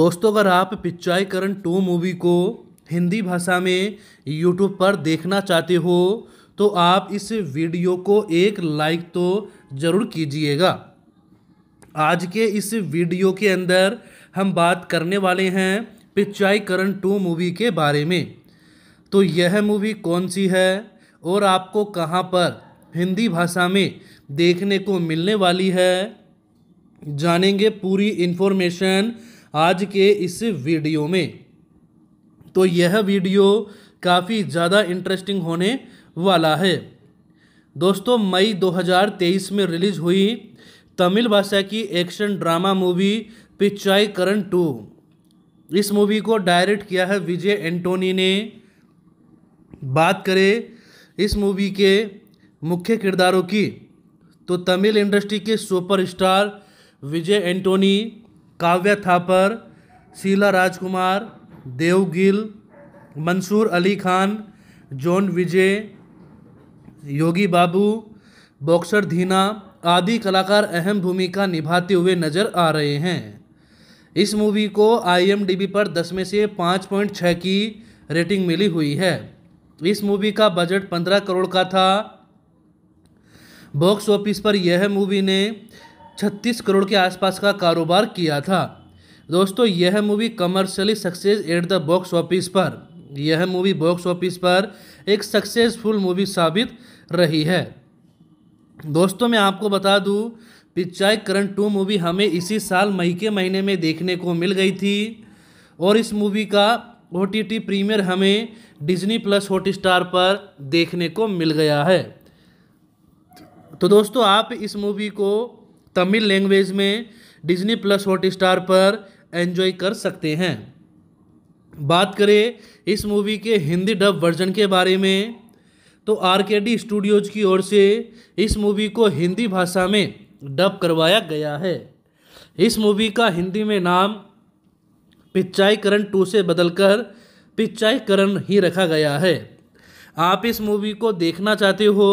दोस्तों अगर आप पिचाईकरण टू मूवी को हिंदी भाषा में यूट्यूब पर देखना चाहते हो तो आप इस वीडियो को एक लाइक तो ज़रूर कीजिएगा आज के इस वीडियो के अंदर हम बात करने वाले हैं पिचाईकरण टू मूवी के बारे में तो यह मूवी कौन सी है और आपको कहाँ पर हिंदी भाषा में देखने को मिलने वाली है जानेंगे पूरी इन्फॉर्मेशन आज के इस वीडियो में तो यह वीडियो काफ़ी ज़्यादा इंटरेस्टिंग होने वाला है दोस्तों मई 2023 में रिलीज़ हुई तमिल भाषा की action drama movie Pichaikkaran two इस मूवी को डायरेक्ट किया है विजय एंटोनी ने बात करें इस मूवी के मुख्य किरदारों की तो तमिल इंडस्ट्री के superstar Vijay Antony Kavya Thapar Sheela Rajkumar Dev Gill Mansoor Ali Khan John Vijay Yogi Babu boxer Dheena आदि कलाकार अहम भूमिका निभाते हुए नजर आ रहे हैं इस मूवी को आईएमडीबी पर 10 में से 5.6 की रेटिंग मिली हुई है इस मूवी का बजट 15 करोड़ का था बॉक्स ऑफिस पर यह मूवी ने छत्तीस करोड़ के आसपास का कारोबार किया था दोस्तों यह movie commercially success at the box office पर यह मूवी बॉक्स ऑफिस पर एक सक्सेसफुल मूवी साबित रही है दोस्तों मैं आपको बता दूं पिचाई करंट टू मूवी हमें इसी साल मई के महीने में देखने को मिल गई थी और इस मूवी का ओ टी टी प्रीमियर हमें डिज्नी प्लस हॉट स्टार पर देखने को मिल गया है तो दोस्तों आप इस मूवी को तमिल लैंग्वेज में डिज्नी प्लस हॉट स्टार पर एंजॉय कर सकते हैं बात करें इस मूवी के हिंदी डब वर्जन के बारे में तो आर के डी स्टूडियोज की ओर से इस मूवी को हिंदी भाषा में डब करवाया गया है इस मूवी का हिंदी में नाम पिच्चाई करण टू से बदलकर पिच्चाई करण ही रखा गया है आप इस मूवी को देखना चाहते हो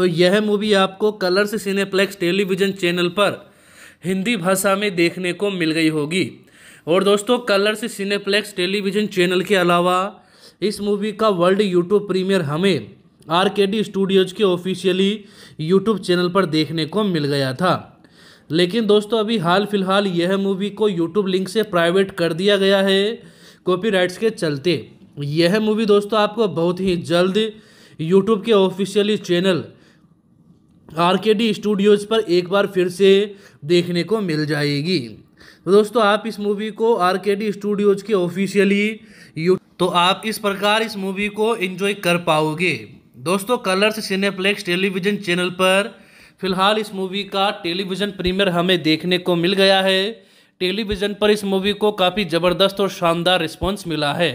तो यह मूवी आपको कलर्स सिनेप्लेक्स टेलीविज़न चैनल पर हिंदी भाषा में देखने को मिल गई होगी और दोस्तों कलर्स सिनेप्लेक्स टेलीविज़न चैनल के अलावा इस मूवी का वर्ल्ड यूट्यूब प्रीमियर हमें आर के डी स्टूडियोज़ के ऑफिशियली यूट्यूब चैनल पर देखने को मिल गया था लेकिन दोस्तों अभी हाल फिलहाल यह मूवी को यूट्यूब लिंक से प्राइवेट कर दिया गया है कॉपीराइट्स के चलते यह मूवी दोस्तों आपको बहुत ही जल्द यूट्यूब के officially channel R K D studios पर एक बार फिर से देखने को मिल जाएगी तो दोस्तों आप इस मूवी को आर के डी स्टूडियोज़ के ऑफिशियली यू तो आप इस प्रकार इस मूवी को एंजॉय कर पाओगे दोस्तों कलर्स सिनेप्लेक्स टेलीविज़न चैनल पर फिलहाल इस मूवी का टेलीविज़न प्रीमियर हमें देखने को मिल गया है टेलीविज़न पर इस मूवी को काफ़ी ज़बरदस्त और शानदार रिस्पॉन्स मिला है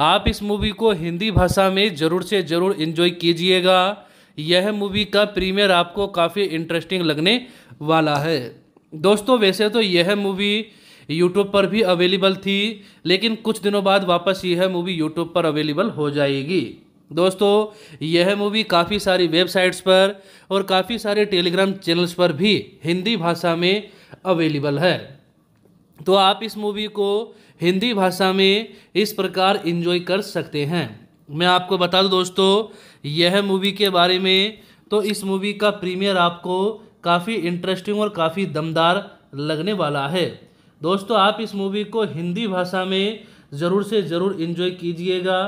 आप इस मूवी को हिंदी भाषा में ज़रूर से ज़रूर इन्जॉय कीजिएगा यह मूवी का प्रीमियर आपको काफ़ी इंटरेस्टिंग लगने वाला है दोस्तों वैसे तो यह मूवी यूट्यूब पर भी अवेलेबल थी लेकिन कुछ दिनों बाद वापस यह मूवी यूट्यूब पर अवेलेबल हो जाएगी दोस्तों यह मूवी काफ़ी सारी वेबसाइट्स पर और काफ़ी सारे टेलीग्राम चैनल्स पर भी हिंदी भाषा में अवेलेबल है तो आप इस मूवी को हिंदी भाषा में इस प्रकार इन्जॉय कर सकते हैं मैं आपको बता दूं दोस्तों यह मूवी के बारे में तो इस मूवी का प्रीमियर आपको काफ़ी इंटरेस्टिंग और काफ़ी दमदार लगने वाला है दोस्तों आप इस मूवी को हिंदी भाषा में ज़रूर से ज़रूर इन्जॉय कीजिएगा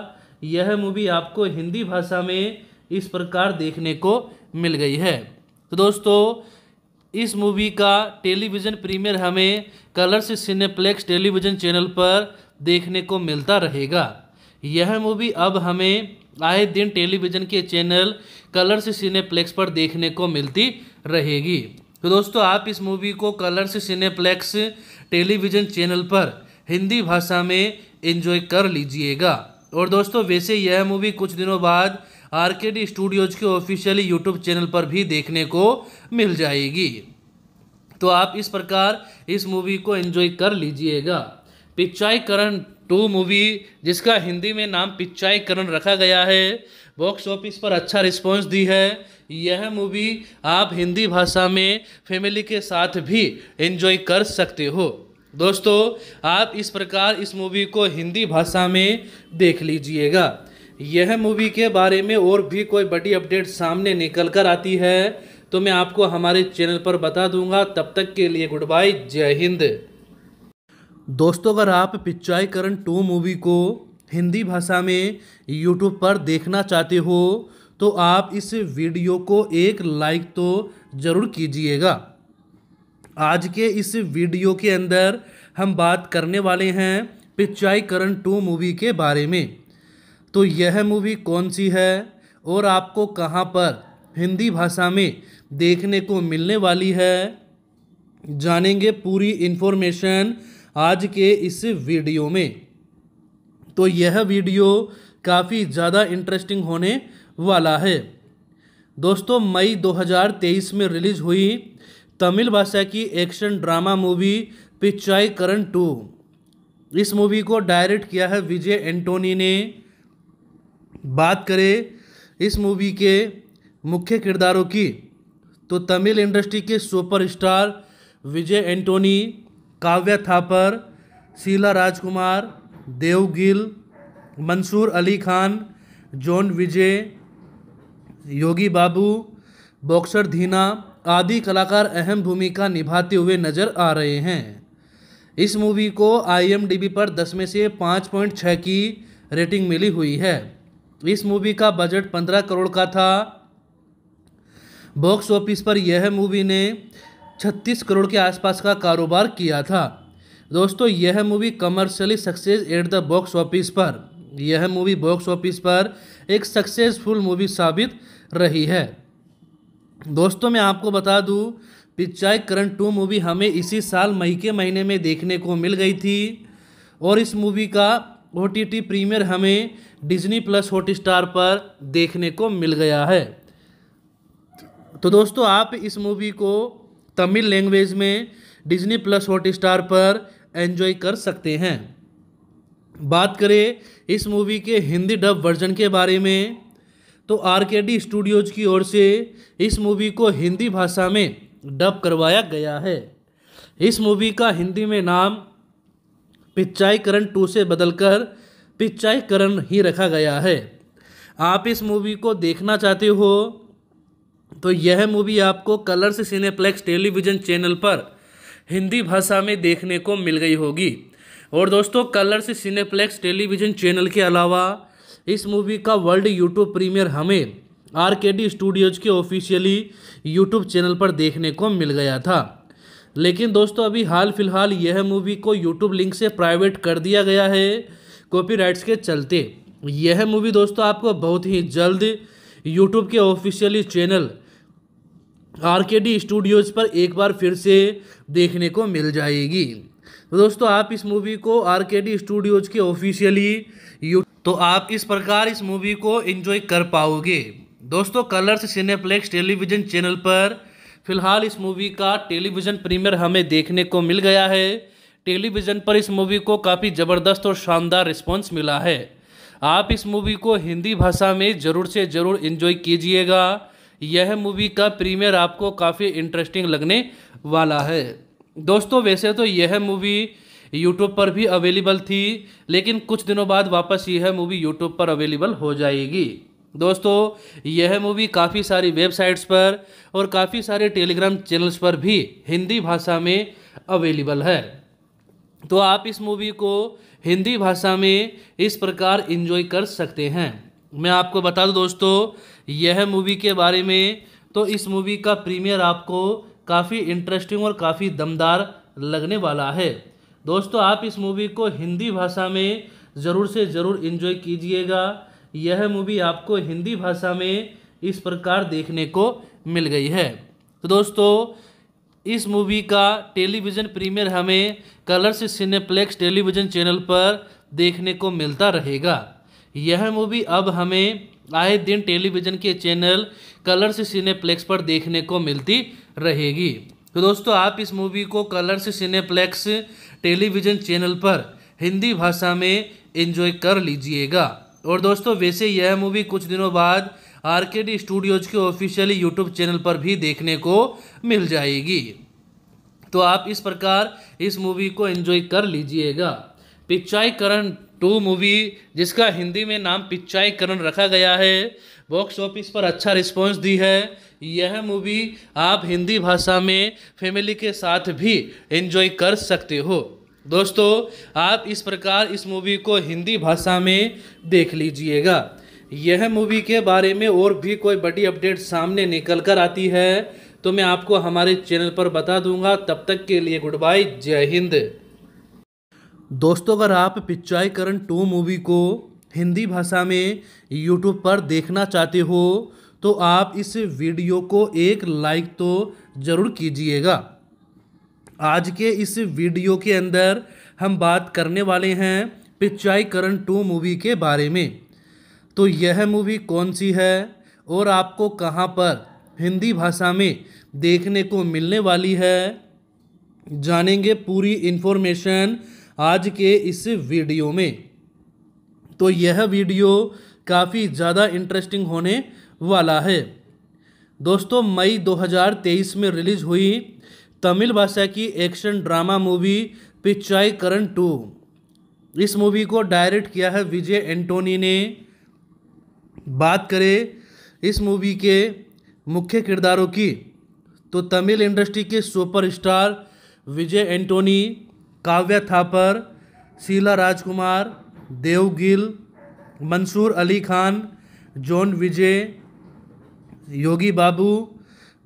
यह मूवी आपको हिंदी भाषा में इस प्रकार देखने को मिल गई है तो दोस्तों इस मूवी का टेलीविज़न प्रीमियर हमें कलर्स सिनेप्लेक्स टेलीविज़न चैनल पर देखने को मिलता रहेगा यह मूवी अब हमें आए दिन टेलीविज़न के चैनल कलर्स सिनेप्लेक्स पर देखने को मिलती रहेगी तो दोस्तों आप इस मूवी को कलर्स सिनेप्लेक्स टेलीविज़न चैनल पर हिंदी भाषा में एंजॉय कर लीजिएगा और दोस्तों वैसे यह मूवी कुछ दिनों बाद आर के डी स्टूडियोज़ के ऑफिशियली यूट्यूब चैनल पर भी देखने को मिल जाएगी तो आप इस प्रकार इस मूवी को एंजॉय कर लीजिएगा पिचाई करण टू मूवी जिसका हिंदी में नाम पिच्चाईकरण रखा गया है बॉक्स ऑफिस पर अच्छा रिस्पॉन्स दी है यह मूवी आप हिंदी भाषा में फैमिली के साथ भी एंजॉय कर सकते हो दोस्तों आप इस प्रकार इस मूवी को हिंदी भाषा में देख लीजिएगा यह मूवी के बारे में और भी कोई बड़ी अपडेट सामने निकल कर आती है तो मैं आपको हमारे चैनल पर बता दूंगा तब तक के लिए गुड बाय जय हिंद दोस्तों अगर आप पिच्चाई करण टू मूवी को हिंदी भाषा में यूट्यूब पर देखना चाहते हो तो आप इस वीडियो को एक लाइक तो ज़रूर कीजिएगा आज के इस वीडियो के अंदर हम बात करने वाले हैं पिच्चाई करण टू मूवी के बारे में तो यह मूवी कौन सी है और आपको कहाँ पर हिंदी भाषा में देखने को मिलने वाली है जानेंगे पूरी इन्फॉर्मेशन आज के इस वीडियो में तो यह वीडियो काफ़ी ज़्यादा इंटरेस्टिंग होने वाला है दोस्तों मई 2023 में रिलीज हुई तमिल भाषा की action drama movie Pichaikkaran two इस मूवी को डायरेक्ट किया है विजय एंटोनी ने बात करें इस मूवी के मुख्य किरदारों की तो तमिल इंडस्ट्री के superstar Vijay Antony Kavya Thapar Sheela Rajkumar Dev Gill Mansoor Ali Khan John Vijay Yogi Babu boxer Dheena आदि कलाकार अहम भूमिका निभाते हुए नजर आ रहे हैं इस मूवी को आईएमडीबी पर 10 में से 5.6 की रेटिंग मिली हुई है इस मूवी का बजट 15 करोड़ का था बॉक्स ऑफिस पर यह मूवी ने छत्तीस करोड़ के आसपास का कारोबार किया था दोस्तों यह movie commercially success at the box office पर यह मूवी बॉक्स ऑफिस पर एक सक्सेसफुल मूवी साबित रही है दोस्तों मैं आपको बता दूं पिचाई करण टू मूवी हमें इसी साल मई के महीने में देखने को मिल गई थी और इस मूवी का ओ टी टी प्रीमियर हमें डिज्नी प्लस हॉट स्टार पर देखने को मिल गया है तो दोस्तों आप इस मूवी को तमिल लैंग्वेज में डिज्नी प्लस हॉट स्टार पर एंजॉय कर सकते हैं बात करें इस मूवी के हिंदी डब वर्जन के बारे में तो आर के डी स्टूडियोज की ओर से इस मूवी को हिंदी भाषा में डब करवाया गया है इस मूवी का हिंदी में नाम पिच्चाई करण टू से बदलकर पिच्चाईकरण करण ही रखा गया है आप इस मूवी को देखना चाहते हो तो यह मूवी आपको कलर्स सिनेप्लेक्स टेलीविज़न चैनल पर हिंदी भाषा में देखने को मिल गई होगी और दोस्तों कलर्स सिनेप्लेक्स टेलीविज़न चैनल के अलावा इस मूवी का वर्ल्ड यूट्यूब प्रीमियर हमें आर के डी स्टूडियोज़ के ऑफिशियली यूट्यूब चैनल पर देखने को मिल गया था लेकिन दोस्तों अभी हाल फिलहाल यह मूवी को यूट्यूब लिंक से प्राइवेट कर दिया गया है कॉपीराइट्स के चलते यह मूवी दोस्तों आपको बहुत ही जल्द यूट्यूब के officially channel R K D studios पर एक बार फिर से देखने को मिल जाएगी तो दोस्तों आप इस मूवी को आर के डी स्टूडियोज़ के ऑफिशियली यू तो आप इस प्रकार इस मूवी को एंजॉय कर पाओगे दोस्तों कलर्स सिनेप्लेक्स टेलीविज़न चैनल पर फिलहाल इस मूवी का टेलीविज़न प्रीमियर हमें देखने को मिल गया है टेलीविज़न पर इस मूवी को काफ़ी ज़बरदस्त और शानदार रिस्पॉन्स मिला है आप इस मूवी को हिंदी भाषा में ज़रूर से ज़रूर इन्जॉय कीजिएगा यह मूवी का प्रीमियर आपको काफ़ी इंटरेस्टिंग लगने वाला है दोस्तों वैसे तो यह मूवी यूट्यूब पर भी अवेलेबल थी लेकिन कुछ दिनों बाद वापस यह मूवी यूट्यूब पर अवेलेबल हो जाएगी दोस्तों यह मूवी काफ़ी सारी वेबसाइट्स पर और काफ़ी सारे टेलीग्राम चैनल्स पर भी हिंदी भाषा में अवेलेबल है तो आप इस मूवी को हिंदी भाषा में इस प्रकार इन्जॉय कर सकते हैं मैं आपको बता दूं दोस्तों यह मूवी के बारे में तो इस मूवी का प्रीमियर आपको काफ़ी इंटरेस्टिंग और काफ़ी दमदार लगने वाला है दोस्तों आप इस मूवी को हिंदी भाषा में ज़रूर से ज़रूर इन्जॉय कीजिएगा यह मूवी आपको हिंदी भाषा में इस प्रकार देखने को मिल गई है तो दोस्तों इस मूवी का टेलीविज़न प्रीमियर हमें कलर्स सिनेप्लेक्स टेलीविज़न चैनल पर देखने को मिलता रहेगा यह मूवी अब हमें आए दिन टेलीविज़न के चैनल कलर्स सिनेप्लेक्स पर देखने को मिलती रहेगी तो दोस्तों आप इस मूवी को कलर्स सिनेप्लेक्स टेलीविज़न चैनल पर हिंदी भाषा में एंजॉय कर लीजिएगा और दोस्तों वैसे यह मूवी कुछ दिनों बाद आर के डी स्टूडियोज़ के ऑफिशियली यूट्यूब चैनल पर भी देखने को मिल जाएगी तो आप इस प्रकार इस मूवी को एंजॉय कर लीजिएगा पिक्चाई करण टू मूवी जिसका हिंदी में नाम करण रखा गया है बॉक्स ऑफिस पर अच्छा रिस्पॉन्स दी है यह मूवी आप हिंदी भाषा में फैमिली के साथ भी एंजॉय कर सकते हो दोस्तों आप इस प्रकार इस मूवी को हिंदी भाषा में देख लीजिएगा यह मूवी के बारे में और भी कोई बड़ी अपडेट सामने निकल कर आती है तो मैं आपको हमारे चैनल पर बता दूंगा तब तक के लिए गुड बाय जय हिंद दोस्तों अगर आप पिचाईकरण टू मूवी को हिंदी भाषा में यूट्यूब पर देखना चाहते हो तो आप इस वीडियो को एक लाइक तो ज़रूर कीजिएगा आज के इस वीडियो के अंदर हम बात करने वाले हैं पिचाईकरण टू मूवी के बारे में तो यह मूवी कौन सी है और आपको कहाँ पर हिंदी भाषा में देखने को मिलने वाली है जानेंगे पूरी इन्फॉर्मेशन आज के इस वीडियो में तो यह वीडियो काफ़ी ज़्यादा इंटरेस्टिंग होने वाला है दोस्तों मई 2023 में रिलीज हुई तमिल भाषा की action drama movie Pichaikkaran two इस मूवी को डायरेक्ट किया है विजय एंटोनी ने बात करें इस मूवी के मुख्य किरदारों की तो तमिल इंडस्ट्री के superstar Vijay Antony Kavya Thapar Sheela Rajkumar Dev Gill Mansoor Ali Khan John Vijay Yogi Babu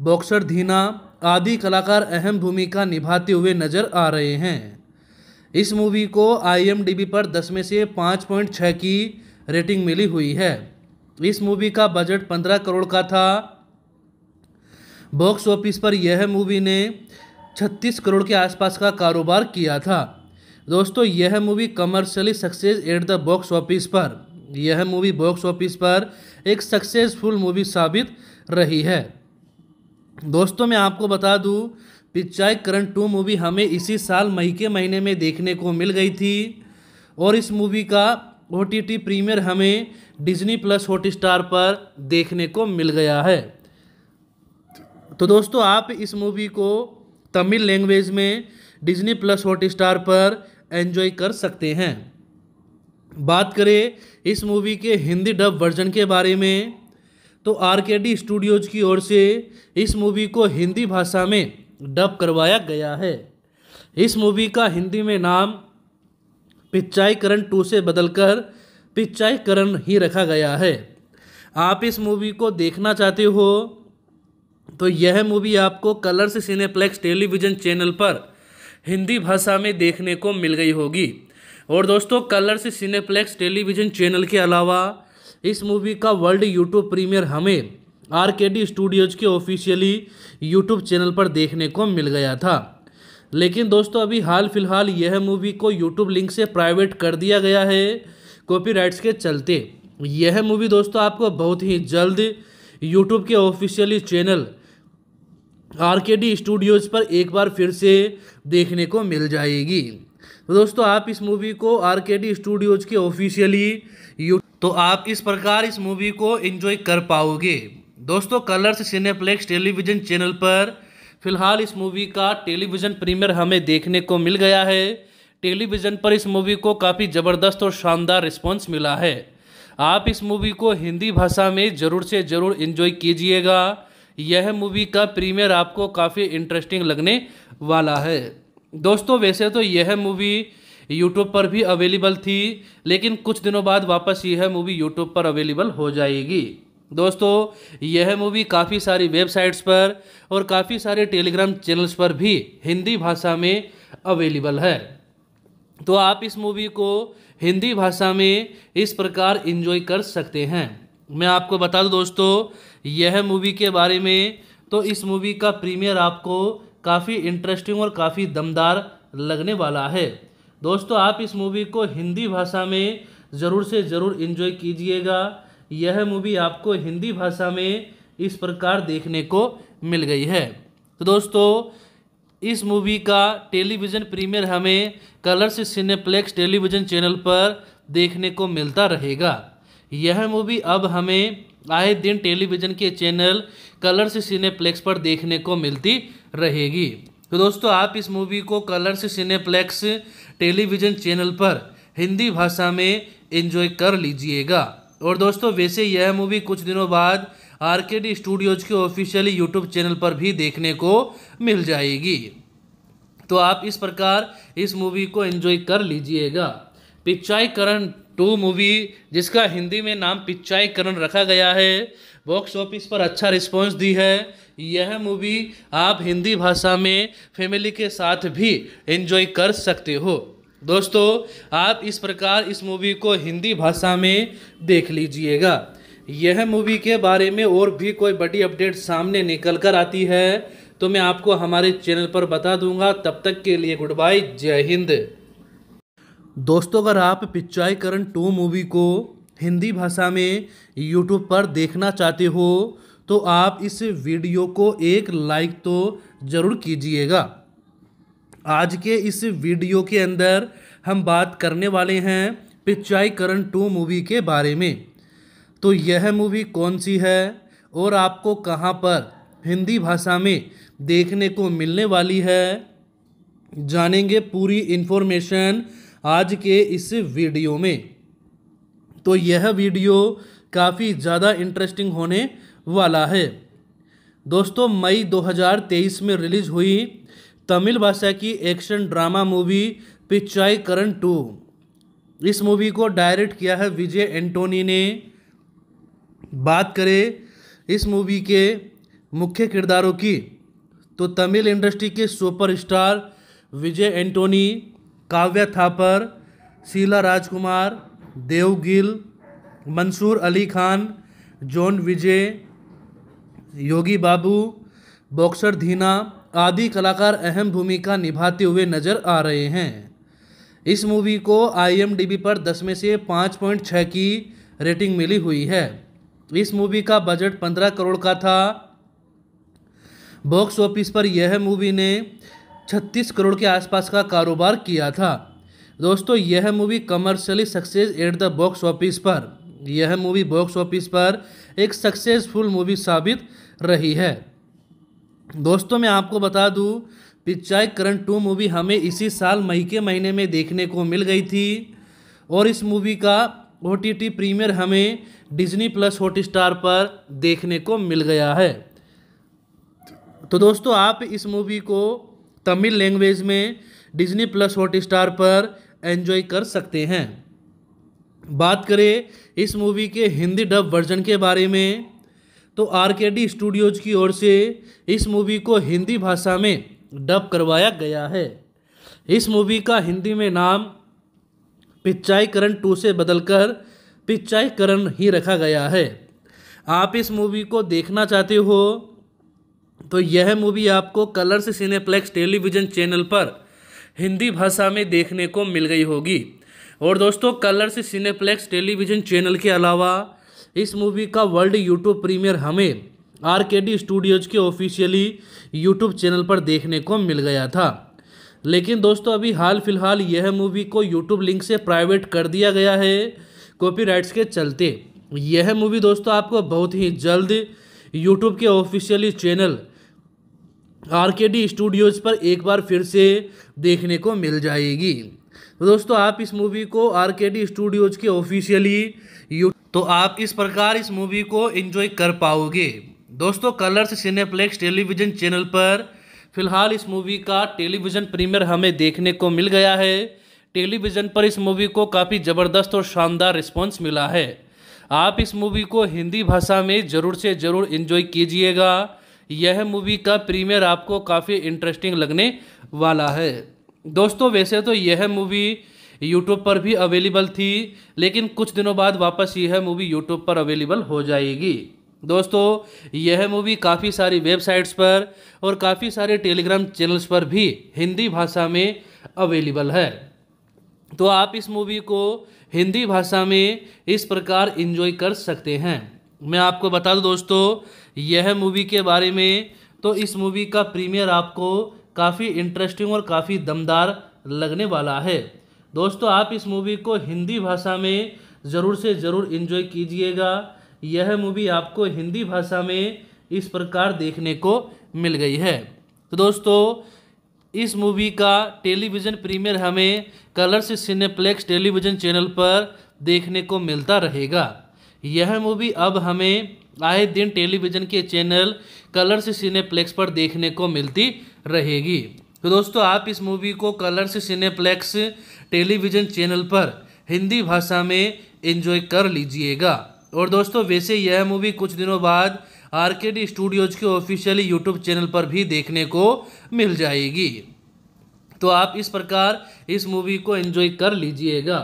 boxer Dheena आदि कलाकार अहम भूमिका निभाते हुए नजर आ रहे हैं इस मूवी को आईएमडीबी पर 10 में से 5.6 की रेटिंग मिली हुई है इस मूवी का बजट 15 करोड़ का था बॉक्स ऑफिस पर यह मूवी ने छत्तीस करोड़ के आसपास का कारोबार किया था दोस्तों यह movie commercially success at the box office पर यह मूवी बॉक्स ऑफिस पर एक सक्सेसफुल मूवी साबित रही है दोस्तों मैं आपको बता दूं पिचाई करण टू मूवी हमें इसी साल मई के महीने में देखने को मिल गई थी और इस मूवी का ओ टी टी प्रीमियर हमें डिज्नी प्लस हॉट स्टार पर देखने को मिल गया है तो दोस्तों आप इस मूवी को तमिल लैंग्वेज में डिज्नी प्लस हॉट स्टार पर एंजॉय कर सकते हैं बात करें इस मूवी के हिंदी डब वर्जन के बारे में तो आर के डी स्टूडियोज़ की ओर से इस मूवी को हिंदी भाषा में डब करवाया गया है इस मूवी का हिंदी में नाम पिच्चाई करण टू से बदलकर पिच्चाई करण ही रखा गया है आप इस मूवी को देखना चाहते हो तो यह मूवी आपको कलर्स सिनेप्लेक्स टेलीविज़न चैनल पर हिंदी भाषा में देखने को मिल गई होगी और दोस्तों कलर्स सिनेप्लेक्स टेलीविज़न चैनल के अलावा इस मूवी का वर्ल्ड यूट्यूब प्रीमियर हमें आर के डी स्टूडियोज़ के ऑफिशियली यूट्यूब चैनल पर देखने को मिल गया था लेकिन दोस्तों अभी हाल फिलहाल यह मूवी को यूट्यूब लिंक से प्राइवेट कर दिया गया है कॉपीराइट्स के चलते यह मूवी दोस्तों आपको बहुत ही जल्द यूट्यूब के officially channel R K D studios पर एक बार फिर से देखने को मिल जाएगी तो दोस्तों आप इस मूवी को आर के डी स्टूडियोज़ के ऑफिशियली यू तो आप इस प्रकार इस मूवी को एंजॉय कर पाओगे दोस्तों कलर्स सिनेप्लेक्स टेलीविज़न चैनल पर फिलहाल इस मूवी का टेलीविज़न प्रीमियर हमें देखने को मिल गया है टेलीविज़न पर इस मूवी को काफ़ी ज़बरदस्त और शानदार रिस्पॉन्स मिला है आप इस मूवी को हिंदी भाषा में ज़रूर से ज़रूर इन्जॉय कीजिएगा यह मूवी का प्रीमियर आपको काफ़ी इंटरेस्टिंग लगने वाला है दोस्तों वैसे तो यह मूवी यूट्यूब पर भी अवेलेबल थी लेकिन कुछ दिनों बाद वापस यह मूवी यूट्यूब पर अवेलेबल हो जाएगी दोस्तों यह मूवी काफ़ी सारी वेबसाइट्स पर और काफ़ी सारे टेलीग्राम चैनल्स पर भी हिंदी भाषा में अवेलेबल है तो आप इस मूवी को हिंदी भाषा में इस प्रकार इन्जॉय कर सकते हैं मैं आपको बता दूं दोस्तों यह मूवी के बारे में तो इस मूवी का प्रीमियर आपको काफ़ी इंटरेस्टिंग और काफ़ी दमदार लगने वाला है दोस्तों आप इस मूवी को हिंदी भाषा में ज़रूर से ज़रूर इन्जॉय कीजिएगा यह मूवी आपको हिंदी भाषा में इस प्रकार देखने को मिल गई है तो दोस्तों इस मूवी का टेलीविज़न प्रीमियर हमें कलर्स सिनेप्लेक्स टेलीविज़न चैनल पर देखने को मिलता रहेगा यह मूवी अब हमें आए दिन टेलीविज़न के चैनल कलर्स सिनेप्लेक्स पर देखने को मिलती रहेगी तो दोस्तों आप इस मूवी को कलर्स सिनेप्लेक्स टेलीविज़न चैनल पर हिंदी भाषा में एंजॉय कर लीजिएगा और दोस्तों वैसे यह मूवी कुछ दिनों बाद आर के डी स्टूडियोज़ के ऑफिशियली यूट्यूब चैनल पर भी देखने को मिल जाएगी तो आप इस प्रकार इस मूवी को एंजॉय कर लीजिएगा पिचाई करण टू मूवी जिसका हिंदी में नाम करण रखा गया है बॉक्स ऑफिस पर अच्छा रिस्पॉन्स दी है यह मूवी आप हिंदी भाषा में फैमिली के साथ भी एंजॉय कर सकते हो दोस्तों आप इस प्रकार इस मूवी को हिंदी भाषा में देख लीजिएगा यह मूवी के बारे में और भी कोई बड़ी अपडेट सामने निकल कर आती है तो मैं आपको हमारे चैनल पर बता दूंगा तब तक के लिए गुड बाय जय हिंद दोस्तों अगर आप पिचाईकरण टू मूवी को हिंदी भाषा में यूट्यूब पर देखना चाहते हो तो आप इस वीडियो को एक लाइक तो ज़रूर कीजिएगा आज के इस वीडियो के अंदर हम बात करने वाले हैं पिचाईकरण टू मूवी के बारे में तो यह मूवी कौन सी है और आपको कहाँ पर हिंदी भाषा में देखने को मिलने वाली है जानेंगे पूरी इन्फॉर्मेशन आज के इस वीडियो में तो यह वीडियो काफ़ी ज़्यादा इंटरेस्टिंग होने वाला है दोस्तों मई 2023 में रिलीज़ हुई तमिल भाषा की action drama movie Pichaikkaran two इस मूवी को डायरेक्ट किया है विजय एंटोनी ने बात करें इस मूवी के मुख्य किरदारों की तो तमिल इंडस्ट्री के superstar Vijay Antony Kavya Thapar Sheela Rajkumar Dev Gill Mansoor Ali Khan John Vijay Yogi Babu boxer Dheena आदि कलाकार अहम भूमिका निभाते हुए नजर आ रहे हैं इस मूवी को आईएमडीबी पर 10 में से 5.6 की रेटिंग मिली हुई है इस मूवी का बजट 15 करोड़ का था बॉक्स ऑफिस पर यह मूवी ने छत्तीस करोड़ के आसपास का कारोबार किया था दोस्तों यह movie commercially success at the box office पर यह मूवी बॉक्स ऑफिस पर एक सक्सेसफुल मूवी साबित रही है दोस्तों मैं आपको बता दूं पिचाई करण टू मूवी हमें इसी साल मई के महीने में देखने को मिल गई थी और इस मूवी का ओ टी टी प्रीमियर हमें डिज्नी प्लस हॉट स्टार पर देखने को मिल गया है तो दोस्तों आप इस मूवी को तमिल लैंग्वेज में डिज्नी प्लस हॉट स्टार पर एंजॉय कर सकते हैं बात करें इस मूवी के हिंदी डब वर्जन के बारे में तो आर के डी स्टूडियोज की ओर से इस मूवी को हिंदी भाषा में डब करवाया गया है इस मूवी का हिंदी में नाम पिच्चाई करण टू से बदलकर पिच्चाईकरण करण ही रखा गया है आप इस मूवी को देखना चाहते हो तो यह मूवी आपको कलर्स सिनेप्लेक्स टेलीविज़न चैनल पर हिंदी भाषा में देखने को मिल गई होगी और दोस्तों कलर्स सिनेप्लेक्स टेलीविज़न चैनल के अलावा इस मूवी का वर्ल्ड यूट्यूब प्रीमियर हमें आर के डी स्टूडियोज़ के ऑफिशियली यूट्यूब चैनल पर देखने को मिल गया था लेकिन दोस्तों अभी हाल फिलहाल यह मूवी को यूट्यूब लिंक से प्राइवेट कर दिया गया है कॉपीराइट्स के चलते यह मूवी दोस्तों आपको बहुत ही जल्द यूट्यूब के officially channel R K D studios पर एक बार फिर से देखने को मिल जाएगी तो दोस्तों आप इस मूवी को आर के डी स्टूडियोज़ के ऑफिशियली यू तो आप इस प्रकार इस मूवी को एंजॉय कर पाओगे दोस्तों कलर्स सिनेप्लेक्स टेलीविज़न चैनल पर फिलहाल इस मूवी का टेलीविज़न प्रीमियर हमें देखने को मिल गया है टेलीविज़न पर इस मूवी को काफ़ी ज़बरदस्त और शानदार रिस्पॉन्स मिला है आप इस मूवी को हिंदी भाषा में ज़रूर से ज़रूर इन्जॉय कीजिएगा यह मूवी का प्रीमियर आपको काफ़ी इंटरेस्टिंग लगने वाला है दोस्तों वैसे तो यह मूवी यूट्यूब पर भी अवेलेबल थी लेकिन कुछ दिनों बाद वापस यह मूवी यूट्यूब पर अवेलेबल हो जाएगी दोस्तों यह मूवी काफ़ी सारी वेबसाइट्स पर और काफ़ी सारे टेलीग्राम चैनल्स पर भी हिंदी भाषा में अवेलेबल है तो आप इस मूवी को हिंदी भाषा में इस प्रकार इन्जॉय कर सकते हैं मैं आपको बता दूं दोस्तों यह मूवी के बारे में तो इस मूवी का प्रीमियर आपको काफ़ी इंटरेस्टिंग और काफ़ी दमदार लगने वाला है दोस्तों आप इस मूवी को हिंदी भाषा में ज़रूर से ज़रूर इन्जॉय कीजिएगा यह मूवी आपको हिंदी भाषा में इस प्रकार देखने को मिल गई है तो दोस्तों इस मूवी का टेलीविज़न प्रीमियर हमें कलर्स सिनेप्लेक्स टेलीविज़न चैनल पर देखने को मिलता रहेगा यह मूवी अब हमें आए दिन टेलीविज़न के चैनल कलर्स सिनेप्लेक्स पर देखने को मिलती रहेगी तो दोस्तों आप इस मूवी को कलर्स सिनेप्लेक्स टेलीविज़न चैनल पर हिंदी भाषा में एंजॉय कर लीजिएगा और दोस्तों वैसे यह मूवी कुछ दिनों बाद आर के डी स्टूडियोज़ के ऑफिशियली यूट्यूब चैनल पर भी देखने को मिल जाएगी तो आप इस प्रकार इस मूवी को एंजॉय कर लीजिएगा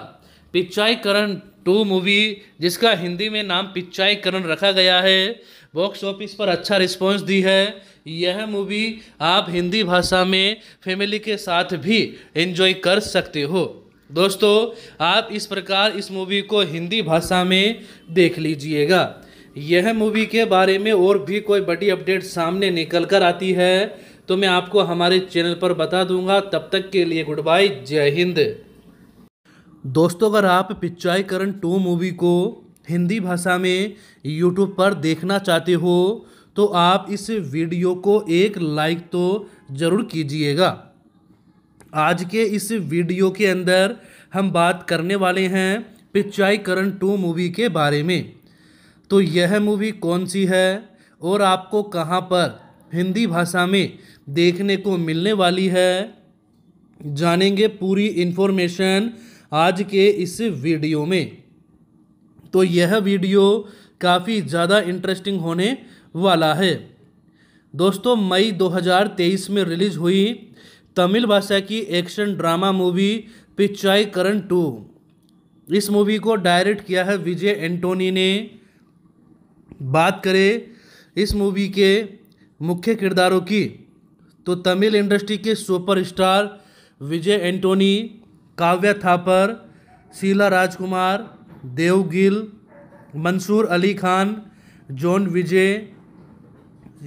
पिचाईकरण टू मूवी जिसका हिंदी में नाम पिचाईकरण रखा गया है बॉक्स ऑफिस पर अच्छा रिस्पॉन्स दी है यह मूवी आप हिंदी भाषा में फैमिली के साथ भी एंजॉय कर सकते हो दोस्तों आप इस प्रकार इस मूवी को हिंदी भाषा में देख लीजिएगा यह मूवी के बारे में और भी कोई बड़ी अपडेट सामने निकल कर आती है तो मैं आपको हमारे चैनल पर बता दूंगा तब तक के लिए गुड बाय जय हिंद दोस्तों अगर आप पिचाईकरण टू मूवी को हिंदी भाषा में यूट्यूब पर देखना चाहते हो तो आप इस वीडियो को एक लाइक तो ज़रूर कीजिएगा आज के इस वीडियो के अंदर हम बात करने वाले हैं पिचाईकरण टू मूवी के बारे में तो यह मूवी कौन सी है और आपको कहाँ पर हिंदी भाषा में देखने को मिलने वाली है जानेंगे पूरी इन्फॉर्मेशन आज के इस वीडियो में तो यह वीडियो काफ़ी ज़्यादा इंटरेस्टिंग होने वाला है दोस्तों मई 2023 में रिलीज़ हुई तमिल भाषा की action drama movie Pichaikkaran two इस मूवी को डायरेक्ट किया है विजय एंटोनी ने बात करें इस मूवी के मुख्य किरदारों की तो तमिल इंडस्ट्री के superstar Vijay Antony Kavya Thapar Sheela Rajkumar Dev Gill Mansoor Ali Khan John Vijay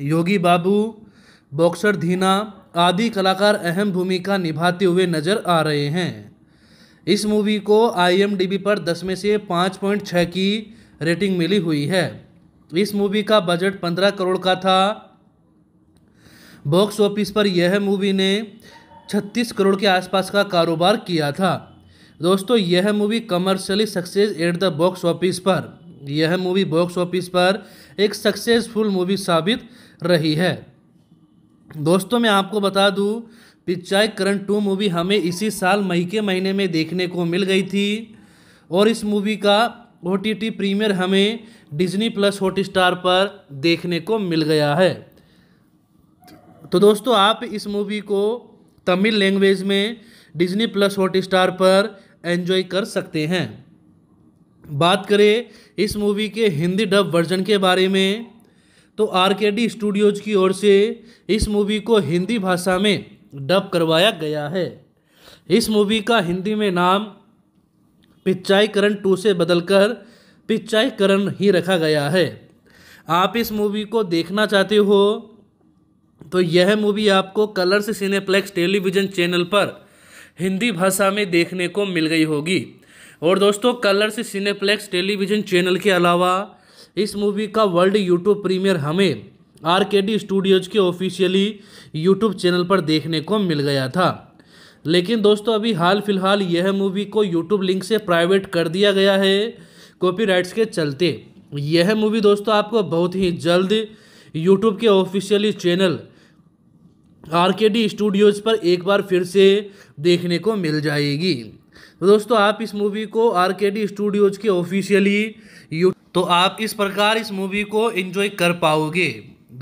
Yogi Babu boxer Dheena आदि कलाकार अहम भूमिका निभाते हुए नजर आ रहे हैं इस मूवी को आईएमडीबी पर 10 में से 5.6 की रेटिंग मिली हुई है इस मूवी का बजट 15 करोड़ का था बॉक्स ऑफिस पर यह मूवी ने छत्तीस करोड़ के आसपास का कारोबार किया था दोस्तों यह movie commercially success at the box office पर यह मूवी बॉक्स ऑफिस पर एक सक्सेसफुल मूवी साबित रही है दोस्तों मैं आपको बता दूं पिचाई करंट टू मूवी हमें इसी साल मई के महीने में देखने को मिल गई थी और इस मूवी का ओ टी टी प्रीमियर हमें डिज्नी प्लस हॉट स्टार पर देखने को मिल गया है तो दोस्तों आप इस मूवी को तमिल लैंग्वेज में डिज्नी प्लस हॉट स्टार पर एंजॉय कर सकते हैं बात करें इस मूवी के हिंदी डब वर्जन के बारे में तो आर के डी स्टूडियोज की ओर से इस मूवी को हिंदी भाषा में डब करवाया गया है इस मूवी का हिंदी में नाम पिच्चाई करण टू से बदलकर पिच्चाई करण ही रखा गया है आप इस मूवी को देखना चाहते हो तो यह मूवी आपको कलर्स सिनेप्लेक्स टेलीविज़न चैनल पर हिंदी भाषा में देखने को मिल गई होगी और दोस्तों कलर्स सिनेप्लेक्स टेलीविज़न चैनल के अलावा इस मूवी का वर्ल्ड यूट्यूब प्रीमियर हमें आर के डी स्टूडियोज़ के ऑफिशियली यूट्यूब चैनल पर देखने को मिल गया था लेकिन दोस्तों अभी हाल फिलहाल यह मूवी को यूट्यूब लिंक से प्राइवेट कर दिया गया है कॉपीराइट्स के चलते यह मूवी दोस्तों आपको बहुत ही जल्द यूट्यूब के officially channel R K D studios पर एक बार फिर से देखने को मिल जाएगी तो दोस्तों आप इस मूवी को आर के डी स्टूडियोज़ के ऑफिशियली यू तो आप इस प्रकार इस मूवी को एंजॉय कर पाओगे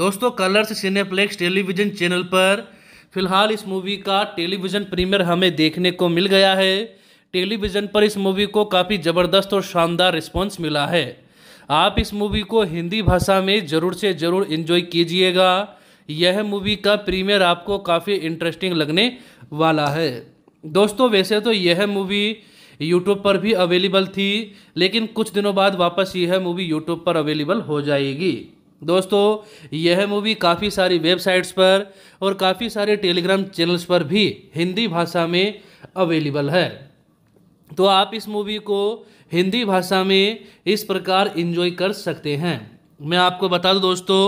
दोस्तों कलर्स सिनेप्लेक्स टेलीविज़न चैनल पर फिलहाल इस मूवी का टेलीविज़न प्रीमियर हमें देखने को मिल गया है टेलीविज़न पर इस मूवी को काफ़ी ज़बरदस्त और शानदार रिस्पॉन्स मिला है आप इस मूवी को हिंदी भाषा में ज़रूर से ज़रूर इन्जॉय कीजिएगा यह मूवी का प्रीमियर आपको काफ़ी इंटरेस्टिंग लगने वाला है दोस्तों वैसे तो यह मूवी यूट्यूब पर भी अवेलेबल थी लेकिन कुछ दिनों बाद वापस यह मूवी यूट्यूब पर अवेलेबल हो जाएगी दोस्तों यह मूवी काफ़ी सारी वेबसाइट्स पर और काफ़ी सारे टेलीग्राम चैनल्स पर भी हिंदी भाषा में अवेलेबल है तो आप इस मूवी को हिंदी भाषा में इस प्रकार इन्जॉय कर सकते हैं मैं आपको बता दूं दोस्तों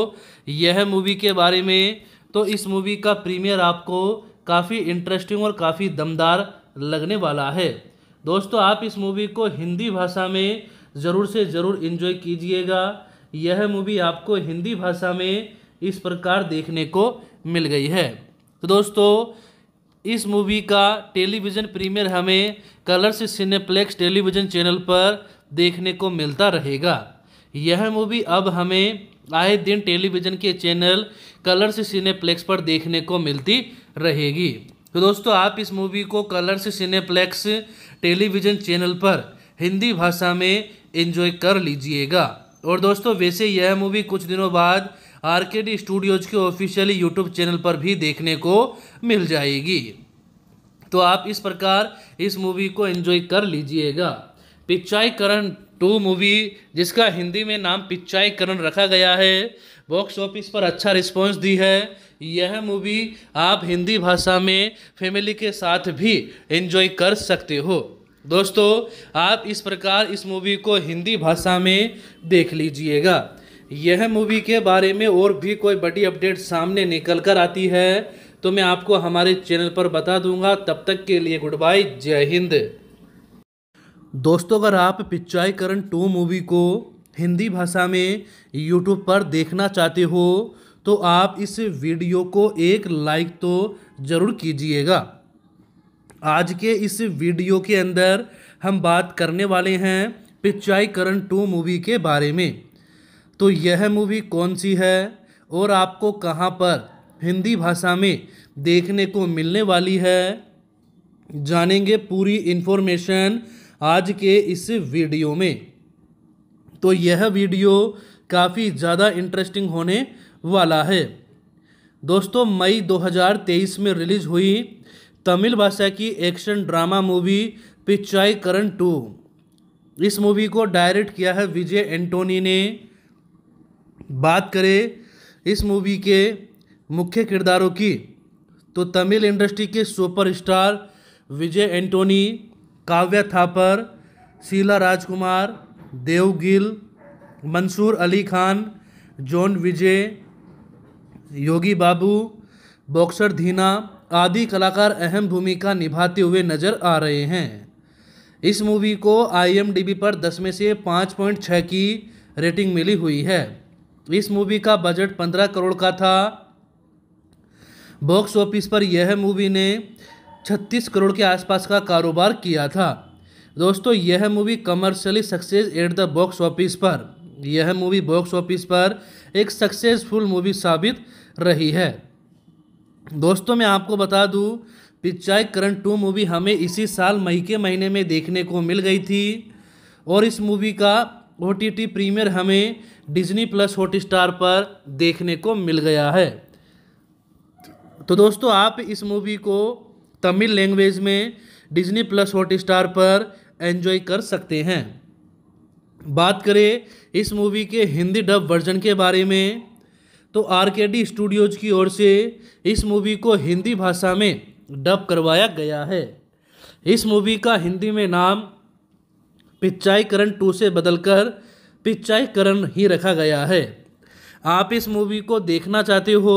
यह मूवी के बारे में तो इस मूवी का प्रीमियर आपको काफ़ी इंटरेस्टिंग और काफ़ी दमदार लगने वाला है दोस्तों आप इस मूवी को हिंदी भाषा में ज़रूर से ज़रूर इन्जॉय कीजिएगा यह मूवी आपको हिंदी भाषा में इस प्रकार देखने को मिल गई है तो दोस्तों इस मूवी का टेलीविज़न प्रीमियर हमें कलर्स सिनेप्लेक्स टेलीविज़न चैनल पर देखने को मिलता रहेगा यह मूवी अब हमें आए दिन टेलीविज़न के चैनल कलर्स सिनेप्लेक्स पर देखने को मिलती रहेगी तो दोस्तों आप इस मूवी को कलर्स सिनेप्लेक्स टेलीविज़न चैनल पर हिंदी भाषा में एंजॉय कर लीजिएगा और दोस्तों वैसे यह मूवी कुछ दिनों बाद आर के डी स्टूडियोज़ के ऑफिशियली यूट्यूब चैनल पर भी देखने को मिल जाएगी तो आप इस प्रकार इस मूवी को एंजॉय कर लीजिएगा पिक्चाई टू मूवी जिसका हिंदी में नाम पिक्चाईकरण रखा गया है बॉक्स ऑफिस पर अच्छा रिस्पॉन्स दी है यह मूवी आप हिंदी भाषा में फैमिली के साथ भी एंजॉय कर सकते हो दोस्तों आप इस प्रकार इस मूवी को हिंदी भाषा में देख लीजिएगा यह मूवी के बारे में और भी कोई बड़ी अपडेट सामने निकल कर आती है तो मैं आपको हमारे चैनल पर बता दूंगा तब तक के लिए गुड बाय जय हिंद दोस्तों अगर आप पिचाईकरण टू मूवी को हिंदी भाषा में यूट्यूब पर देखना चाहते हो तो आप इस वीडियो को एक लाइक तो ज़रूर कीजिएगा आज के इस वीडियो के अंदर हम बात करने वाले हैं पिचाईकरण टू मूवी के बारे में तो यह मूवी कौन सी है और आपको कहाँ पर हिंदी भाषा में देखने को मिलने वाली है जानेंगे पूरी इन्फॉर्मेशन आज के इस वीडियो में तो यह वीडियो काफ़ी ज़्यादा इंटरेस्टिंग होने वाला है दोस्तों मई 2023 में रिलीज हुई तमिल भाषा की action drama movie Pichaikkaran two इस मूवी को डायरेक्ट किया है विजय एंटोनी ने बात करें इस मूवी के मुख्य किरदारों की तो तमिल इंडस्ट्री के superstar Vijay Antony Kavya Thapar Sheela Rajkumar Dev Gill Mansoor Ali Khan John Vijay Yogi Babu boxer Dheena आदि कलाकार अहम भूमिका निभाते हुए नजर आ रहे हैं इस मूवी को आईएमडीबी पर 10 में से 5.6 की रेटिंग मिली हुई है इस मूवी का बजट 15 करोड़ का था बॉक्स ऑफिस पर यह मूवी ने छत्तीस करोड़ के आसपास का कारोबार किया था दोस्तों यह movie commercially success at the box office पर यह मूवी बॉक्स ऑफिस पर एक सक्सेसफुल मूवी साबित रही है दोस्तों मैं आपको बता दूं पिक्चाई करण टू मूवी हमें इसी साल मई के महीने में देखने को मिल गई थी और इस मूवी का ओ टी टी प्रीमियर हमें डिज्नी प्लस हॉट स्टार पर देखने को मिल गया है तो दोस्तों आप इस मूवी को तमिल लैंग्वेज में डिज्नी प्लस हॉट स्टार पर एंजॉय कर सकते हैं बात करें इस मूवी के हिंदी डब वर्जन के बारे में तो आर के डी स्टूडियोज़ की ओर से इस मूवी को हिंदी भाषा में डब करवाया गया है इस मूवी का हिंदी में नाम पिच्चाई करण टू से बदलकर पिच्चाई करण ही रखा गया है आप इस मूवी को देखना चाहते हो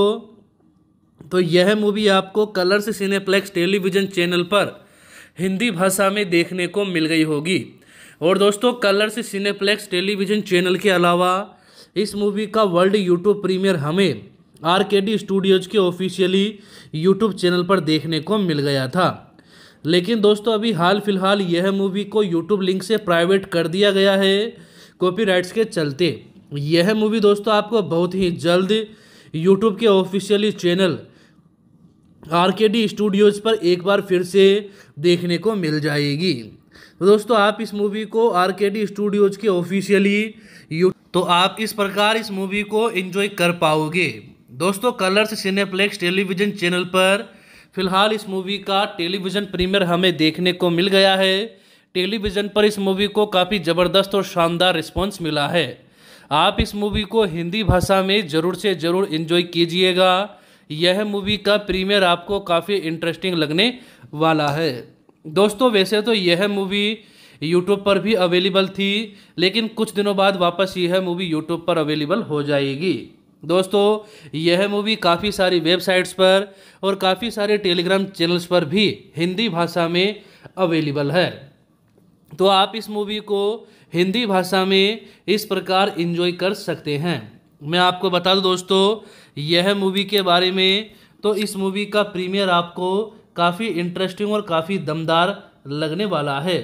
तो यह मूवी आपको कलर्स सिनेप्लेक्स टेलीविज़न चैनल पर हिंदी भाषा में देखने को मिल गई होगी और दोस्तों कलर्स सिनेप्लेक्स टेलीविज़न चैनल के अलावा इस मूवी का वर्ल्ड यूट्यूब प्रीमियर हमें आर के डी स्टूडियोज़ के ऑफिशियली यूट्यूब चैनल पर देखने को मिल गया था लेकिन दोस्तों अभी हाल फिलहाल यह मूवी को यूट्यूब लिंक से प्राइवेट कर दिया गया है कॉपीराइट्स के चलते यह मूवी दोस्तों आपको बहुत ही जल्द यूट्यूब के officially channel R K D studios पर एक बार फिर से देखने को मिल जाएगी तो दोस्तों आप इस मूवी को आर के डी स्टूडियोज़ के ऑफिशियली यू तो आप इस प्रकार इस मूवी को एंजॉय कर पाओगे दोस्तों कलर्स सिनेप्लेक्स टेलीविज़न चैनल पर फिलहाल इस मूवी का टेलीविज़न प्रीमियर हमें देखने को मिल गया है टेलीविज़न पर इस मूवी को काफ़ी ज़बरदस्त और शानदार रिस्पॉन्स मिला है आप इस मूवी को हिंदी भाषा में ज़रूर से ज़रूर इन्जॉय कीजिएगा यह मूवी का प्रीमियर आपको काफ़ी इंटरेस्टिंग लगने वाला है दोस्तों वैसे तो यह मूवी यूट्यूब पर भी अवेलेबल थी लेकिन कुछ दिनों बाद वापस यह मूवी यूट्यूब पर अवेलेबल हो जाएगी दोस्तों यह मूवी काफ़ी सारी वेबसाइट्स पर और काफ़ी सारे टेलीग्राम चैनल्स पर भी हिंदी भाषा में अवेलेबल है तो आप इस मूवी को हिंदी भाषा में इस प्रकार इन्जॉय कर सकते हैं मैं आपको बता दूं दोस्तों यह मूवी के बारे में तो इस मूवी का प्रीमियर आपको काफ़ी इंटरेस्टिंग और काफ़ी दमदार लगने वाला है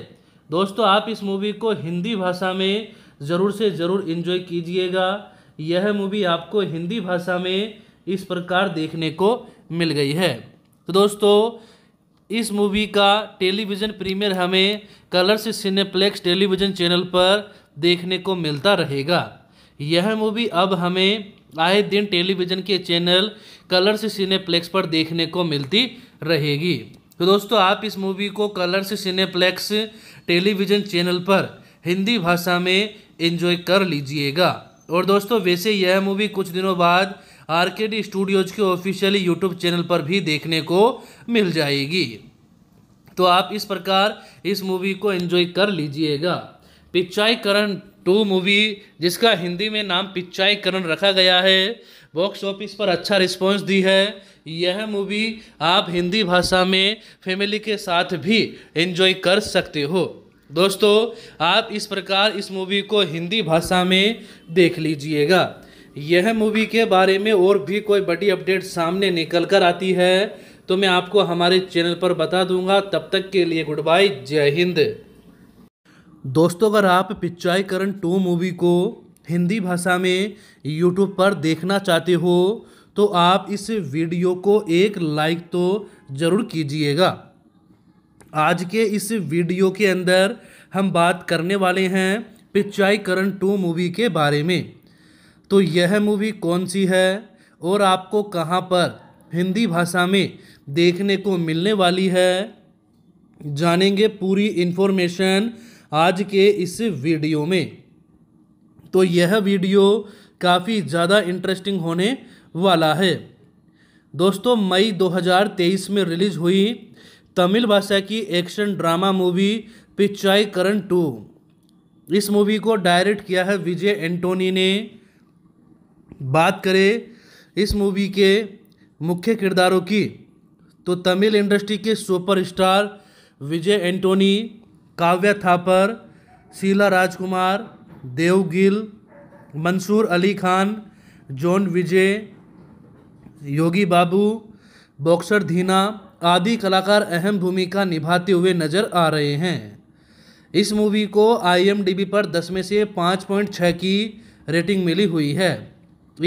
दोस्तों आप इस मूवी को हिंदी भाषा में ज़रूर से ज़रूर इन्जॉय कीजिएगा यह मूवी आपको हिंदी भाषा में इस प्रकार देखने को मिल गई है तो दोस्तों इस मूवी का टेलीविज़न प्रीमियर हमें कलर्स सिनेप्लेक्स टेलीविज़न चैनल पर देखने को मिलता रहेगा यह मूवी अब हमें आए दिन टेलीविज़न के चैनल कलर्स सिनेप्लेक्स पर देखने को मिलती रहेगी तो दोस्तों आप इस मूवी को कलर्स सिनेप्लेक्स टेलीविज़न चैनल पर हिंदी भाषा में एंजॉय कर लीजिएगा और दोस्तों वैसे यह मूवी कुछ दिनों बाद आर के डी स्टूडियोज़ के ऑफिशियली यूट्यूब चैनल पर भी देखने को मिल जाएगी तो आप इस प्रकार इस मूवी को एंजॉय कर लीजिएगा पिक्चाईकरण करण टू मूवी जिसका हिंदी में नाम करण रखा गया है बॉक्स ऑफिस पर अच्छा रिस्पॉन्स दी है यह मूवी आप हिंदी भाषा में फैमिली के साथ भी एंजॉय कर सकते हो दोस्तों आप इस प्रकार इस मूवी को हिंदी भाषा में देख लीजिएगा यह मूवी के बारे में और भी कोई बड़ी अपडेट सामने निकल कर आती है तो मैं आपको हमारे चैनल पर बता दूंगा तब तक के लिए गुड बाय जय हिंद दोस्तों अगर आप पिचाईकरण टू मूवी को हिंदी भाषा में यूट्यूब पर देखना चाहते हो तो आप इस वीडियो को एक लाइक तो ज़रूर कीजिएगा आज के इस वीडियो के अंदर हम बात करने वाले हैं पिचाईकरण टू मूवी के बारे में तो यह मूवी कौन सी है और आपको कहाँ पर हिंदी भाषा में देखने को मिलने वाली है जानेंगे पूरी इन्फॉर्मेशन आज के इस वीडियो में तो यह वीडियो काफ़ी ज़्यादा इंटरेस्टिंग होने वाला है दोस्तों मई 2023 में रिलीज़ हुई तमिल भाषा की action drama movie Pichaikkaran two इस मूवी को डायरेक्ट किया है विजय एंटोनी ने बात करें इस मूवी के मुख्य किरदारों की तो तमिल इंडस्ट्री के superstar Vijay Antony Kavya Thapar Sheela Rajkumar Dev Gill Mansoor Ali Khan John Vijay Yogi Babu boxer Dheena आदि कलाकार अहम भूमिका निभाते हुए नजर आ रहे हैं इस मूवी को आईएमडीबी पर 10 में से 5.6 की रेटिंग मिली हुई है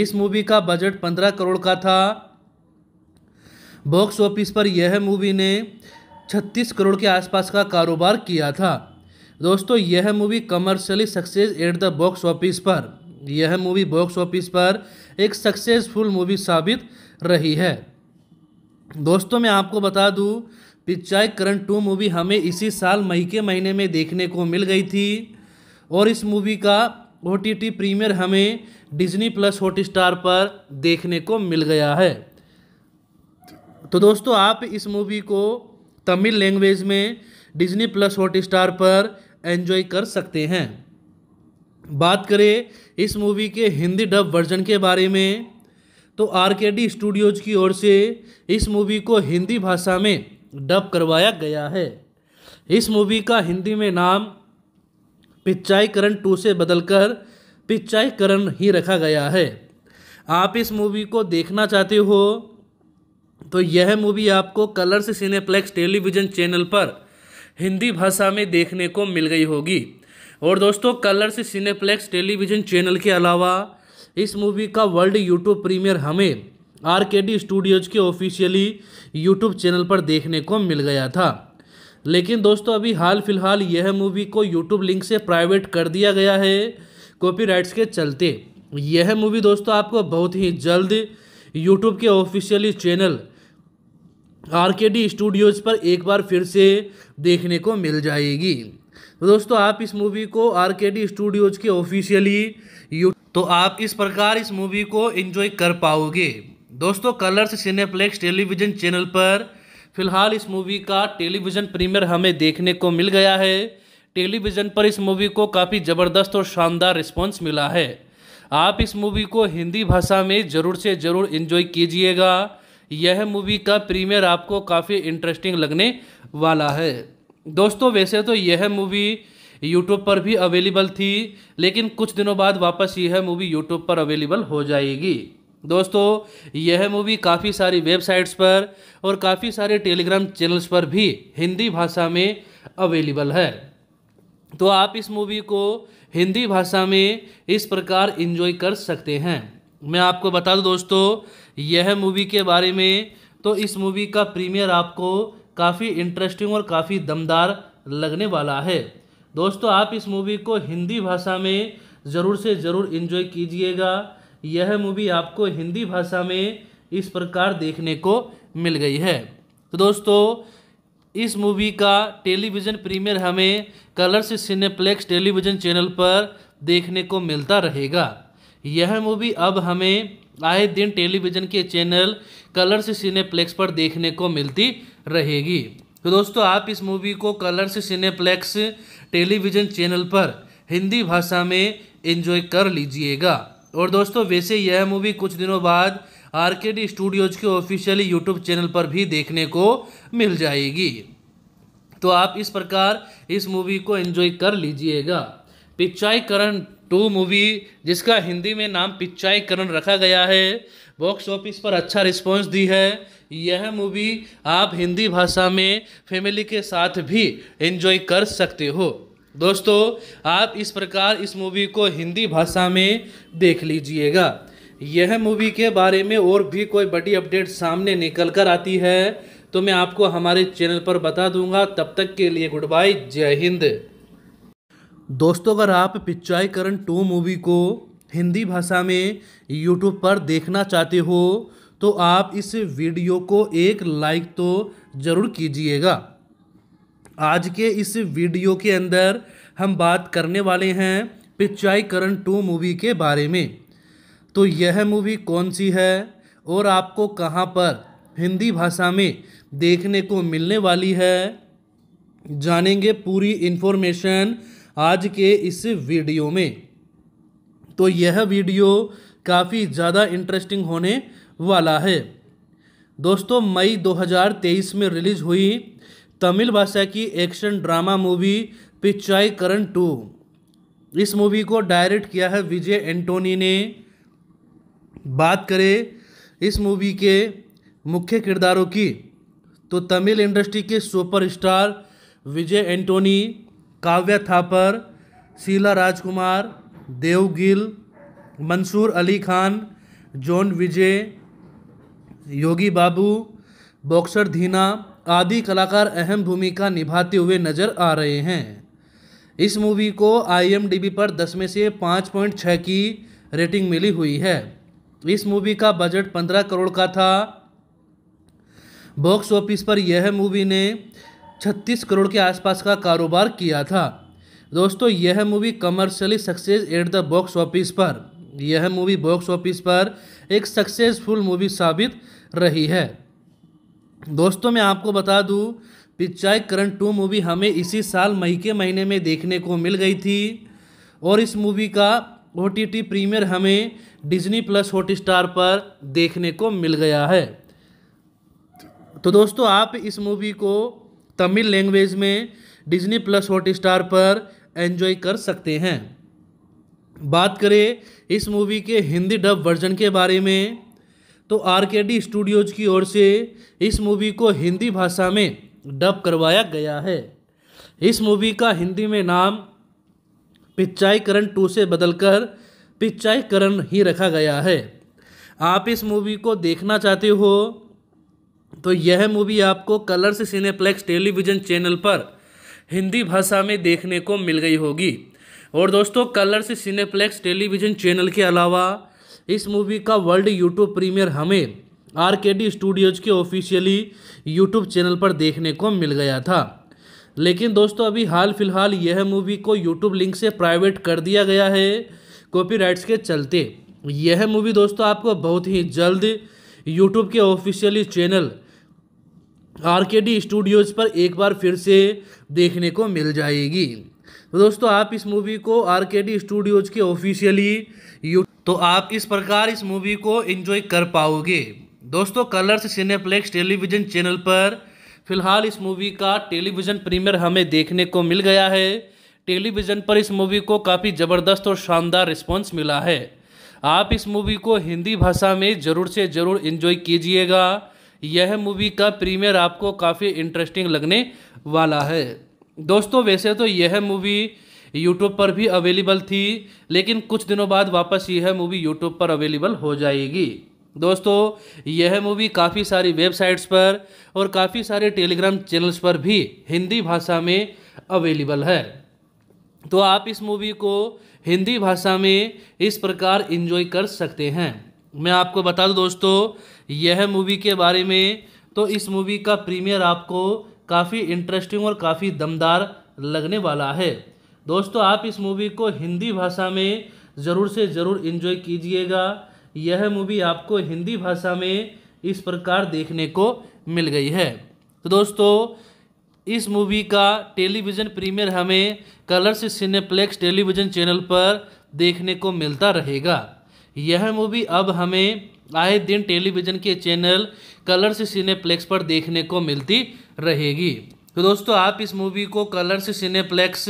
इस मूवी का बजट 15 करोड़ का था बॉक्स ऑफिस पर यह मूवी ने छत्तीस करोड़ के आसपास का कारोबार किया था दोस्तों यह movie commercially success at the box office पर यह मूवी बॉक्स ऑफिस पर एक सक्सेसफुल मूवी साबित रही है दोस्तों मैं आपको बता दूं पिचाई करण टू मूवी हमें इसी साल मई के महीने में देखने को मिल गई थी और इस मूवी का ओ टी टी प्रीमियर हमें डिज्नी प्लस हॉट स्टार पर देखने को मिल गया है तो दोस्तों आप इस मूवी को तमिल लैंग्वेज में डिज्नी प्लस हॉट स्टार पर एंजॉय कर सकते हैं बात करें इस मूवी के हिंदी डब वर्जन के बारे में तो आर के डी स्टूडियोज की ओर से इस मूवी को हिंदी भाषा में डब करवाया गया है इस मूवी का हिंदी में नाम पिच्चाई करण टू से बदलकर पिच्चाईकरण करण ही रखा गया है आप इस मूवी को देखना चाहते हो तो यह मूवी आपको कलर्स सिनेप्लेक्स टेलीविज़न चैनल पर हिंदी भाषा में देखने को मिल गई होगी और दोस्तों कलर्स सिनेप्लेक्स टेलीविज़न चैनल के अलावा इस मूवी का वर्ल्ड यूट्यूब प्रीमियर हमें आर के डी स्टूडियोज़ के ऑफिशियली यूट्यूब चैनल पर देखने को मिल गया था लेकिन दोस्तों अभी हाल फिलहाल यह मूवी को यूट्यूब लिंक से प्राइवेट कर दिया गया है कॉपीराइट्स के चलते यह मूवी दोस्तों आपको बहुत ही जल्द यूट्यूब के officially channel R K D studios पर एक बार फिर से देखने को मिल जाएगी तो दोस्तों आप इस मूवी को आर के डी स्टूडियोज़ के ऑफिशियली यू तो आप इस प्रकार इस मूवी को एंजॉय कर पाओगे दोस्तों कलर्स सिनेप्लेक्स टेलीविज़न चैनल पर फिलहाल इस मूवी का टेलीविज़न प्रीमियर हमें देखने को मिल गया है टेलीविज़न पर इस मूवी को काफ़ी ज़बरदस्त और शानदार रिस्पॉन्स मिला है आप इस मूवी को हिंदी भाषा में ज़रूर से ज़रूर इन्जॉय कीजिएगा यह मूवी का प्रीमियर आपको काफ़ी इंटरेस्टिंग लगने वाला है दोस्तों वैसे तो यह मूवी यूट्यूब पर भी अवेलेबल थी लेकिन कुछ दिनों बाद वापस यह मूवी यूट्यूब पर अवेलेबल हो जाएगी दोस्तों यह मूवी काफ़ी सारी वेबसाइट्स पर और काफ़ी सारे टेलीग्राम चैनल्स पर भी हिंदी भाषा में अवेलेबल है तो आप इस मूवी को हिंदी भाषा में इस प्रकार इन्जॉय कर सकते हैं मैं आपको बता दूं दोस्तों यह मूवी के बारे में तो इस मूवी का प्रीमियर आपको काफ़ी इंटरेस्टिंग और काफ़ी दमदार लगने वाला है दोस्तों आप इस मूवी को हिंदी भाषा में ज़रूर से ज़रूर इन्जॉय कीजिएगा यह मूवी आपको हिंदी भाषा में इस प्रकार देखने को मिल गई है तो दोस्तों इस मूवी का टेलीविज़न प्रीमियर हमें कलर्स सिनेप्लेक्स टेलीविज़न चैनल पर देखने को मिलता रहेगा यह मूवी अब हमें आए दिन टेलीविज़न के चैनल कलर्स सिनेप्लेक्स पर देखने को मिलती रहेगी तो दोस्तों आप इस मूवी को कलर्स सिनेप्लेक्स टेलीविज़न चैनल पर हिंदी भाषा में एंजॉय कर लीजिएगा और दोस्तों वैसे यह मूवी कुछ दिनों बाद आर के डी स्टूडियोज के ऑफिशियली यूट्यूब चैनल पर भी देखने को मिल जाएगी तो आप इस प्रकार इस मूवी को एंजॉय कर लीजिएगा पिक्चाई करण टू मूवी जिसका हिंदी में नाम पिच्चाईकरण रखा गया है बॉक्स ऑफिस पर अच्छा रिस्पॉन्स दी है यह मूवी आप हिंदी भाषा में फैमिली के साथ भी एंजॉय कर सकते हो दोस्तों आप इस प्रकार इस मूवी को हिंदी भाषा में देख लीजिएगा यह मूवी के बारे में और भी कोई बड़ी अपडेट सामने निकल कर आती है तो मैं आपको हमारे चैनल पर बता दूंगा तब तक के लिए गुड बाय जय हिंद दोस्तों अगर आप पिचाईकरण टू मूवी को हिंदी भाषा में यूट्यूब पर देखना चाहते हो तो आप इस वीडियो को एक लाइक तो ज़रूर कीजिएगा आज के इस वीडियो के अंदर हम बात करने वाले हैं पिचाईकरण टू मूवी के बारे में तो यह मूवी कौन सी है और आपको कहाँ पर हिंदी भाषा में देखने को मिलने वाली है जानेंगे पूरी इन्फॉर्मेशन आज के इस वीडियो में तो यह वीडियो काफ़ी ज़्यादा इंटरेस्टिंग होने वाला है दोस्तों मई 2023 में रिलीज़ हुई तमिल भाषा की action drama movie Pichaikkaran two इस मूवी को डायरेक्ट किया है विजय एंटोनी ने बात करें इस मूवी के मुख्य किरदारों की तो तमिल इंडस्ट्री के superstar Vijay Antony Kavya Thapar Sheela Rajkumar Dev Gill Mansoor Ali Khan John Vijay Yogi Babu boxer Dheena आदि कलाकार अहम भूमिका निभाते हुए नजर आ रहे हैं इस मूवी को आईएमडीबी पर 10 में से 5.6 की रेटिंग मिली हुई है इस मूवी का बजट 15 करोड़ का था बॉक्स ऑफिस पर यह मूवी ने छत्तीस करोड़ के आसपास का कारोबार किया था दोस्तों यह movie commercially success at the box office पर यह मूवी बॉक्स ऑफिस पर एक सक्सेसफुल मूवी साबित रही है दोस्तों मैं आपको बता दूं पिचाई करंट टू मूवी हमें इसी साल मई के महीने में देखने को मिल गई थी और इस मूवी का ओ टी टी प्रीमियर हमें डिज्नी प्लस हॉटस्टार पर देखने को मिल गया है तो दोस्तों आप इस मूवी को तमिल लैंग्वेज में डिज्नी प्लस हॉट स्टार पर एंजॉय कर सकते हैं बात करें इस मूवी के हिंदी डब वर्जन के बारे में तो आर के डी स्टूडियोज की ओर से इस मूवी को हिंदी भाषा में डब करवाया गया है इस मूवी का हिंदी में नाम पिच्चाई करण टू से बदलकर पिच्चाई करण ही रखा गया है आप इस मूवी को देखना चाहते हो तो यह मूवी आपको कलर्स सिनेप्लेक्स टेलीविज़न चैनल पर हिंदी भाषा में देखने को मिल गई होगी और दोस्तों कलर्स सिनेप्लेक्स टेलीविज़न चैनल के अलावा इस मूवी का वर्ल्ड यूट्यूब प्रीमियर हमें आर के डी स्टूडियोज़ के ऑफिशियली यूट्यूब चैनल पर देखने को मिल गया था लेकिन दोस्तों अभी हाल फिलहाल यह मूवी को यूट्यूब लिंक से प्राइवेट कर दिया गया है कॉपीराइट्स के चलते यह मूवी दोस्तों आपको बहुत ही जल्द यूट्यूब के officially channel R K D studios पर एक बार फिर से देखने को मिल जाएगी तो दोस्तों आप इस मूवी को आर के डी स्टूडियोज़ के ऑफिशियली यू तो आप इस प्रकार इस मूवी को एंजॉय कर पाओगे दोस्तों कलर्स सिनेप्लेक्स टेलीविज़न चैनल पर फिलहाल इस मूवी का टेलीविज़न प्रीमियर हमें देखने को मिल गया है टेलीविज़न पर इस मूवी को काफ़ी ज़बरदस्त और शानदार रिस्पॉन्स मिला है आप इस मूवी को हिंदी भाषा में ज़रूर से ज़रूर इन्जॉय कीजिएगा यह मूवी का प्रीमियर आपको काफ़ी इंटरेस्टिंग लगने वाला है दोस्तों वैसे तो यह मूवी यूट्यूब पर भी अवेलेबल थी लेकिन कुछ दिनों बाद वापस यह मूवी यूट्यूब पर अवेलेबल हो जाएगी दोस्तों यह मूवी काफ़ी सारी वेबसाइट्स पर और काफ़ी सारे टेलीग्राम चैनल्स पर भी हिंदी भाषा में अवेलेबल है तो आप इस मूवी को हिंदी भाषा में इस प्रकार इन्जॉय कर सकते हैं मैं आपको बता दूं दोस्तों यह मूवी के बारे में तो इस मूवी का प्रीमियर आपको काफ़ी इंटरेस्टिंग और काफ़ी दमदार लगने वाला है दोस्तों आप इस मूवी को हिंदी भाषा में ज़रूर से ज़रूर इन्जॉय कीजिएगा यह मूवी आपको हिंदी भाषा में इस प्रकार देखने को मिल गई है तो दोस्तों इस मूवी का टेलीविज़न प्रीमियर हमें कलर्स सिनेप्लेक्स टेलीविज़न चैनल पर देखने को मिलता रहेगा यह मूवी अब हमें आए दिन टेलीविज़न के चैनल कलर्स सिनेप्लेक्स पर देखने को मिलती रहेगी तो दोस्तों आप इस मूवी को कलर्स सिनेप्लेक्स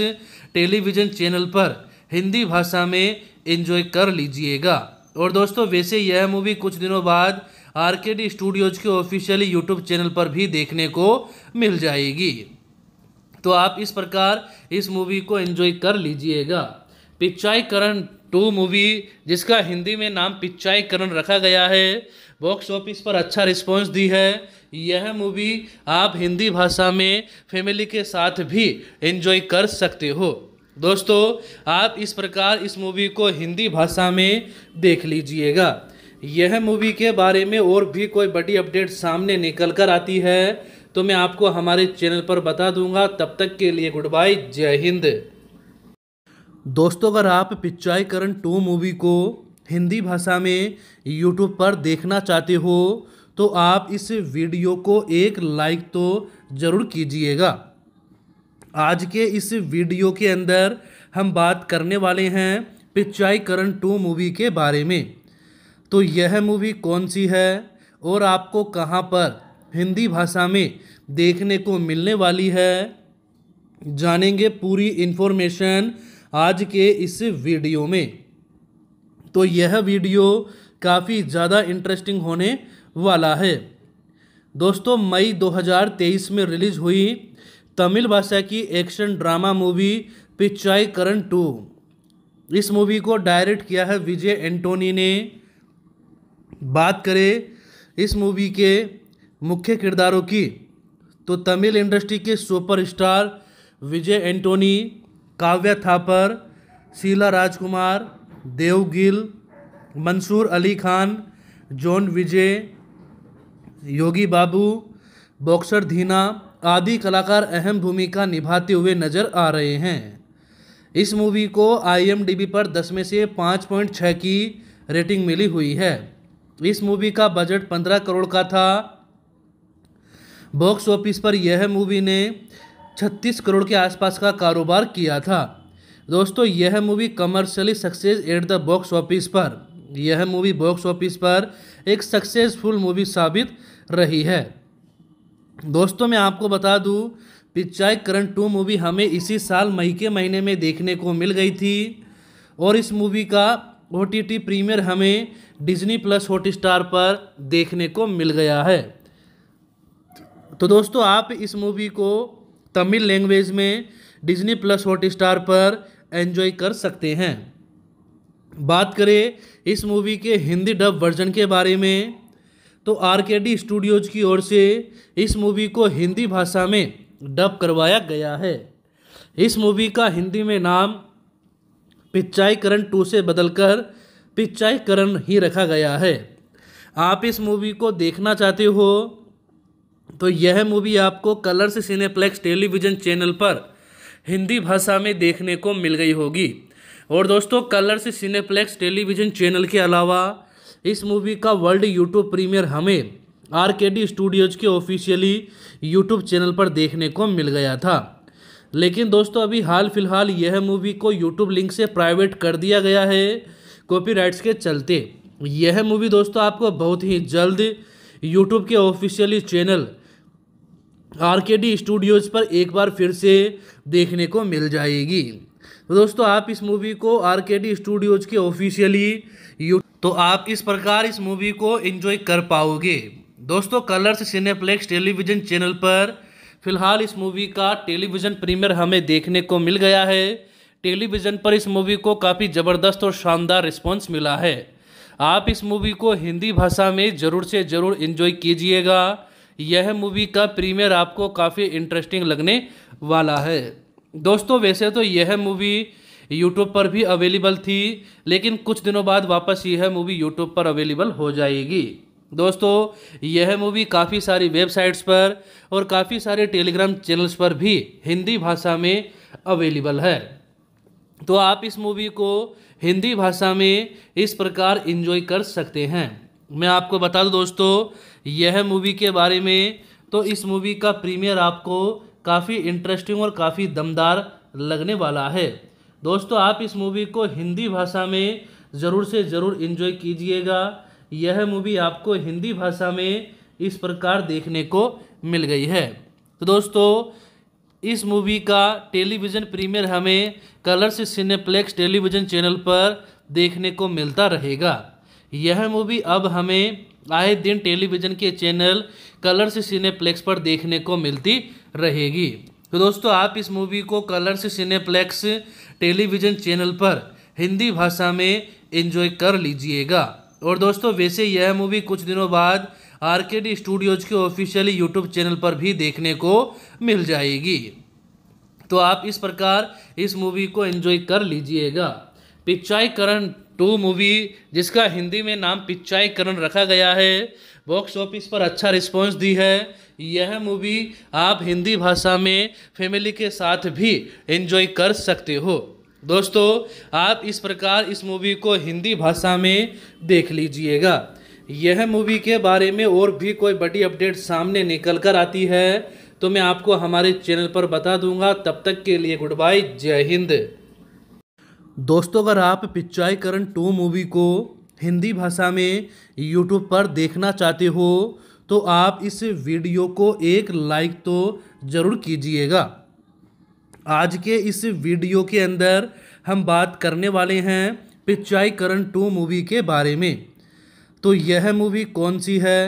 टेलीविज़न चैनल पर हिंदी भाषा में एंजॉय कर लीजिएगा और दोस्तों वैसे यह मूवी कुछ दिनों बाद आर के डी स्टूडियोज़ के ऑफिशियली यूट्यूब चैनल पर भी देखने को मिल जाएगी तो आप इस प्रकार इस मूवी को एंजॉय कर लीजिएगा पिक्चाई टू मूवी जिसका हिंदी में नाम पिक्चाईकरण रखा गया है बॉक्स ऑफिस पर अच्छा रिस्पॉन्स दी है यह मूवी आप हिंदी भाषा में फैमिली के साथ भी एंजॉय कर सकते हो दोस्तों आप इस प्रकार इस मूवी को हिंदी भाषा में देख लीजिएगा यह मूवी के बारे में और भी कोई बड़ी अपडेट सामने निकल कर आती है तो मैं आपको हमारे चैनल पर बता दूंगा तब तक के लिए गुड बाय जय हिंद दोस्तों अगर आप पिचाईकरण टू मूवी को हिंदी भाषा में यूट्यूब पर देखना चाहते हो तो आप इस वीडियो को एक लाइक तो ज़रूर कीजिएगा आज के इस वीडियो के अंदर हम बात करने वाले हैं पिचाईकरण टू मूवी के बारे में तो यह मूवी कौन सी है और आपको कहाँ पर हिंदी भाषा में देखने को मिलने वाली है जानेंगे पूरी इन्फॉर्मेशन आज के इस वीडियो में तो यह वीडियो काफ़ी ज़्यादा इंटरेस्टिंग होने वाला है दोस्तों मई 2023 में रिलीज हुई तमिल भाषा की action drama movie Pichaikkaran two इस मूवी को डायरेक्ट किया है विजय एंटोनी ने बात करें इस मूवी के मुख्य किरदारों की तो तमिल इंडस्ट्री के superstar Vijay Antony Kavya Thapar Sheela Rajkumar Dev Gill Mansoor Ali Khan John Vijay Yogi Babu boxer Dheena आदि कलाकार अहम भूमिका निभाते हुए नजर आ रहे हैं इस मूवी को आईएमडीबी पर 10 में से 5.6 की रेटिंग मिली हुई है इस मूवी का बजट 15 करोड़ का था बॉक्स ऑफिस पर यह मूवी ने छत्तीस करोड़ के आसपास का कारोबार किया था दोस्तों यह movie commercially success at the box office पर यह मूवी बॉक्स ऑफिस पर एक सक्सेसफुल मूवी साबित रही है दोस्तों मैं आपको बता दूं पिक्चाई करण टू मूवी हमें इसी साल मई के महीने में देखने को मिल गई थी और इस मूवी का ओ टी टी प्रीमियर हमें डिज्नी प्लस हॉट स्टार पर देखने को मिल गया है तो दोस्तों आप इस मूवी को तमिल लैंग्वेज में डिज्नी प्लस हॉट स्टार पर एंजॉय कर सकते हैं बात करें इस मूवी के हिंदी डब वर्जन के बारे में तो आर के डी स्टूडियोज की ओर से इस मूवी को हिंदी भाषा में डब करवाया गया है इस मूवी का हिंदी में नाम पिच्चाई करण टू से बदलकर पिच्चाई करण ही रखा गया है आप इस मूवी को देखना चाहते हो तो यह मूवी आपको कलर्स सिनेप्लेक्स टेलीविज़न चैनल पर हिंदी भाषा में देखने को मिल गई होगी और दोस्तों कलर्स सिनेप्लेक्स टेलीविज़न चैनल के अलावा इस मूवी का वर्ल्ड यूट्यूब प्रीमियर हमें आर के डी स्टूडियोज़ के ऑफिशियली यूट्यूब चैनल पर देखने को मिल गया था लेकिन दोस्तों अभी हाल फिलहाल यह मूवी को यूट्यूब लिंक से प्राइवेट कर दिया गया है कॉपीराइट्स के चलते यह मूवी दोस्तों आपको बहुत ही जल्द यूट्यूब के officially channel R K D studios पर एक बार फिर से देखने को मिल जाएगी तो दोस्तों आप इस मूवी को आर के डी स्टूडियोज़ के ऑफिशियली यू तो आप इस प्रकार इस मूवी को एंजॉय कर पाओगे दोस्तों कलर्स सिनेप्लेक्स टेलीविज़न चैनल पर फिलहाल इस मूवी का टेलीविज़न प्रीमियर हमें देखने को मिल गया है टेलीविज़न पर इस मूवी को काफ़ी ज़बरदस्त और शानदार रिस्पॉन्स मिला है आप इस मूवी को हिंदी भाषा में ज़रूर से ज़रूर इन्जॉय कीजिएगा यह मूवी का प्रीमियर आपको काफ़ी इंटरेस्टिंग लगने वाला है दोस्तों वैसे तो यह मूवी यूट्यूब पर भी अवेलेबल थी लेकिन कुछ दिनों बाद वापस यह मूवी यूट्यूब पर अवेलेबल हो जाएगी दोस्तों यह मूवी काफ़ी सारी वेबसाइट्स पर और काफ़ी सारे टेलीग्राम चैनल्स पर भी हिंदी भाषा में अवेलेबल है तो आप इस मूवी को हिंदी भाषा में इस प्रकार इन्जॉय कर सकते हैं मैं आपको बता दूं दोस्तों यह मूवी के बारे में तो इस मूवी का प्रीमियर आपको काफ़ी इंटरेस्टिंग और काफ़ी दमदार लगने वाला है दोस्तों आप इस मूवी को हिंदी भाषा में ज़रूर से ज़रूर इन्जॉय कीजिएगा यह मूवी आपको हिंदी भाषा में इस प्रकार देखने को मिल गई है तो दोस्तों इस मूवी का टेलीविज़न प्रीमियर हमें कलर्स सिनेप्लेक्स टेलीविज़न चैनल पर देखने को मिलता रहेगा यह मूवी अब हमें आए दिन टेलीविज़न के चैनल कलर्स सिनेप्लेक्स पर देखने को मिलती रहेगी तो दोस्तों आप इस मूवी को कलर्स सिनेप्लेक्स टेलीविज़न चैनल पर हिंदी भाषा में एंजॉय कर लीजिएगा और दोस्तों वैसे यह मूवी कुछ दिनों बाद आर के डी स्टूडियोज़ के ऑफिशियली यूट्यूब चैनल पर भी देखने को मिल जाएगी तो आप इस प्रकार इस मूवी को एंजॉय कर लीजिएगा पिक्चाईकरण करण टू मूवी जिसका हिंदी में नाम करण रखा गया है बॉक्स ऑफिस पर अच्छा रिस्पॉन्स दी है यह मूवी आप हिंदी भाषा में फैमिली के साथ भी एंजॉय कर सकते हो दोस्तों आप इस प्रकार इस मूवी को हिंदी भाषा में देख लीजिएगा यह मूवी के बारे में और भी कोई बड़ी अपडेट सामने निकल कर आती है तो मैं आपको हमारे चैनल पर बता दूंगा तब तक के लिए गुड बाय जय हिंद दोस्तों अगर आप पिचाईकरण टू मूवी को हिंदी भाषा में यूट्यूब पर देखना चाहते हो तो आप इस वीडियो को एक लाइक तो ज़रूर कीजिएगा आज के इस वीडियो के अंदर हम बात करने वाले हैं पिचाईकरण टू मूवी के बारे में तो यह मूवी कौन सी है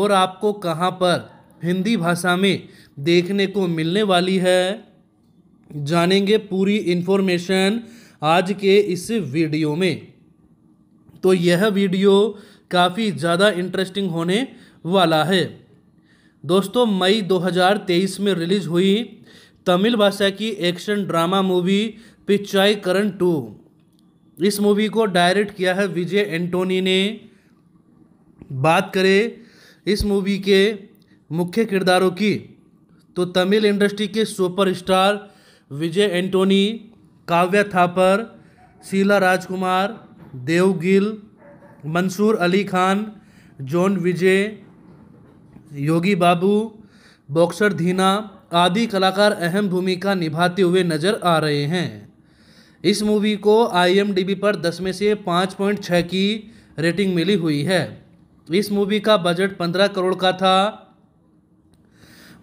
और आपको कहाँ पर हिंदी भाषा में देखने को मिलने वाली है जानेंगे पूरी इन्फॉर्मेशन आज के इस वीडियो में तो यह वीडियो काफ़ी ज़्यादा इंटरेस्टिंग होने वाला है दोस्तों मई 2023 में रिलीज़ हुई तमिल भाषा की action drama movie Pichaikkaran two इस मूवी को डायरेक्ट किया है विजय एंटोनी ने बात करें इस मूवी के मुख्य किरदारों की तो तमिल इंडस्ट्री के superstar Vijay Antony Kavya Thapar Sheela Rajkumar Dev Gill Mansoor Ali Khan John Vijay Yogi Babu boxer Dheena आदि कलाकार अहम भूमिका निभाते हुए नजर आ रहे हैं इस मूवी को आईएमडीबी पर 10 में से 5.6 की रेटिंग मिली हुई है इस मूवी का बजट 15 करोड़ का था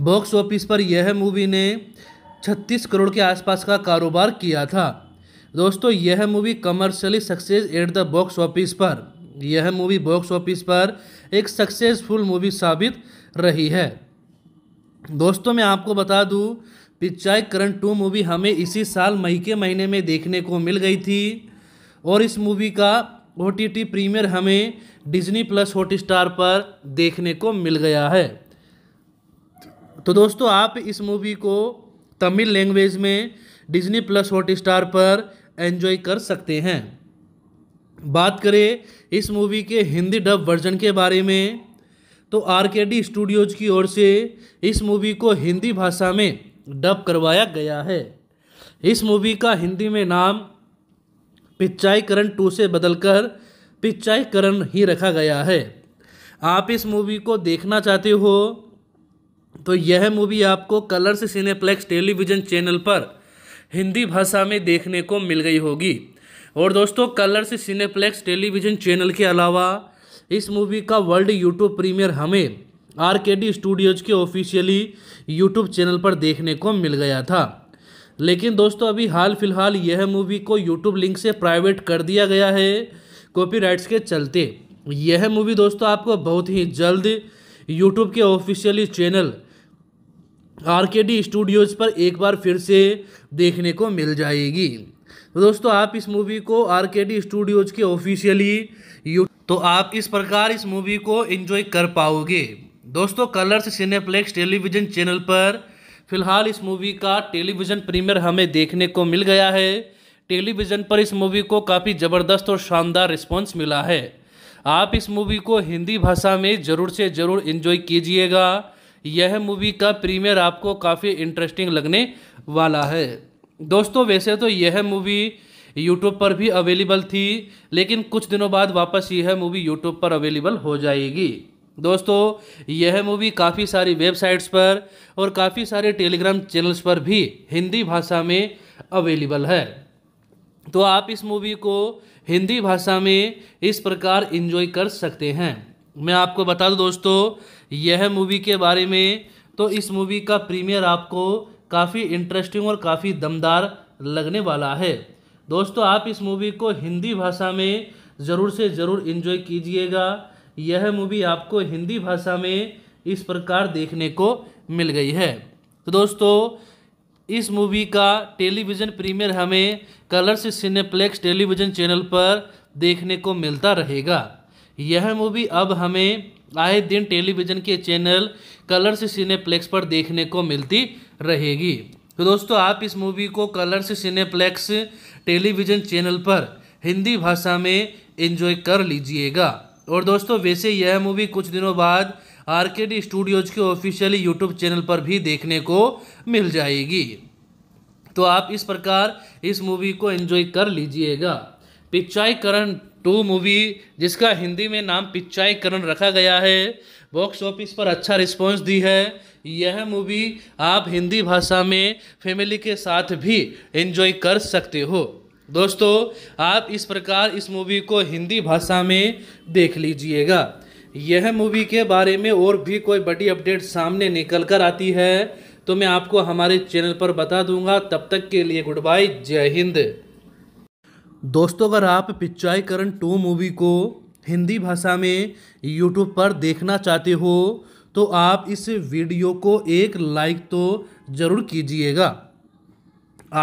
बॉक्स ऑफिस पर यह मूवी ने छत्तीस करोड़ के आसपास का कारोबार किया था दोस्तों यह movie commercially success at the box office पर यह मूवी बॉक्स ऑफिस पर एक सक्सेसफुल मूवी साबित रही है दोस्तों मैं आपको बता दूं पिचाई करण टू मूवी हमें इसी साल मई के महीने में देखने को मिल गई थी और इस मूवी का ओ टी टी प्रीमियर हमें डिज्नी प्लस हॉट स्टार पर देखने को मिल गया है तो दोस्तों आप इस मूवी को तमिल लैंग्वेज में डिज्नी प्लस हॉट स्टार पर एंजॉय कर सकते हैं बात करें इस मूवी के हिंदी डब वर्जन के बारे में तो आर के डी स्टूडियोज की ओर से इस मूवी को हिंदी भाषा में डब करवाया गया है इस मूवी का हिंदी में नाम पिच्चाई करण टू से बदलकर पिच्चाई करण ही रखा गया है आप इस मूवी को देखना चाहते हो तो यह मूवी आपको कलर्स सिनेप्लेक्स टेलीविज़न चैनल पर हिंदी भाषा में देखने को मिल गई होगी और दोस्तों कलर्स सिनेप्लेक्स टेलीविज़न चैनल के अलावा इस मूवी का वर्ल्ड यूट्यूब प्रीमियर हमें आर के डी स्टूडियोज़ के ऑफिशियली यूट्यूब चैनल पर देखने को मिल गया था लेकिन दोस्तों अभी हाल फिलहाल यह मूवी को यूट्यूब लिंक से प्राइवेट कर दिया गया है कॉपीराइट्स के चलते यह मूवी दोस्तों आपको बहुत ही जल्द यूट्यूब के officially channel R K D studios पर एक बार फिर से देखने को मिल जाएगी तो दोस्तों आप इस मूवी को आर के डी स्टूडियोज़ के ऑफिशियली यू तो आप इस प्रकार इस मूवी को एंजॉय कर पाओगे दोस्तों कलर्स सिनेप्लेक्स टेलीविज़न चैनल पर फिलहाल इस मूवी का टेलीविज़न प्रीमियर हमें देखने को मिल गया है टेलीविज़न पर इस मूवी को काफ़ी ज़बरदस्त और शानदार रिस्पॉन्स मिला है आप इस मूवी को हिंदी भाषा में ज़रूर से ज़रूर इन्जॉय कीजिएगा यह मूवी का प्रीमियर आपको काफ़ी इंटरेस्टिंग लगने वाला है दोस्तों वैसे तो यह मूवी यूट्यूब पर भी अवेलेबल थी लेकिन कुछ दिनों बाद वापस यह मूवी यूट्यूब पर अवेलेबल हो जाएगी दोस्तों यह मूवी काफ़ी सारी वेबसाइट्स पर और काफ़ी सारे टेलीग्राम चैनल्स पर भी हिंदी भाषा में अवेलेबल है तो आप इस मूवी को हिंदी भाषा में इस प्रकार इन्जॉय कर सकते हैं मैं आपको बता दूं दोस्तों यह मूवी के बारे में तो इस मूवी का प्रीमियर आपको काफ़ी इंटरेस्टिंग और काफ़ी दमदार लगने वाला है दोस्तों आप इस मूवी को हिंदी भाषा में ज़रूर से ज़रूर इन्जॉय कीजिएगा यह मूवी आपको हिंदी भाषा में इस प्रकार देखने को मिल गई है तो दोस्तों इस मूवी का टेलीविज़न प्रीमियर हमें कलर्स सिनेप्लेक्स टेलीविज़न चैनल पर देखने को मिलता रहेगा यह मूवी अब हमें आए दिन टेलीविज़न के चैनल कलर्स सिनेप्लेक्स पर देखने को मिलती रहेगी तो दोस्तों आप इस मूवी को कलर्स सिनेप्लेक्स टेलीविज़न चैनल पर हिंदी भाषा में एंजॉय कर लीजिएगा और दोस्तों वैसे यह मूवी कुछ दिनों बाद आर के डी स्टूडियोज के ऑफिशियली यूट्यूब चैनल पर भी देखने को मिल जाएगी तो आप इस प्रकार इस मूवी को एंजॉय कर लीजिएगा पिक्चाई करण टू मूवी जिसका हिंदी में नाम पिक्चाईकरण रखा गया है बॉक्स ऑफिस पर अच्छा रिस्पॉन्स दी है यह मूवी आप हिंदी भाषा में फैमिली के साथ भी एंजॉय कर सकते हो दोस्तों आप इस प्रकार इस मूवी को हिंदी भाषा में देख लीजिएगा यह मूवी के बारे में और भी कोई बड़ी अपडेट सामने निकल कर आती है तो मैं आपको हमारे चैनल पर बता दूंगा तब तक के लिए गुड बाय जय हिंद दोस्तों अगर आप पिचाईकरण टू मूवी को हिंदी भाषा में यूट्यूब पर देखना चाहते हो तो आप इस वीडियो को एक लाइक तो ज़रूर कीजिएगा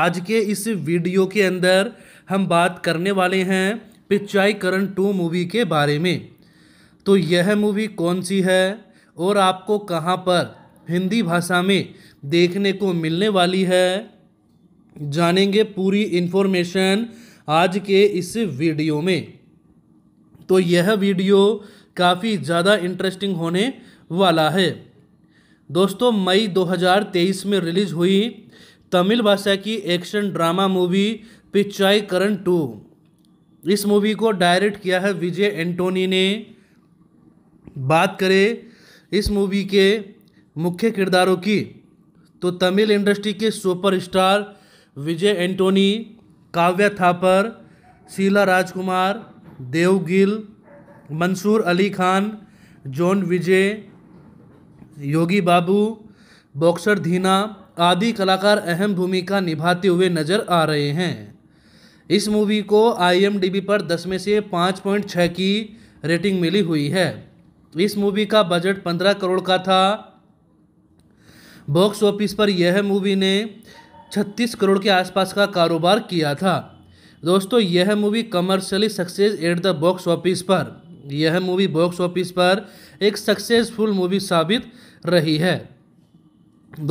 आज के इस वीडियो के अंदर हम बात करने वाले हैं पिचाईकरण टू मूवी के बारे में तो यह मूवी कौन सी है और आपको कहाँ पर हिंदी भाषा में देखने को मिलने वाली है जानेंगे पूरी इन्फॉर्मेशन आज के इस वीडियो में तो यह वीडियो काफ़ी ज़्यादा इंटरेस्टिंग होने वाला है दोस्तों मई 2023 में रिलीज़ हुई तमिल भाषा की action drama movie Pichaikkaran two इस मूवी को डायरेक्ट किया है विजय एंटोनी ने बात करें इस मूवी के मुख्य किरदारों की तो तमिल इंडस्ट्री के superstar Vijay Antony Kavya Thapar Sheela Rajkumar Dev Gill Mansoor Ali Khan John Vijay Yogi Babu boxer Dheena आदि कलाकार अहम भूमिका निभाते हुए नजर आ रहे हैं इस मूवी को आईएमडीबी पर 10 में से 5.6 की रेटिंग मिली हुई है इस मूवी का बजट 15 करोड़ का था बॉक्स ऑफिस पर यह मूवी ने छत्तीस करोड़ के आसपास का कारोबार किया था दोस्तों यह movie commercially success at the box office पर यह मूवी बॉक्स ऑफिस पर एक सक्सेसफुल मूवी साबित रही है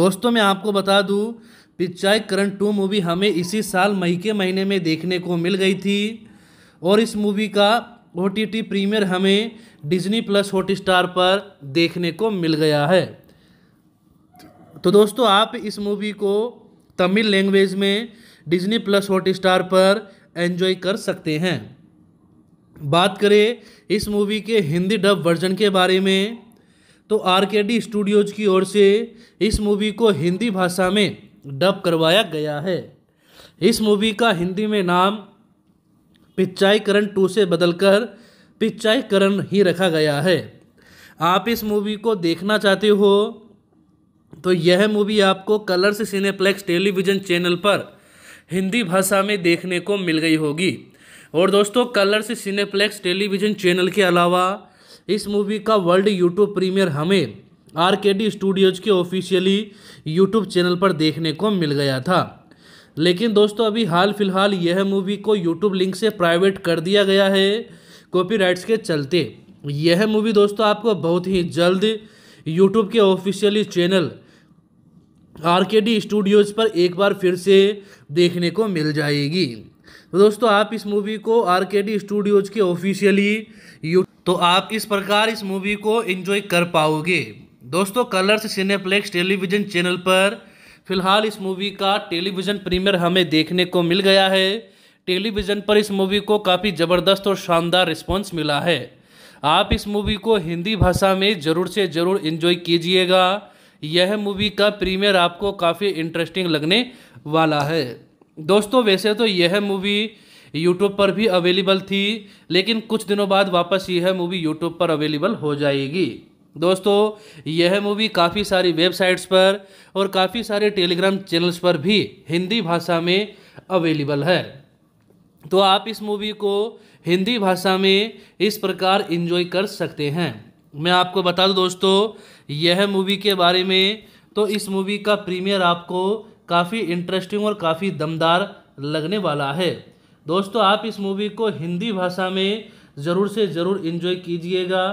दोस्तों मैं आपको बता दूं पिचाई करंट टू मूवी हमें इसी साल मई के महीने में देखने को मिल गई थी और इस मूवी का ओ टी टी प्रीमियर हमें डिज्नी प्लस हॉट स्टार पर देखने को मिल गया है तो दोस्तों आप इस मूवी को तमिल लैंग्वेज में डिज्नी प्लस हॉट स्टार पर एंजॉय कर सकते हैं बात करें इस मूवी के हिंदी डब वर्जन के बारे में तो आर के डी स्टूडियोज की ओर से इस मूवी को हिंदी भाषा में डब करवाया गया है इस मूवी का हिंदी में नाम पिच्चाई करण टू से बदलकर पिच्चाई करण ही रखा गया है आप इस मूवी को देखना चाहते हो तो यह मूवी आपको कलर्स सिनेप्लेक्स टेलीविज़न चैनल पर हिंदी भाषा में देखने को मिल गई होगी और दोस्तों कलर्स सिनेप्लेक्स टेलीविज़न चैनल के अलावा इस मूवी का वर्ल्ड यूट्यूब प्रीमियर हमें आर के डी स्टूडियोज़ के ऑफिशियली यूट्यूब चैनल पर देखने को मिल गया था लेकिन दोस्तों अभी हाल फिलहाल यह मूवी को यूट्यूब लिंक से प्राइवेट कर दिया गया है कॉपीराइट्स के चलते यह मूवी दोस्तों आपको बहुत ही जल्द यूट्यूब के officially channel R K D studios पर एक बार फिर से देखने को मिल जाएगी तो दोस्तों आप इस मूवी को आर के डी स्टूडियोज़ के ऑफिशियली यू तो आप इस प्रकार इस मूवी को एंजॉय कर पाओगे दोस्तों कलर्स सिनेप्लेक्स टेलीविज़न चैनल पर फिलहाल इस मूवी का टेलीविज़न प्रीमियर हमें देखने को मिल गया है टेलीविज़न पर इस मूवी को काफ़ी ज़बरदस्त और शानदार रिस्पॉन्स मिला है आप इस मूवी को हिंदी भाषा में ज़रूर से ज़रूर इन्जॉय कीजिएगा यह मूवी का प्रीमियर आपको काफ़ी इंटरेस्टिंग लगने वाला है दोस्तों वैसे तो यह मूवी यूट्यूब पर भी अवेलेबल थी लेकिन कुछ दिनों बाद वापस यह मूवी यूट्यूब पर अवेलेबल हो जाएगी दोस्तों यह मूवी काफ़ी सारी वेबसाइट्स पर और काफ़ी सारे टेलीग्राम चैनल्स पर भी हिंदी भाषा में अवेलेबल है तो आप इस मूवी को हिंदी भाषा में इस प्रकार इन्जॉय कर सकते हैं मैं आपको बता दूं दोस्तों यह मूवी के बारे में तो इस मूवी का प्रीमियर आपको काफ़ी इंटरेस्टिंग और काफ़ी दमदार लगने वाला है दोस्तों आप इस मूवी को हिंदी भाषा में ज़रूर से ज़रूर इन्जॉय कीजिएगा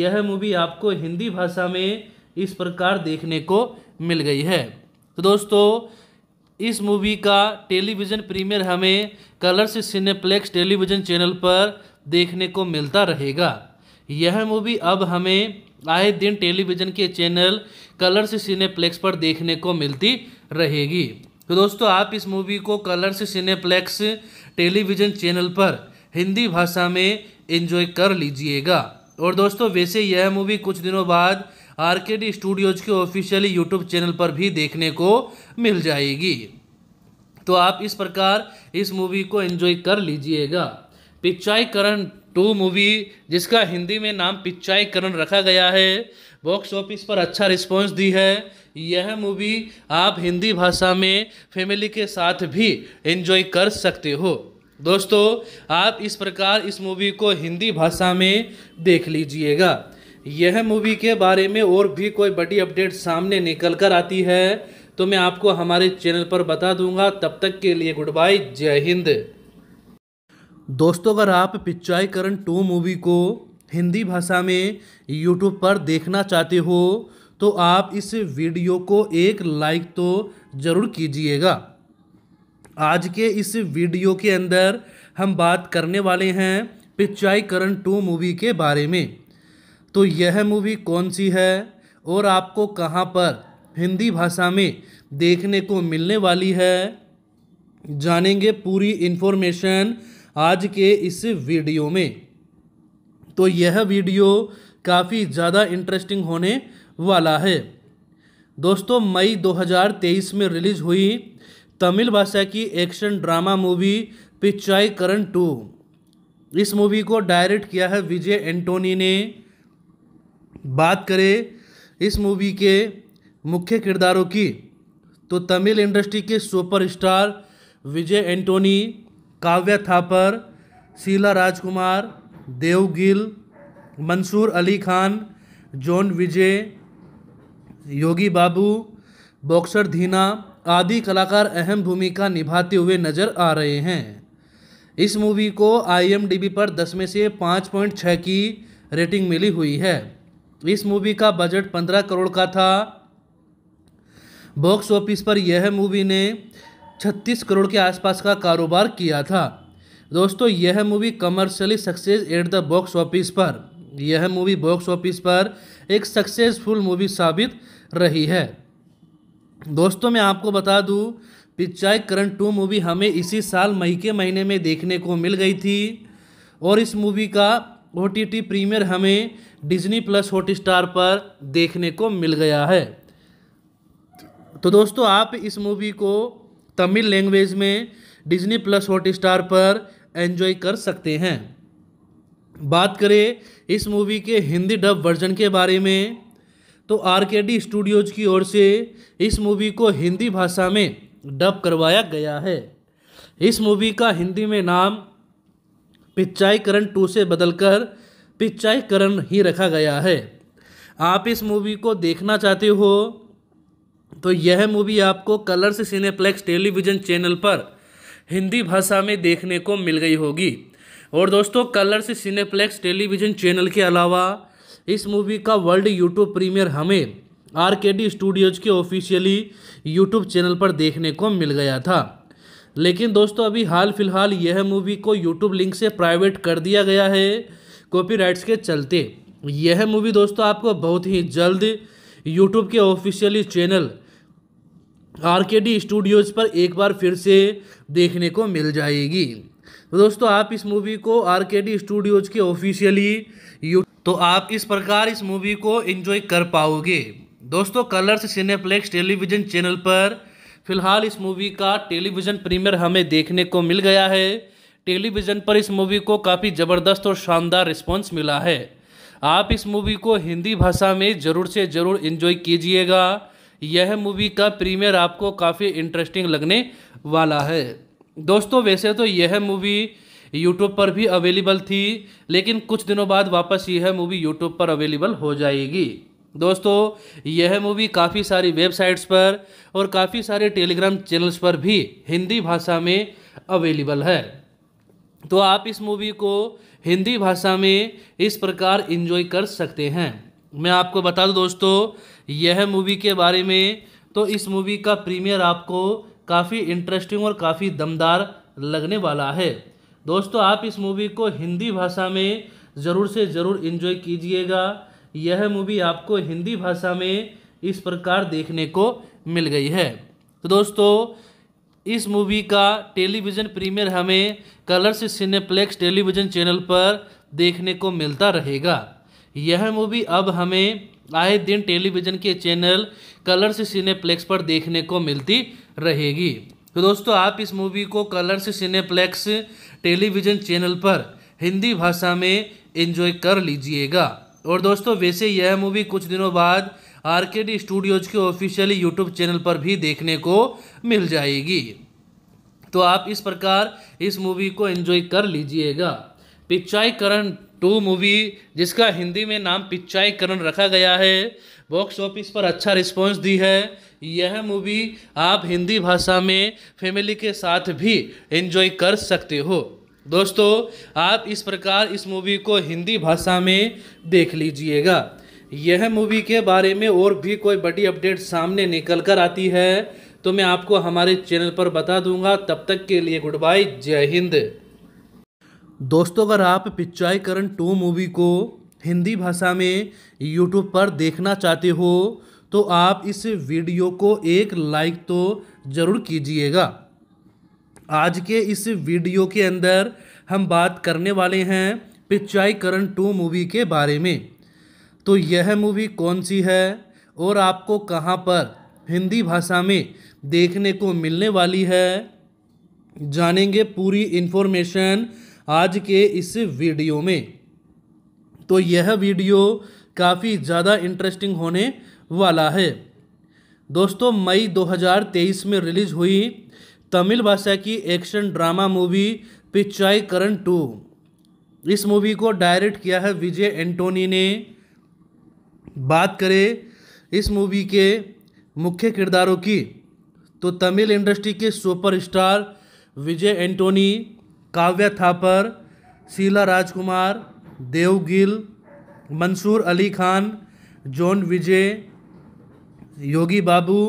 यह मूवी आपको हिंदी भाषा में इस प्रकार देखने को मिल गई है तो दोस्तों इस मूवी का टेलीविज़न प्रीमियर हमें कलर्स सिनेप्लेक्स टेलीविज़न चैनल पर देखने को मिलता रहेगा यह मूवी अब हमें आए दिन टेलीविज़न के चैनल कलर्स सिनेप्लेक्स पर देखने को मिलती रहेगी तो दोस्तों आप इस मूवी को कलर्स सिनेप्लेक्स टेलीविज़न चैनल पर हिंदी भाषा में एंजॉय कर लीजिएगा और दोस्तों वैसे यह मूवी कुछ दिनों बाद आरकेडी स्टूडियोज़ के ऑफिशियली यूट्यूब चैनल पर भी देखने को मिल जाएगी तो आप इस प्रकार इस मूवी को एंजॉय कर लीजिएगा पिचाई करण टू मूवी जिसका हिंदी में नाम पिचाई करण रखा गया है बॉक्स ऑफिस पर अच्छा रिस्पॉन्स दी है यह मूवी आप हिंदी भाषा में फैमिली के साथ भी एंजॉय कर सकते हो दोस्तों आप इस प्रकार इस मूवी को हिंदी भाषा में देख लीजिएगा यह मूवी के बारे में और भी कोई बड़ी अपडेट सामने निकल कर आती है तो मैं आपको हमारे चैनल पर बता दूंगा तब तक के लिए गुड बाय जय हिंद दोस्तों अगर आप पिचाईकरण करण टू मूवी को हिंदी भाषा में यूट्यूब पर देखना चाहते हो तो आप इस वीडियो को एक लाइक तो ज़रूर कीजिएगा आज के इस वीडियो के अंदर हम बात करने वाले हैं पिचाईकरण करण टू मूवी के बारे में तो यह मूवी कौन सी है और आपको कहाँ पर हिंदी भाषा में देखने को मिलने वाली है जानेंगे पूरी इन्फॉर्मेशन आज के इस वीडियो में तो यह वीडियो काफ़ी ज़्यादा इंटरेस्टिंग होने वाला है दोस्तों मई 2023 में रिलीज हुई तमिल भाषा की action drama movie Pichaikkaran two इस मूवी को डायरेक्ट किया है विजय एंटोनी ने बात करें इस मूवी के मुख्य किरदारों की तो तमिल इंडस्ट्री के superstar Vijay Antony Kavya Thapar Sheela Rajkumar देवगिल Mansoor Ali Khan John Vijay Yogi Babu boxer Dheena आदि कलाकार अहम भूमिका निभाते हुए नजर आ रहे हैं इस मूवी को आईएमडीबी पर 10 में से 5.6 की रेटिंग मिली हुई है इस मूवी का बजट पंद्रह करोड़ का था बॉक्स ऑफिस पर यह मूवी ने छत्तीस करोड़ के आसपास का कारोबार किया था दोस्तों यह movie commercially success at the box office पर यह मूवी बॉक्स ऑफिस पर एक सक्सेसफुल मूवी साबित रही है दोस्तों मैं आपको बता दूं पिचाई करण टू मूवी हमें इसी साल मई के महीने में देखने को मिल गई थी और इस मूवी का ओ टी टी प्रीमियर हमें डिज्नी प्लस हॉट स्टार पर देखने को मिल गया है तो दोस्तों आप इस मूवी को तमिल लैंग्वेज में डिज्नी प्लस हॉट स्टार पर एंजॉय कर सकते हैं बात करें इस मूवी के हिंदी डब वर्जन के बारे में तो आर के डी स्टूडियोज की ओर से इस मूवी को हिंदी भाषा में डब करवाया गया है इस मूवी का हिंदी में नाम पिच्चाईकरण टू से बदलकर पिच्चाईकरण ही रखा गया है आप इस मूवी को देखना चाहते हो तो यह मूवी आपको कलर्स सिनेप्लेक्स टेलीविज़न चैनल पर हिंदी भाषा में देखने को मिल गई होगी और दोस्तों कलर्स सिनेप्लेक्स टेलीविज़न चैनल के अलावा इस मूवी का वर्ल्ड यूट्यूब प्रीमियर हमें आर के डी स्टूडियोज़ के ऑफिशियली यूट्यूब चैनल पर देखने को मिल गया था लेकिन दोस्तों अभी हाल फिलहाल यह मूवी को यूट्यूब लिंक से प्राइवेट कर दिया गया है कॉपीराइट्स के चलते यह मूवी दोस्तों आपको बहुत ही जल्द यूट्यूब के officially channel R K D studios पर एक बार फिर से देखने को मिल जाएगी तो दोस्तों आप इस मूवी को आर के डी स्टूडियोज़ के ऑफिशियली यू तो आप इस प्रकार इस मूवी को एंजॉय कर पाओगे दोस्तों कलर्स सिनेप्लेक्स टेलीविज़न चैनल पर फिलहाल इस मूवी का टेलीविज़न प्रीमियर हमें देखने को मिल गया है टेलीविज़न पर इस मूवी को काफ़ी ज़बरदस्त और शानदार रिस्पॉन्स मिला है आप इस मूवी को हिंदी भाषा में ज़रूर से ज़रूर इन्जॉय कीजिएगा यह मूवी का प्रीमियर आपको काफ़ी इंटरेस्टिंग लगने वाला है दोस्तों वैसे तो यह मूवी यूट्यूब पर भी अवेलेबल थी लेकिन कुछ दिनों बाद वापस यह मूवी यूट्यूब पर अवेलेबल हो जाएगी दोस्तों यह मूवी काफ़ी सारी वेबसाइट्स पर और काफ़ी सारे टेलीग्राम चैनल्स पर भी हिंदी भाषा में अवेलेबल है तो आप इस मूवी को हिंदी भाषा में इस प्रकार इन्जॉय कर सकते हैं मैं आपको बता दूं दोस्तों यह मूवी के बारे में तो इस मूवी का प्रीमियर आपको काफ़ी इंटरेस्टिंग और काफ़ी दमदार लगने वाला है दोस्तों आप इस मूवी को हिंदी भाषा में ज़रूर से ज़रूर इन्जॉय कीजिएगा यह मूवी आपको हिंदी भाषा में इस प्रकार देखने को मिल गई है तो दोस्तों इस मूवी का टेलीविज़न प्रीमियर हमें कलर्स सिनेप्लेक्स टेलीविज़न चैनल पर देखने को मिलता रहेगा यह मूवी अब हमें आए दिन टेलीविज़न के चैनल कलर्स सिनेप्लेक्स पर देखने को मिलती रहेगी तो दोस्तों आप इस मूवी को कलर्स सिनेप्लेक्स टेलीविज़न चैनल पर हिंदी भाषा में एंजॉय कर लीजिएगा और दोस्तों वैसे यह मूवी कुछ दिनों बाद आर के डी स्टूडियोज़ के ऑफिशियली यूट्यूब चैनल पर भी देखने को मिल जाएगी तो आप इस प्रकार इस मूवी को एंजॉय कर लीजिएगा पिचाई करण टू मूवी जिसका हिंदी में नाम पिचाई करण रखा गया है बॉक्स ऑफिस पर अच्छा रिस्पांस दी है यह मूवी आप हिंदी भाषा में फैमिली के साथ भी एंजॉय कर सकते हो दोस्तों आप इस प्रकार इस मूवी को हिंदी भाषा में देख लीजिएगा यह मूवी के बारे में और भी कोई बड़ी अपडेट सामने निकल कर आती है तो मैं आपको हमारे चैनल पर बता दूंगा तब तक के लिए गुड बाय जय हिंद दोस्तों अगर आप पिचाईकरण करण टू मूवी को हिंदी भाषा में यूट्यूब पर देखना चाहते हो तो आप इस वीडियो को एक लाइक तो ज़रूर कीजिएगा आज के इस वीडियो के अंदर हम बात करने वाले हैं पिचाई करण टू मूवी के बारे में तो यह मूवी कौन सी है और आपको कहाँ पर हिंदी भाषा में देखने को मिलने वाली है जानेंगे पूरी इन्फॉर्मेशन आज के इस वीडियो में तो यह वीडियो काफ़ी ज़्यादा इंटरेस्टिंग होने वाला है दोस्तों मई 2023 में रिलीज़ हुई तमिल भाषा की action drama movie Pichaikkaran two इस मूवी को डायरेक्ट किया है विजय एंटोनी ने बात करें इस मूवी के मुख्य किरदारों की तो तमिल इंडस्ट्री के superstar Vijay Antony Kavya Thapar Sheela Rajkumar देवगिल Mansoor Ali Khan John Vijay Yogi Babu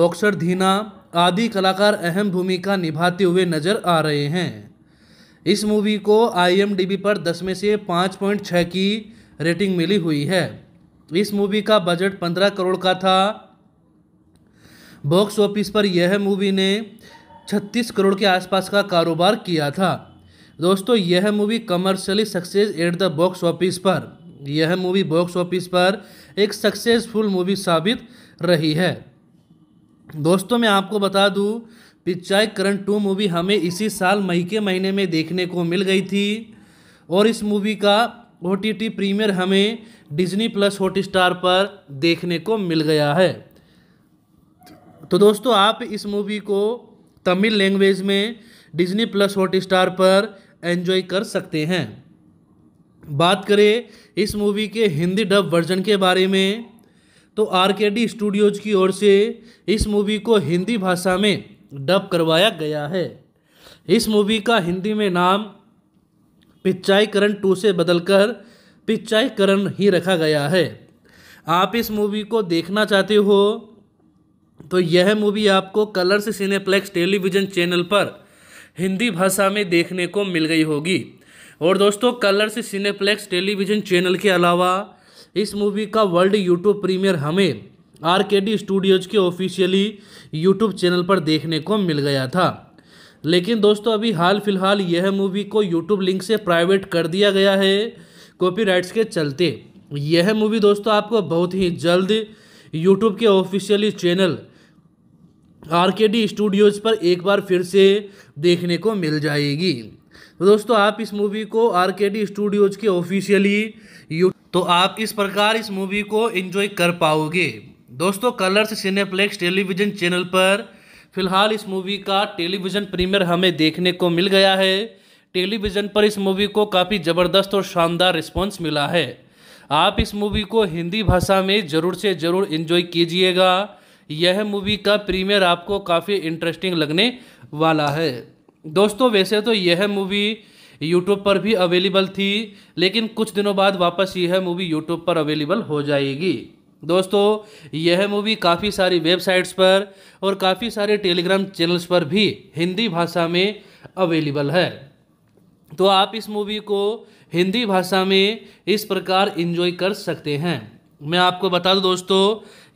boxer Dheena आदि कलाकार अहम भूमिका निभाते हुए नजर आ रहे हैं इस मूवी को आईएमडीबी पर 10 में से 5.6 की रेटिंग मिली हुई है इस मूवी का बजट 15 करोड़ का था बॉक्स ऑफिस पर यह मूवी ने 36 करोड़ के आसपास का कारोबार किया था दोस्तों यह movie commercially success at the box office पर यह मूवी बॉक्स ऑफिस पर एक सक्सेसफुल मूवी साबित रही है दोस्तों मैं आपको बता दूं पिचाई करण टू मूवी हमें इसी साल मई के महीने में देखने को मिल गई थी और इस मूवी का ओ टी टी प्रीमियर हमें डिज्नी प्लस हॉट स्टार पर देखने को मिल गया है तो दोस्तों आप इस मूवी को तमिल लैंग्वेज में डिज्नी प्लस हॉट स्टार पर एंजॉय कर सकते हैं बात करें इस मूवी के हिंदी डब वर्जन के बारे में तो आर के डी स्टूडियोज की ओर से इस मूवी को हिंदी भाषा में डब करवाया गया है इस मूवी का हिंदी में नाम पिच्चाई करण टू से बदलकर पिच्चाई करण ही रखा गया है आप इस मूवी को देखना चाहते हो तो यह मूवी आपको कलर्स सिनेप्लेक्स टेलीविज़न चैनल पर हिंदी भाषा में देखने को मिल गई होगी और दोस्तों कलर्स सिनेप्लेक्स टेलीविज़न चैनल के अलावा इस मूवी का वर्ल्ड यूट्यूब प्रीमियर हमें आर के डी स्टूडियोज के ऑफिशियली यूट्यूब चैनल पर देखने को मिल गया था लेकिन दोस्तों अभी हाल फिलहाल यह मूवी को यूट्यूब लिंक से प्राइवेट कर दिया गया है कॉपीराइट्स के चलते यह मूवी दोस्तों आपको बहुत ही जल्द यूट्यूब के officially channel R K D studios पर एक बार फिर से देखने को मिल जाएगी दोस्तों आप इस मूवी को आर के डी स्टूडियोज़ के ऑफिशियली यू तो आप इस प्रकार इस मूवी को एंजॉय कर पाओगे दोस्तों कलर्स सिनेप्लेक्स टेलीविज़न चैनल पर फिलहाल इस मूवी का टेलीविज़न प्रीमियर हमें देखने को मिल गया है टेलीविज़न पर इस मूवी को काफ़ी ज़बरदस्त और शानदार रिस्पॉन्स मिला है आप इस मूवी को हिंदी भाषा में ज़रूर से ज़रूर इन्जॉय कीजिएगा यह मूवी का प्रीमियर आपको काफ़ी इंटरेस्टिंग लगने वाला है दोस्तों वैसे तो यह मूवी यूट्यूब पर भी अवेलेबल थी लेकिन कुछ दिनों बाद वापस यह मूवी यूट्यूब पर अवेलेबल हो जाएगी दोस्तों यह मूवी काफ़ी सारी वेबसाइट्स पर और काफ़ी सारे टेलीग्राम चैनल्स पर भी हिंदी भाषा में अवेलेबल है तो आप इस मूवी को हिंदी भाषा में इस प्रकार इन्जॉय कर सकते हैं मैं आपको बता दूं दोस्तों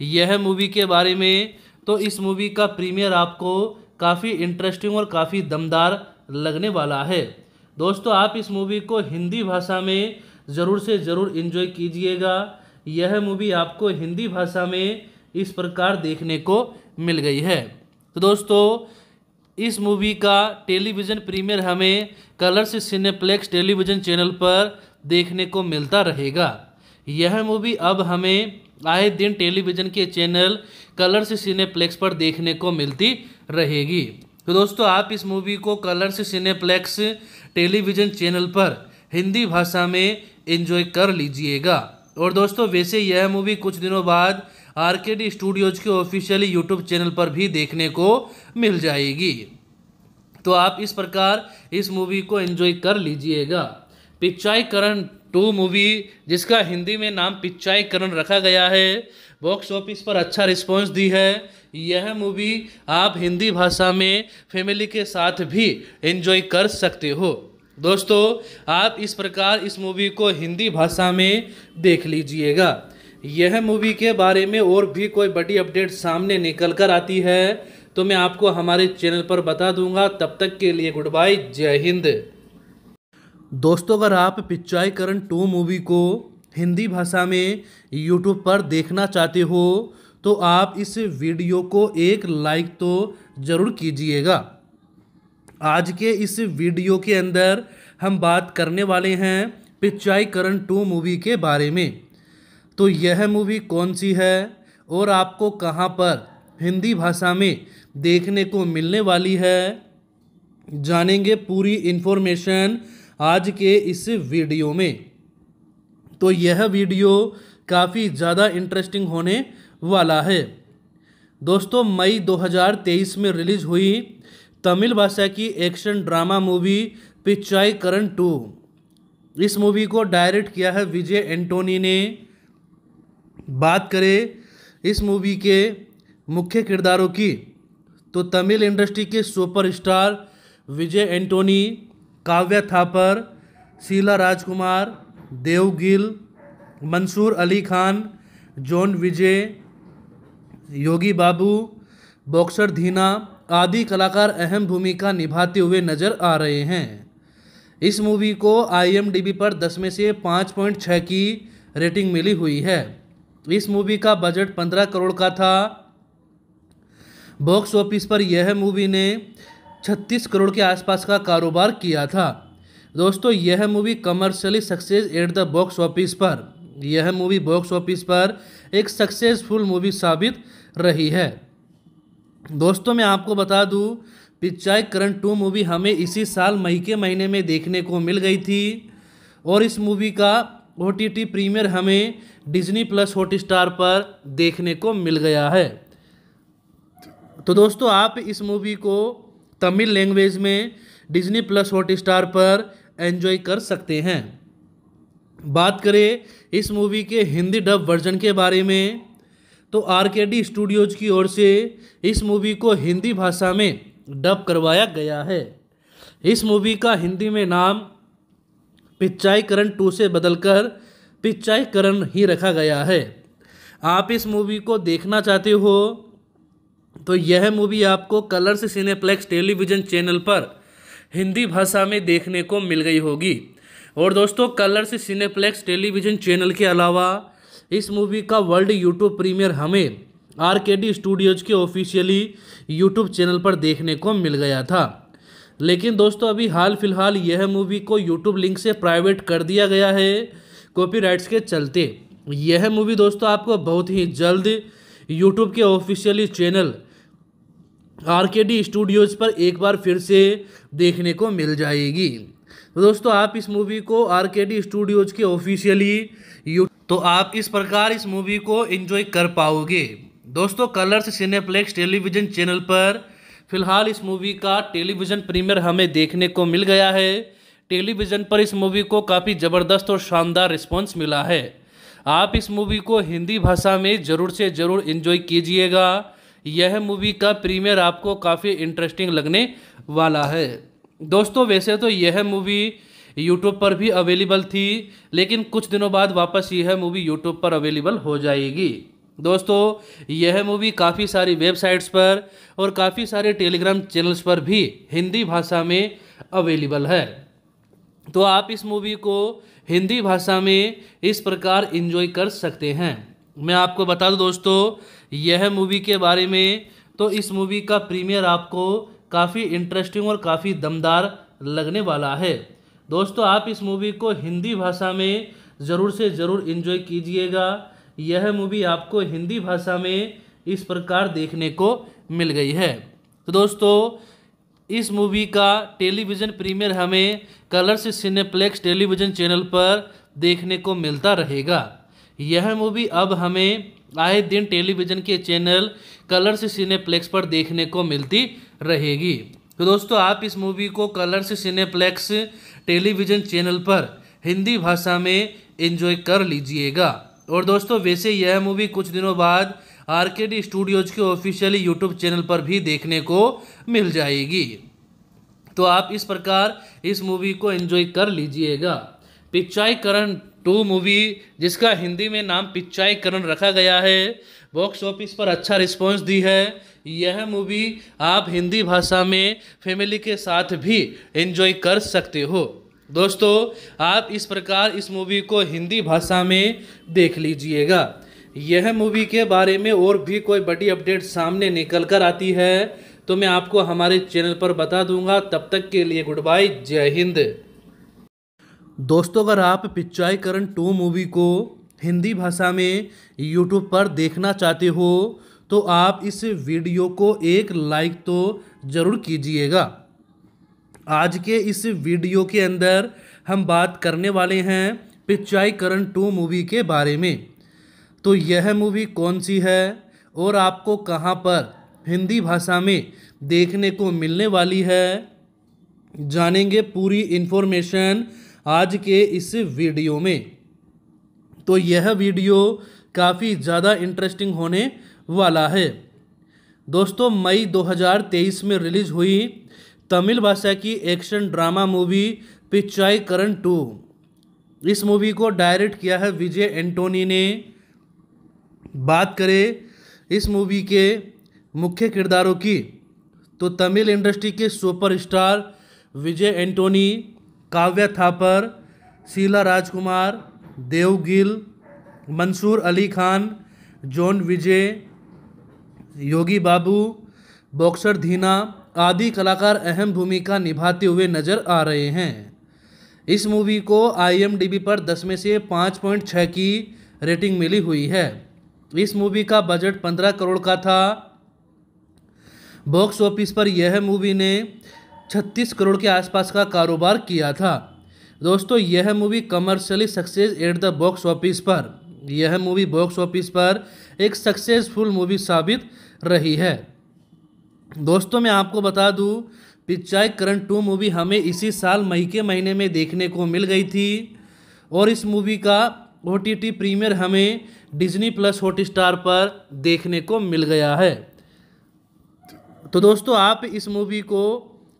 यह मूवी के बारे में तो इस मूवी का प्रीमियर आपको काफ़ी इंटरेस्टिंग और काफ़ी दमदार लगने वाला है दोस्तों आप इस मूवी को हिंदी भाषा में ज़रूर से ज़रूर इन्जॉय कीजिएगा यह मूवी आपको हिंदी भाषा में इस प्रकार देखने को मिल गई है तो दोस्तों इस मूवी का टेलीविज़न प्रीमियर हमें कलर्स सिनेप्लेक्स टेलीविज़न चैनल पर देखने को मिलता रहेगा यह मूवी अब हमें आए दिन टेलीविज़न के चैनल कलर्स सिनेप्लेक्स पर देखने को मिलती रहेगी तो दोस्तों आप इस मूवी को कलर्स सिनेप्लेक्स टेलीविज़न चैनल पर हिंदी भाषा में एंजॉय कर लीजिएगा और दोस्तों वैसे यह मूवी कुछ दिनों बाद आर के डी स्टूडियोज़ के ऑफिशियली यूट्यूब चैनल पर भी देखने को मिल जाएगी तो आप इस प्रकार इस मूवी को एंजॉय कर लीजिएगा पिचाई करण टू मूवी जिसका हिंदी में नाम पिचाई करण रखा गया है बॉक्स ऑफिस पर अच्छा रिस्पॉन्स दी है यह मूवी आप हिंदी भाषा में फैमिली के साथ भी एंजॉय कर सकते हो दोस्तों आप इस प्रकार इस मूवी को हिंदी भाषा में देख लीजिएगा यह मूवी के बारे में और भी कोई बड़ी अपडेट सामने निकल कर आती है तो मैं आपको हमारे चैनल पर बता दूंगा तब तक के लिए गुड बाय जय हिंद दोस्तों अगर आप पिचाईकरण टू मूवी को हिंदी भाषा में यूट्यूब पर देखना चाहते हो तो आप इस वीडियो को एक लाइक तो ज़रूर कीजिएगा आज के इस वीडियो के अंदर हम बात करने वाले हैं पिचाई करण टू मूवी के बारे में तो यह मूवी कौन सी है और आपको कहाँ पर हिंदी भाषा में देखने को मिलने वाली है जानेंगे पूरी इन्फॉर्मेशन आज के इस वीडियो में तो यह वीडियो काफ़ी ज़्यादा इंटरेस्टिंग होने वाला है दोस्तों मई 2023 में रिलीज़ हुई तमिल भाषा की action drama movie Pichaikkaran two इस मूवी को डायरेक्ट किया है विजय एंटोनी ने बात करें इस मूवी के मुख्य किरदारों की तो तमिल इंडस्ट्री के superstar Vijay Antony Kavya Thapar Sheela Rajkumar देवगिल Mansoor Ali Khan John Vijay Yogi Babu boxer Dheena आदि कलाकार अहम भूमिका निभाते हुए नजर आ रहे हैं इस मूवी को आईएमडीबी पर 10 में से 5.6 की रेटिंग मिली हुई है इस मूवी का बजट 15 करोड़ का था बॉक्स ऑफिस पर यह मूवी ने 36 करोड़ के आसपास का कारोबार किया था दोस्तों यह movie commercially success at the box office पर यह मूवी बॉक्स ऑफिस पर एक सक्सेसफुल मूवी साबित रही है दोस्तों मैं आपको बता दूं पिचाई करण टू मूवी हमें इसी साल मई के महीने में देखने को मिल गई थी और इस मूवी का ओ टी टी प्रीमियर हमें डिज्नी प्लस हॉट स्टार पर देखने को मिल गया है तो दोस्तों आप इस मूवी को तमिल लैंग्वेज में डिज्नी प्लस हॉट स्टार पर एंजॉय कर सकते हैं बात करें इस मूवी के हिंदी डब वर्जन के बारे में तो आर के डी स्टूडियोज की ओर से इस मूवी को हिंदी भाषा में डब करवाया गया है इस मूवी का हिंदी में नाम पिच्चाई करण टू से बदलकर पिच्चाई करण ही रखा गया है आप इस मूवी को देखना चाहते हो तो यह मूवी आपको कलर्स सिनेप्लेक्स टेलीविज़न चैनल पर हिंदी भाषा में देखने को मिल गई होगी और दोस्तों कलर्स सिनेप्लेक्स टेलीविज़न चैनल के अलावा इस मूवी का वर्ल्ड यूट्यूब प्रीमियर हमें आर के डी स्टूडियोज के ऑफिशियली यूट्यूब चैनल पर देखने को मिल गया था लेकिन दोस्तों अभी हाल फिलहाल यह मूवी को यूट्यूब लिंक से प्राइवेट कर दिया गया है कॉपीराइट्स के चलते यह मूवी दोस्तों आपको बहुत ही जल्द यूट्यूब के officially channel R K D studios पर एक बार फिर से देखने को मिल जाएगी दोस्तों आप इस मूवी को आर के डी स्टूडियोज़ के ऑफिशियली यू तो आप इस प्रकार इस मूवी को एंजॉय कर पाओगे दोस्तों कलर्स सिनेप्लेक्स टेलीविज़न चैनल पर फिलहाल इस मूवी का टेलीविज़न प्रीमियर हमें देखने को मिल गया है टेलीविज़न पर इस मूवी को काफ़ी ज़बरदस्त और शानदार रिस्पॉन्स मिला है आप इस मूवी को हिंदी भाषा में ज़रूर से ज़रूर इन्जॉय कीजिएगा यह मूवी का प्रीमियर आपको काफ़ी इंटरेस्टिंग लगने वाला है दोस्तों वैसे तो यह मूवी यूट्यूब पर भी अवेलेबल थी लेकिन कुछ दिनों बाद वापस यह मूवी यूट्यूब पर अवेलेबल हो जाएगी दोस्तों यह मूवी काफ़ी सारी वेबसाइट्स पर और काफ़ी सारे टेलीग्राम चैनल्स पर भी हिंदी भाषा में अवेलेबल है तो आप इस मूवी को हिंदी भाषा में इस प्रकार इन्जॉय कर सकते हैं मैं आपको बता दूं दोस्तों यह मूवी के बारे में तो इस मूवी का प्रीमियर आपको काफ़ी इंटरेस्टिंग और काफ़ी दमदार लगने वाला है दोस्तों आप इस मूवी को हिंदी भाषा में ज़रूर से ज़रूर इन्जॉय कीजिएगा यह मूवी आपको हिंदी भाषा में इस प्रकार देखने को मिल गई है तो दोस्तों इस मूवी का टेलीविज़न प्रीमियर हमें कलर्स सिनेप्लेक्स टेलीविज़न चैनल पर देखने को मिलता रहेगा यह मूवी अब हमें आए दिन टेलीविज़न के चैनल कलर्स सिनेप्लेक्स पर देखने को मिलती रहेगी तो दोस्तों आप इस मूवी को कलर्स सिनेप्लेक्स टेलीविज़न चैनल पर हिंदी भाषा में एंजॉय कर लीजिएगा और दोस्तों वैसे यह मूवी कुछ दिनों बाद आर के डी स्टूडियोज के ऑफिशियली यूट्यूब चैनल पर भी देखने को मिल जाएगी तो आप इस प्रकार इस मूवी को एंजॉय कर लीजिएगा पिचाई करण टू मूवी जिसका हिंदी में नाम पिचाई करण रखा गया है बॉक्स ऑफिस पर अच्छा रिस्पॉन्स दी है यह मूवी आप हिंदी भाषा में फैमिली के साथ भी एंजॉय कर सकते हो दोस्तों आप इस प्रकार इस मूवी को हिंदी भाषा में देख लीजिएगा यह मूवी के बारे में और भी कोई बड़ी अपडेट सामने निकल कर आती है तो मैं आपको हमारे चैनल पर बता दूंगा तब तक के लिए गुड बाय जय हिंद दोस्तों अगर आप पिचाईकरण करण टू मूवी को हिंदी भाषा में यूट्यूब पर देखना चाहते हो तो आप इस वीडियो को एक लाइक तो ज़रूर कीजिएगा आज के इस वीडियो के अंदर हम बात करने वाले हैं पिचाई करण टू मूवी के बारे में तो यह मूवी कौन सी है और आपको कहाँ पर हिंदी भाषा में देखने को मिलने वाली है जानेंगे पूरी इन्फॉर्मेशन आज के इस वीडियो में तो यह वीडियो काफ़ी ज़्यादा इंटरेस्टिंग होने वाला है दोस्तों मई 2023 में रिलीज हुई तमिल भाषा की action drama movie Pichaikkaran two इस मूवी को डायरेक्ट किया है विजय एंटोनी ने बात करें इस मूवी के मुख्य किरदारों की तो तमिल इंडस्ट्री के superstar Vijay Antony Kavya Thapar Sheela Rajkumar देवगिल Mansoor Ali Khan John Vijay Yogi Babu boxer Dheena आदि कलाकार अहम भूमिका निभाते हुए नजर आ रहे हैं इस मूवी को आईएमडीबी पर 10 में से 5.6 की रेटिंग मिली हुई है इस मूवी का बजट 15 करोड़ का था बॉक्स ऑफिस पर यह मूवी ने 36 करोड़ के आसपास का कारोबार किया था दोस्तों यह movie commercially success at the box office पर यह मूवी बॉक्स ऑफिस पर एक सक्सेसफुल मूवी साबित रही है दोस्तों मैं आपको बता दूं पिक्चाई करण टू मूवी हमें इसी साल मई के महीने में देखने को मिल गई थी और इस मूवी का ओ टी टी प्रीमियर हमें डिज्नी प्लस हॉट स्टार पर देखने को मिल गया है तो दोस्तों आप इस मूवी को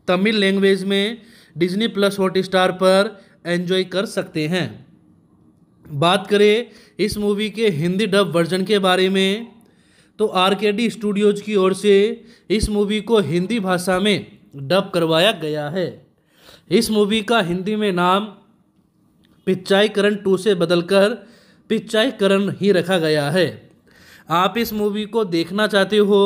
तमिल लैंग्वेज में डिज्नी प्लस हॉट स्टार पर एंजॉय कर सकते हैं बात करें इस मूवी के हिंदी डब वर्जन के बारे में तो आर के डी स्टूडियोज की ओर से इस मूवी को हिंदी भाषा में डब करवाया गया है इस मूवी का हिंदी में नाम पिच्चाई करण टू से बदलकर पिच्चाई करण ही रखा गया है आप इस मूवी को देखना चाहते हो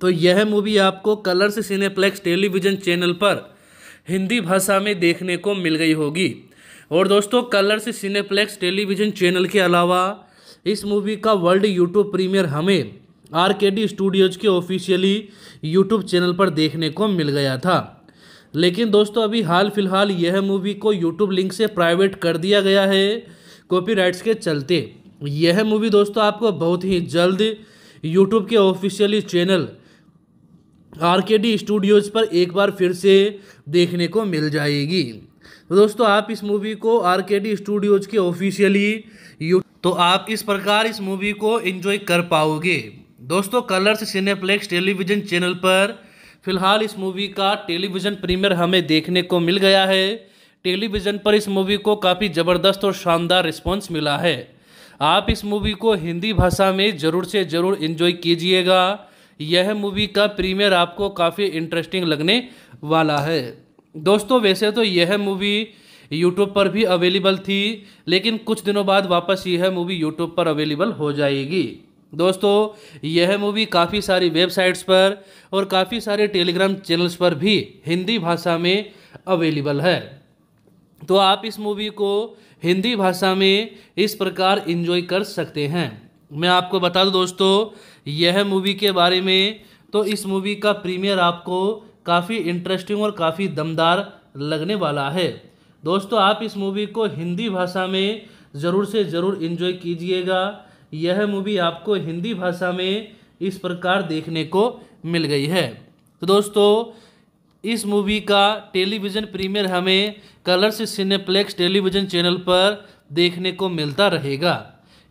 तो यह मूवी आपको कलर्स सिनेप्लेक्स टेलीविज़न चैनल पर हिंदी भाषा में देखने को मिल गई होगी और दोस्तों कलर्स सिनेप्लेक्स टेलीविज़न चैनल के अलावा इस मूवी का वर्ल्ड यूट्यूब प्रीमियर हमें आर के डी स्टूडियोज़ के ऑफिशियली यूट्यूब चैनल पर देखने को मिल गया था लेकिन दोस्तों अभी हाल फिलहाल यह मूवी को यूट्यूब लिंक से प्राइवेट कर दिया गया है कॉपीराइट्स के चलते यह मूवी दोस्तों आपको बहुत ही जल्द यूट्यूब के officially channel R K D studios पर एक बार फिर से देखने को मिल जाएगी तो दोस्तों आप इस मूवी को आर के डी स्टूडियोज़ के ऑफिशियली यू तो आप इस प्रकार इस मूवी को एंजॉय कर पाओगे दोस्तों कलर्स सिनेप्लेक्स टेलीविज़न चैनल पर फिलहाल इस मूवी का टेलीविज़न प्रीमियर हमें देखने को मिल गया है टेलीविज़न पर इस मूवी को काफ़ी ज़बरदस्त और शानदार रिस्पॉन्स मिला है आप इस मूवी को हिंदी भाषा में ज़रूर से ज़रूर इन्जॉय कीजिएगा यह मूवी का प्रीमियर आपको काफ़ी इंटरेस्टिंग लगने वाला है दोस्तों वैसे तो यह मूवी यूट्यूब पर भी अवेलेबल थी लेकिन कुछ दिनों बाद वापस यह मूवी YouTube पर अवेलेबल हो जाएगी दोस्तों यह मूवी काफ़ी सारी वेबसाइट्स पर और काफ़ी सारे टेलीग्राम चैनल्स पर भी हिंदी भाषा में अवेलेबल है तो आप इस मूवी को हिंदी भाषा में इस प्रकार इन्जॉय कर सकते हैं मैं आपको बता दूं दोस्तों यह मूवी के बारे में तो इस मूवी का प्रीमियर आपको काफ़ी इंटरेस्टिंग और काफ़ी दमदार लगने वाला है दोस्तों आप इस मूवी को हिंदी भाषा में ज़रूर से ज़रूर इन्जॉय कीजिएगा यह मूवी आपको हिंदी भाषा में इस प्रकार देखने को मिल गई है तो दोस्तों इस मूवी का टेलीविज़न प्रीमियर हमें कलर्स सिनेप्लेक्स टेलीविज़न चैनल पर देखने को मिलता रहेगा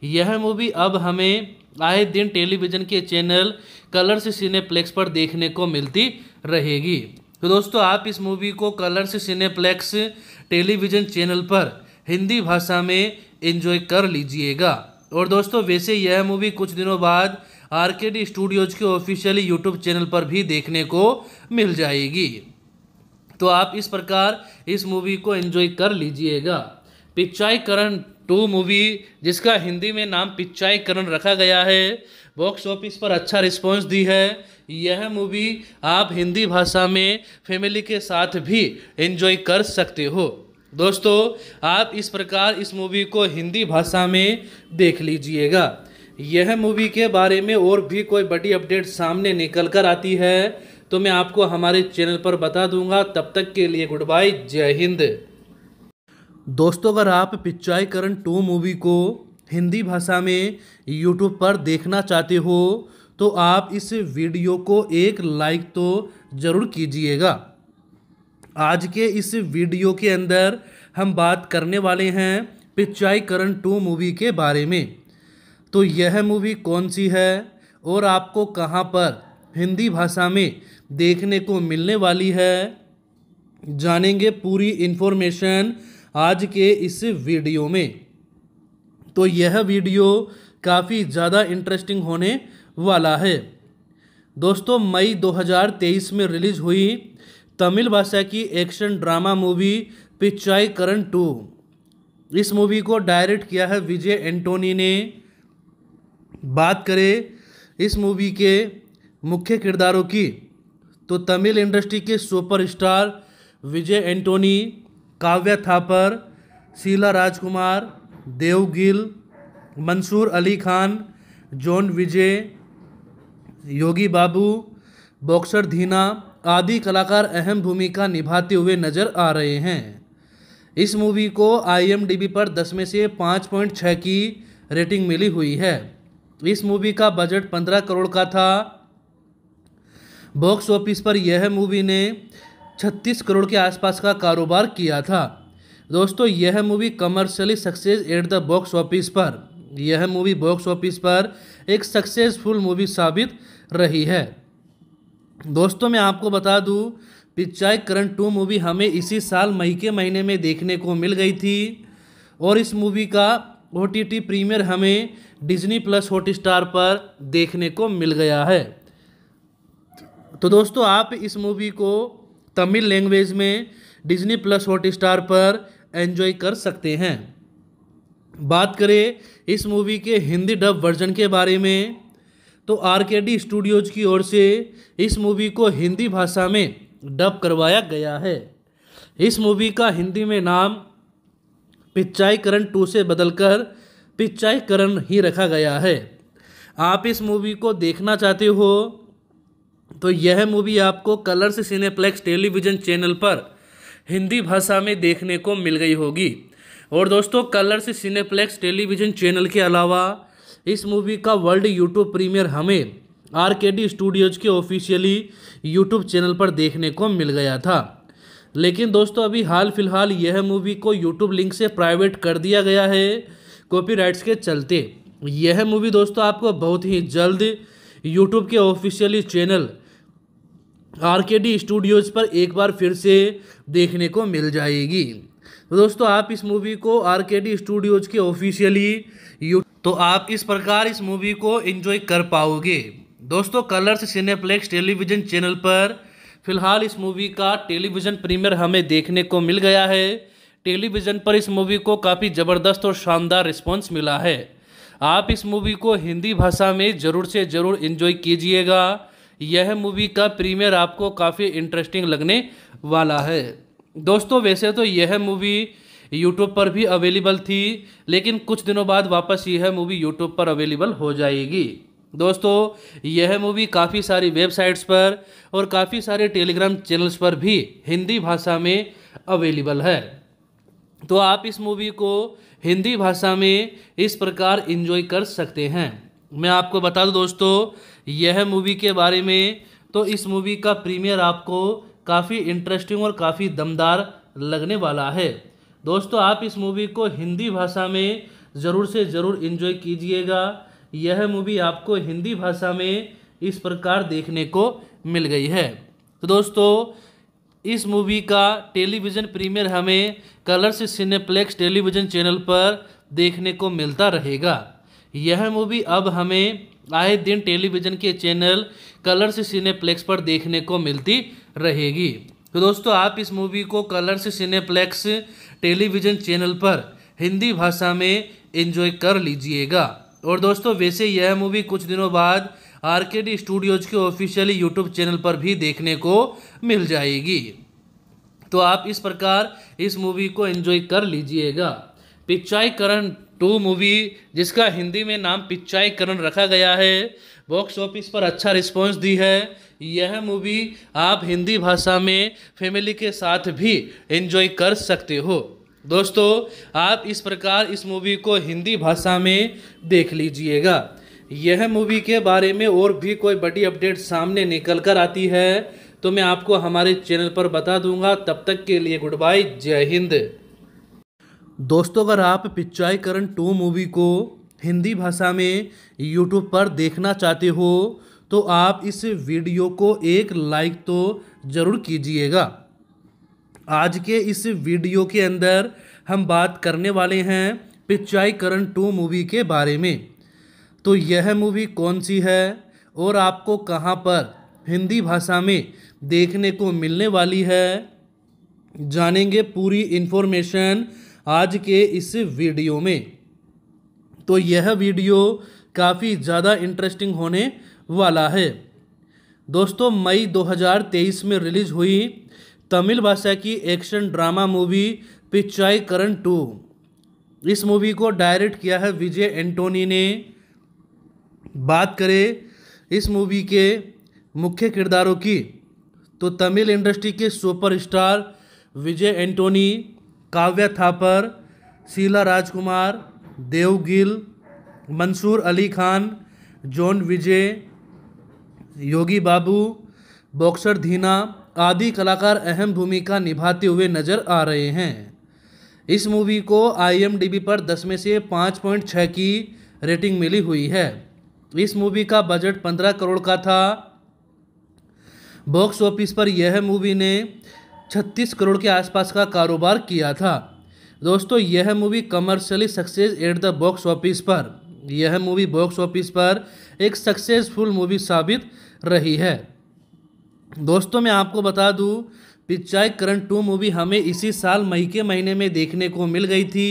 यह मूवी अब हमें आए दिन टेलीविज़न के चैनल कलर्स सिनेप्लेक्स पर देखने को मिलती रहेगी तो दोस्तों आप इस मूवी को कलर्स सिनेप्लेक्स टेलीविज़न चैनल पर हिंदी भाषा में एंजॉय कर लीजिएगा और दोस्तों वैसे यह मूवी कुछ दिनों बाद आर के डी स्टूडियोज़ के ऑफिशियली यूट्यूब चैनल पर भी देखने को मिल जाएगी तो आप इस प्रकार इस मूवी को एंजॉय कर लीजिएगा पिक्चाईकरण करण टू मूवी जिसका हिंदी में नाम पिचाई करण रखा गया है बॉक्स ऑफिस पर अच्छा रिस्पॉन्स दी है यह मूवी आप हिंदी भाषा में फैमिली के साथ भी एंजॉय कर सकते हो दोस्तों आप इस प्रकार इस मूवी को हिंदी भाषा में देख लीजिएगा यह मूवी के बारे में और भी कोई बड़ी अपडेट सामने निकल कर आती है तो मैं आपको हमारे चैनल पर बता दूंगा तब तक के लिए गुड बाय जय हिंद दोस्तों अगर आप पिचाईकरण टू मूवी को हिंदी भाषा में यूट्यूब पर देखना चाहते हो तो आप इस वीडियो को एक लाइक तो ज़रूर कीजिएगा आज के इस वीडियो के अंदर हम बात करने वाले हैं पिचाईकरण टू मूवी के बारे में तो यह मूवी कौन सी है और आपको कहाँ पर हिंदी भाषा में देखने को मिलने वाली है जानेंगे पूरी इन्फॉर्मेशन आज के इस वीडियो में तो यह वीडियो काफ़ी ज़्यादा इंटरेस्टिंग होने वाला है दोस्तों मई 2023 में रिलीज़ हुई तमिल भाषा की action drama movie Pichaikkaran two इस मूवी को डायरेक्ट किया है विजय एंटोनी ने बात करें इस मूवी के मुख्य किरदारों की तो तमिल इंडस्ट्री के superstar Vijay Antony Kavya Thapar Sheela Rajkumar Dev Gill Mansoor Ali Khan John Vijay Yogi Babu boxer Dheena आदि कलाकार अहम भूमिका निभाते हुए नजर आ रहे हैं इस मूवी को आईएमडीबी पर 10 में से 5.6 की रेटिंग मिली हुई है इस मूवी का बजट 15 करोड़ का था बॉक्स ऑफिस पर यह मूवी ने छत्तीस करोड़ के आसपास का कारोबार किया था दोस्तों यह movie commercially success at the box office पर यह मूवी बॉक्स ऑफिस पर एक सक्सेसफुल मूवी साबित रही है दोस्तों मैं आपको बता दूं पिचाई करण टू मूवी हमें इसी साल मई के महीने में देखने को मिल गई थी और इस मूवी का ओ टी टी प्रीमियर हमें डिज्नी प्लस हॉट स्टार पर देखने को मिल गया है तो दोस्तों आप इस मूवी को तमिल लैंग्वेज में डिज्नी प्लस हॉट स्टार पर एंजॉय कर सकते हैं बात करें इस मूवी के हिंदी डब वर्जन के बारे में तो आर के डी स्टूडियोज की ओर से इस मूवी को हिंदी भाषा में डब करवाया गया है इस मूवी का हिंदी में नाम पिच्चाई करण टू से बदलकर पिच्चाईकरण करण ही रखा गया है आप इस मूवी को देखना चाहते हो तो यह मूवी आपको कलर्स सिनेप्लेक्स टेलीविज़न चैनल पर हिंदी भाषा में देखने को मिल गई होगी और दोस्तों कलर्स सिनेप्लेक्स टेलीविज़न चैनल के अलावा इस मूवी का वर्ल्ड यूट्यूब प्रीमियर हमें आर के डी स्टूडियोज़ के ऑफिशियली यूट्यूब चैनल पर देखने को मिल गया था लेकिन दोस्तों अभी हाल फिलहाल यह मूवी को यूट्यूब लिंक से प्राइवेट कर दिया गया है कॉपीराइट्स के चलते यह मूवी दोस्तों आपको बहुत ही जल्द यूट्यूब के officially channel R K D studios पर एक बार फिर से देखने को मिल जाएगी तो दोस्तों आप इस मूवी को आर के डी स्टूडियोज़ के ऑफिशियली यू तो आप इस प्रकार इस मूवी को एंजॉय कर पाओगे दोस्तों कलर्स सिनेप्लेक्स टेलीविज़न चैनल पर फिलहाल इस मूवी का टेलीविज़न प्रीमियर हमें देखने को मिल गया है टेलीविज़न पर इस मूवी को काफ़ी ज़बरदस्त और शानदार रिस्पॉन्स मिला है आप इस मूवी को हिंदी भाषा में ज़रूर से ज़रूर इन्जॉय कीजिएगा यह मूवी का प्रीमियर आपको काफ़ी इंटरेस्टिंग लगने वाला है दोस्तों वैसे तो यह मूवी यूट्यूब पर भी अवेलेबल थी लेकिन कुछ दिनों बाद वापस यह मूवी यूट्यूब पर अवेलेबल हो जाएगी दोस्तों यह मूवी काफ़ी सारी वेबसाइट्स पर और काफ़ी सारे टेलीग्राम चैनल्स पर भी हिंदी भाषा में अवेलेबल है तो आप इस मूवी को हिंदी भाषा में इस प्रकार इन्जॉय कर सकते हैं मैं आपको बता दूं दोस्तों यह मूवी के बारे में तो इस मूवी का प्रीमियर आपको काफ़ी इंटरेस्टिंग और काफ़ी दमदार लगने वाला है दोस्तों आप इस मूवी को हिंदी भाषा में ज़रूर से ज़रूर इन्जॉय कीजिएगा यह मूवी आपको हिंदी भाषा में इस प्रकार देखने को मिल गई है तो दोस्तों इस मूवी का टेलीविज़न प्रीमियर हमें कलर्स सिनेप्लेक्स टेलीविज़न चैनल पर देखने को मिलता रहेगा यह मूवी अब हमें आए दिन टेलीविज़न के चैनल कलर्स सिनेप्लेक्स पर देखने को मिलती रहेगी तो दोस्तों आप इस मूवी को कलर्स सिनेप्लेक्स टेलीविज़न चैनल पर हिंदी भाषा में एंजॉय कर लीजिएगा और दोस्तों वैसे यह मूवी कुछ दिनों बाद आर के डी स्टूडियोज के ऑफिशियली यूट्यूब चैनल पर भी देखने को मिल जाएगी तो आप इस प्रकार इस मूवी को एंजॉय कर लीजिएगा पिक्चाई करण टू मूवी जिसका हिंदी में नाम पिक्चाईकरण रखा गया है बॉक्स ऑफिस पर अच्छा रिस्पॉन्स दी है यह मूवी आप हिंदी भाषा में फैमिली के साथ भी एंजॉय कर सकते हो दोस्तों आप इस प्रकार इस मूवी को हिंदी भाषा में देख लीजिएगा यह मूवी के बारे में और भी कोई बड़ी अपडेट सामने निकल कर आती है तो मैं आपको हमारे चैनल पर बता दूंगा तब तक के लिए गुड बाय जय हिंद दोस्तों अगर आप पिचाईकरण टू मूवी को हिंदी भाषा में यूट्यूब पर देखना चाहते हो तो आप इस वीडियो को एक लाइक तो ज़रूर कीजिएगा आज के इस वीडियो के अंदर हम बात करने वाले हैं पिचाईकरण टू मूवी के बारे में तो यह मूवी कौन सी है और आपको कहाँ पर हिंदी भाषा में देखने को मिलने वाली है जानेंगे पूरी इन्फॉर्मेशन आज के इस वीडियो में तो यह वीडियो काफ़ी ज़्यादा इंटरेस्टिंग होने वाला है दोस्तों मई 2023 में रिलीज़ हुई तमिल भाषा की action drama movie Pichaikkaran two इस मूवी को डायरेक्ट किया है विजय एंटोनी ने बात करें इस मूवी के मुख्य किरदारों की तो तमिल इंडस्ट्री के superstar Vijay Antony Kavya Thapar Sheela Rajkumar Dev Gill Mansoor Ali Khan John Vijay Yogi Babu boxer Dheena आदि कलाकार अहम भूमिका निभाते हुए नजर आ रहे हैं इस मूवी को आईएमडीबी पर 10 में से 5.6 की रेटिंग मिली हुई है इस मूवी का बजट 15 करोड़ का था बॉक्स ऑफिस पर यह मूवी ने छत्तीस करोड़ के आसपास का कारोबार किया था दोस्तों यह movie commercially success at the box office पर यह मूवी बॉक्स ऑफिस पर एक सक्सेसफुल मूवी साबित रही है दोस्तों मैं आपको बता दूं पिचाई करंट टू मूवी हमें इसी साल मई के महीने में देखने को मिल गई थी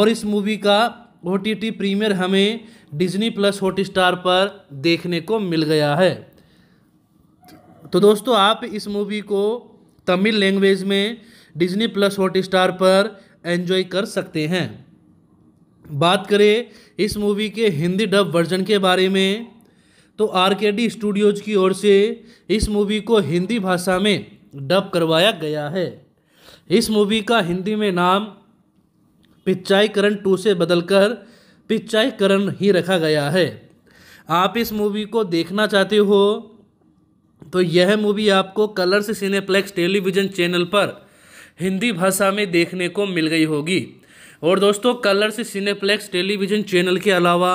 और इस मूवी का ओ टी टी प्रीमियर हमें डिज्नी प्लस हॉट स्टार पर देखने को मिल गया है तो दोस्तों आप इस मूवी को तमिल लैंग्वेज में डिज्नी प्लस हॉट स्टार पर एंजॉय कर सकते हैं बात करें इस मूवी के हिंदी डब वर्जन के बारे में तो आर के डी स्टूडियोज की ओर से इस मूवी को हिंदी भाषा में डब करवाया गया है इस मूवी का हिंदी में नाम पिच्चाई करण टू से बदलकर पिच्चाई करण ही रखा गया है आप इस मूवी को देखना चाहते हो तो यह मूवी आपको कलर्स सिनेप्लेक्स टेलीविज़न चैनल पर हिंदी भाषा में देखने को मिल गई होगी और दोस्तों कलर्स सिनेप्लेक्स टेलीविज़न चैनल के अलावा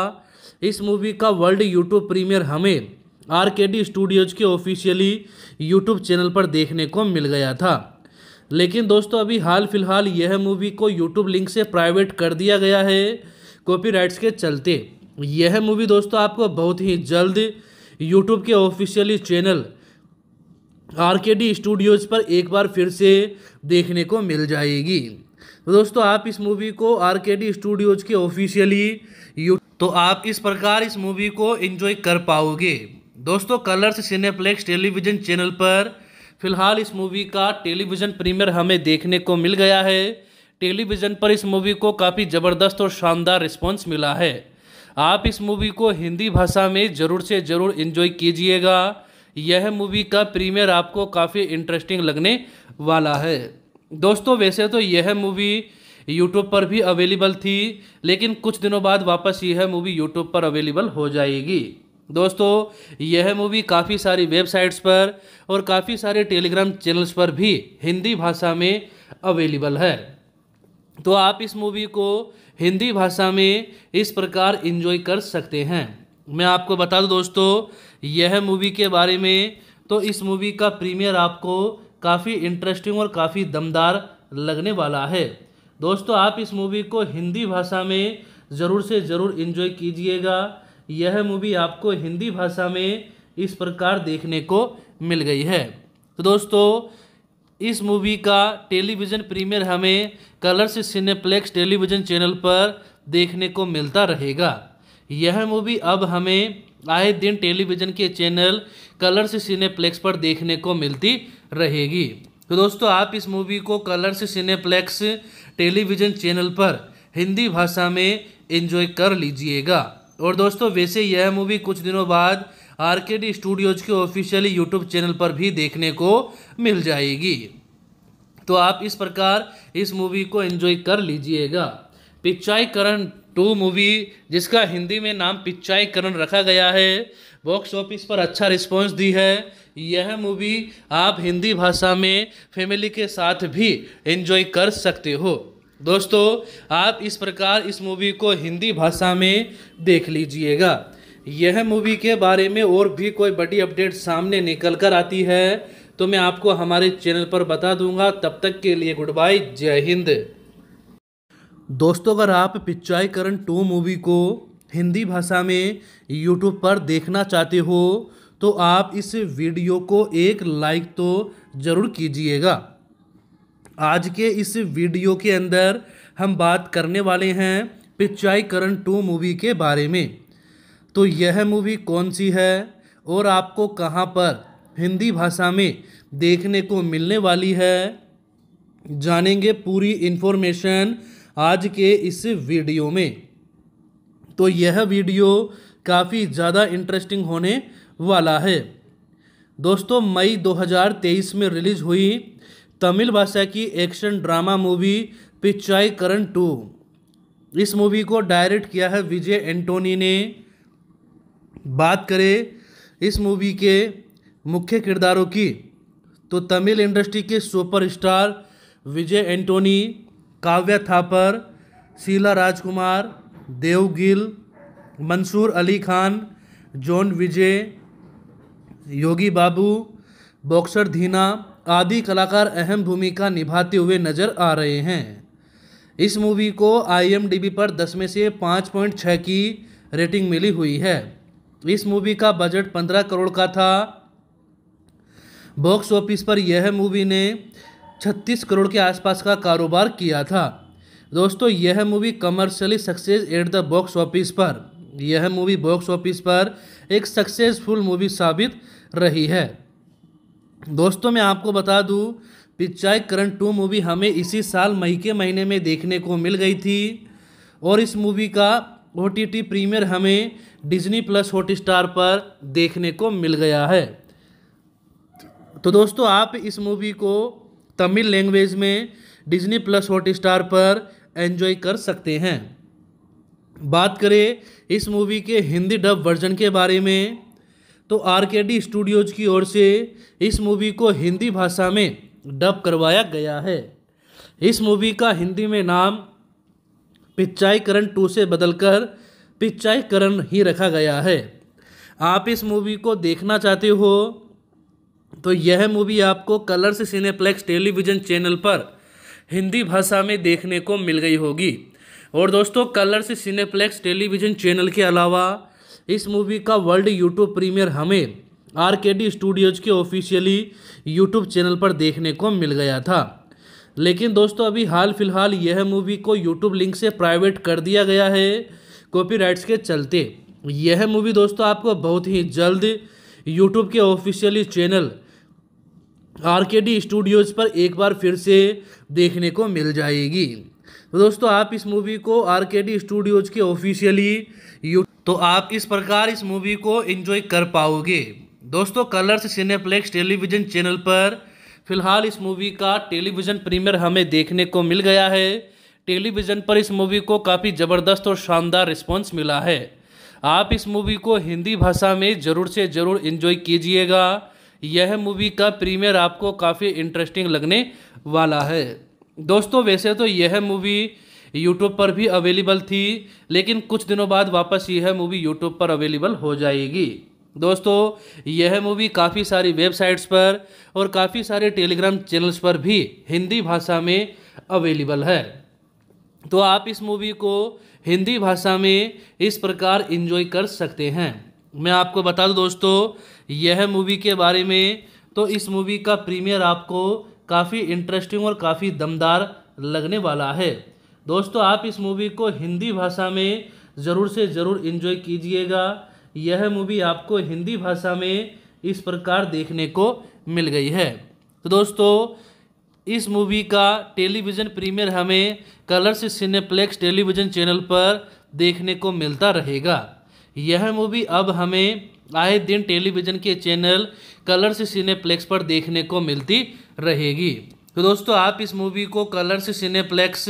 इस मूवी का वर्ल्ड यूट्यूब प्रीमियर हमें आर के डी स्टूडियोज़ के ऑफिशियली यूट्यूब चैनल पर देखने को मिल गया था लेकिन दोस्तों अभी हाल फिलहाल यह मूवी को यूट्यूब लिंक से प्राइवेट कर दिया गया है कॉपीराइट्स के चलते यह मूवी दोस्तों आपको बहुत ही जल्द यूट्यूब के officially channel R K D studios पर एक बार फिर से देखने को मिल जाएगी तो दोस्तों आप इस मूवी को आर के डी स्टूडियोज़ के ऑफिशियली यू तो आप इस प्रकार इस मूवी को एंजॉय कर पाओगे दोस्तों कलर्स सिनेप्लेक्स टेलीविज़न चैनल पर फिलहाल इस मूवी का टेलीविज़न प्रीमियर हमें देखने को मिल गया है टेलीविज़न पर इस मूवी को काफ़ी ज़बरदस्त और शानदार रिस्पॉन्स मिला है आप इस मूवी को हिंदी भाषा में ज़रूर से ज़रूर इन्जॉय कीजिएगा यह मूवी का प्रीमियर आपको काफ़ी इंटरेस्टिंग लगने वाला है दोस्तों वैसे तो यह मूवी यूट्यूब पर भी अवेलेबल थी लेकिन कुछ दिनों बाद वापस यह मूवी यूट्यूब पर अवेलेबल हो जाएगी दोस्तों यह मूवी काफ़ी सारी वेबसाइट्स पर और काफ़ी सारे टेलीग्राम चैनल्स पर भी हिंदी भाषा में अवेलेबल है तो आप इस मूवी को हिंदी भाषा में इस प्रकार इन्जॉय कर सकते हैं मैं आपको बता दूं दोस्तों यह मूवी के बारे में तो इस मूवी का प्रीमियर आपको काफ़ी इंटरेस्टिंग और काफ़ी दमदार लगने वाला है दोस्तों आप इस मूवी को हिंदी भाषा में ज़रूर से ज़रूर इन्जॉय कीजिएगा यह मूवी आपको हिंदी भाषा में इस प्रकार देखने को मिल गई है तो दोस्तों इस मूवी का टेलीविज़न प्रीमियर हमें कलर्स सिनेप्लेक्स टेलीविज़न चैनल पर देखने को मिलता रहेगा यह मूवी अब हमें आए दिन टेलीविज़न के चैनल कलर्स सिनेप्लेक्स पर देखने को मिलती रहेगी तो दोस्तों आप इस मूवी को कलर्स सिनेप्लेक्स टेलीविज़न चैनल पर हिंदी भाषा में एंजॉय कर लीजिएगा और दोस्तों वैसे यह मूवी कुछ दिनों बाद आरकेडी स्टूडियोज़ के ऑफिशियली यूट्यूब चैनल पर भी देखने को मिल जाएगी तो आप इस प्रकार इस मूवी को एंजॉय कर लीजिएगा पिचाई करण टू मूवी जिसका हिंदी में नाम पिचाई करण रखा गया है बॉक्स ऑफिस पर अच्छा रिस्पॉन्स दी है यह मूवी आप हिंदी भाषा में फैमिली के साथ भी एंजॉय कर सकते हो दोस्तों आप इस प्रकार इस मूवी को हिंदी भाषा में देख लीजिएगा यह मूवी के बारे में और भी कोई बड़ी अपडेट सामने निकल कर आती है तो मैं आपको हमारे चैनल पर बता दूंगा तब तक के लिए गुड बाय जय हिंद दोस्तों अगर आप पिचाईकरण करण टू मूवी को हिंदी भाषा में यूट्यूब पर देखना चाहते हो तो आप इस वीडियो को एक लाइक तो ज़रूर कीजिएगा आज के इस वीडियो के अंदर हम बात करने वाले हैं पिचाईकरण करण टू मूवी के बारे में तो यह मूवी कौन सी है और आपको कहाँ पर हिंदी भाषा में देखने को मिलने वाली है जानेंगे पूरी इन्फॉर्मेशन आज के इस वीडियो में तो यह वीडियो काफ़ी ज़्यादा इंटरेस्टिंग होने वाला है दोस्तों मई 2023 में रिलीज़ हुई तमिल भाषा की action drama movie Pichaikkaran two इस मूवी को डायरेक्ट किया है विजय एंटोनी ने बात करें इस मूवी के मुख्य किरदारों की तो तमिल इंडस्ट्री के superstar Vijay Antony Kavya Thapar Sheela Rajkumar देवगिल Mansoor Ali Khan John Vijay Yogi Babu boxer Dheena आदि कलाकार अहम भूमिका निभाते हुए नजर आ रहे हैं इस मूवी को आईएमडीबी पर 10 में से 5.6 की रेटिंग मिली हुई है इस मूवी का बजट पंद्रह करोड़ का था बॉक्स ऑफिस पर यह मूवी ने छत्तीस करोड़ के आसपास का कारोबार किया था दोस्तों यह movie commercially success at the box office पर यह मूवी बॉक्स ऑफिस पर एक सक्सेसफुल मूवी साबित रही है दोस्तों मैं आपको बता दूं पिचाई करण टू मूवी हमें इसी साल मई के महीने में देखने को मिल गई थी और इस मूवी का ओ टी टी प्रीमियर हमें डिज्नी प्लस हॉट स्टार पर देखने को मिल गया है तो दोस्तों आप इस मूवी को तमिल लैंग्वेज में डिज्नी प्लस हॉट स्टार पर एंजॉय कर सकते हैं बात करें इस मूवी के हिंदी डब वर्जन के बारे में तो आर के डी स्टूडियोज की ओर से इस मूवी को हिंदी भाषा में डब करवाया गया है इस मूवी का हिंदी में नाम पिच्चाईकरण टू से बदलकर पिच्चाईकरण ही रखा गया है आप इस मूवी को देखना चाहते हो तो यह मूवी आपको कलर्स सिनेप्लेक्स टेलीविज़न चैनल पर हिंदी भाषा में देखने को मिल गई होगी और दोस्तों कलर्स सिनेप्लेक्स टेलीविज़न चैनल के अलावा इस मूवी का वर्ल्ड यूट्यूब प्रीमियर हमें आर के डी स्टूडियोज़ के ऑफिशियली यूट्यूब चैनल पर देखने को मिल गया था लेकिन दोस्तों अभी हाल फिलहाल यह मूवी को यूट्यूब लिंक से प्राइवेट कर दिया गया है कॉपीराइट्स के चलते यह मूवी दोस्तों आपको बहुत ही जल्द यूट्यूब के officially channel R K D studios पर एक बार फिर से देखने को मिल जाएगी तो दोस्तों आप इस मूवी को आर के डी स्टूडियोज़ के ऑफिशियली यू तो आप इस प्रकार इस मूवी को एंजॉय कर पाओगे दोस्तों कलर्स सिनेप्लेक्स टेलीविज़न चैनल पर फिलहाल इस मूवी का टेलीविज़न प्रीमियर हमें देखने को मिल गया है टेलीविज़न पर इस मूवी को काफ़ी ज़बरदस्त और शानदार रिस्पॉन्स मिला है आप इस मूवी को हिंदी भाषा में ज़रूर से ज़रूर इन्जॉय कीजिएगा यह मूवी का प्रीमियर आपको काफ़ी इंटरेस्टिंग लगने वाला है दोस्तों वैसे तो यह मूवी यूट्यूब पर भी अवेलेबल थी लेकिन कुछ दिनों बाद वापस यह मूवी यूट्यूब पर अवेलेबल हो जाएगी दोस्तों यह मूवी काफ़ी सारी वेबसाइट्स पर और काफ़ी सारे टेलीग्राम चैनल्स पर भी हिंदी भाषा में अवेलेबल है तो आप इस मूवी को हिंदी भाषा में इस प्रकार इन्जॉय कर सकते हैं मैं आपको बता दूं दोस्तों यह मूवी के बारे में तो इस मूवी का प्रीमियर आपको काफ़ी इंटरेस्टिंग और काफ़ी दमदार लगने वाला है दोस्तों आप इस मूवी को हिंदी भाषा में ज़रूर से ज़रूर इन्जॉय कीजिएगा यह मूवी आपको हिंदी भाषा में इस प्रकार देखने को मिल गई है तो दोस्तों इस मूवी का टेलीविज़न प्रीमियर हमें कलर्स सिनेप्लेक्स टेलीविज़न चैनल पर देखने को मिलता रहेगा यह मूवी अब हमें आए दिन टेलीविज़न के चैनल कलर्स सिनेप्लेक्स पर देखने को मिलती रहेगी तो दोस्तों आप इस मूवी को कलर्स सिनेप्लेक्स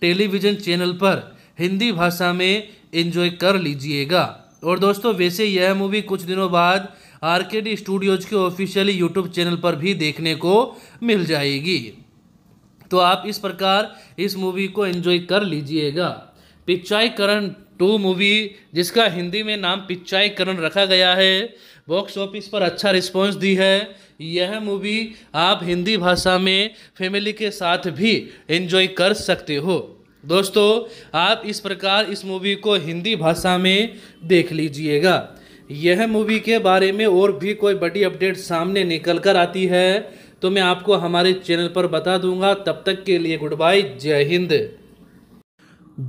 टेलीविज़न चैनल पर हिंदी भाषा में एंजॉय कर लीजिएगा और दोस्तों वैसे यह मूवी कुछ दिनों बाद आर के डी स्टूडियोज़ के ऑफिशियली यूट्यूब चैनल पर भी देखने को मिल जाएगी तो आप इस प्रकार इस मूवी को एंजॉय कर लीजिएगा पिचाई करण टू मूवी जिसका हिंदी में नाम पिचाई करण रखा गया है बॉक्स ऑफिस पर अच्छा रिस्पांस दी है यह मूवी आप हिंदी भाषा में फैमिली के साथ भी एंजॉय कर सकते हो दोस्तों आप इस प्रकार इस मूवी को हिंदी भाषा में देख लीजिएगा यह मूवी के बारे में और भी कोई बड़ी अपडेट सामने निकल कर आती है तो मैं आपको हमारे चैनल पर बता दूंगा तब तक के लिए गुड बाय जय हिंद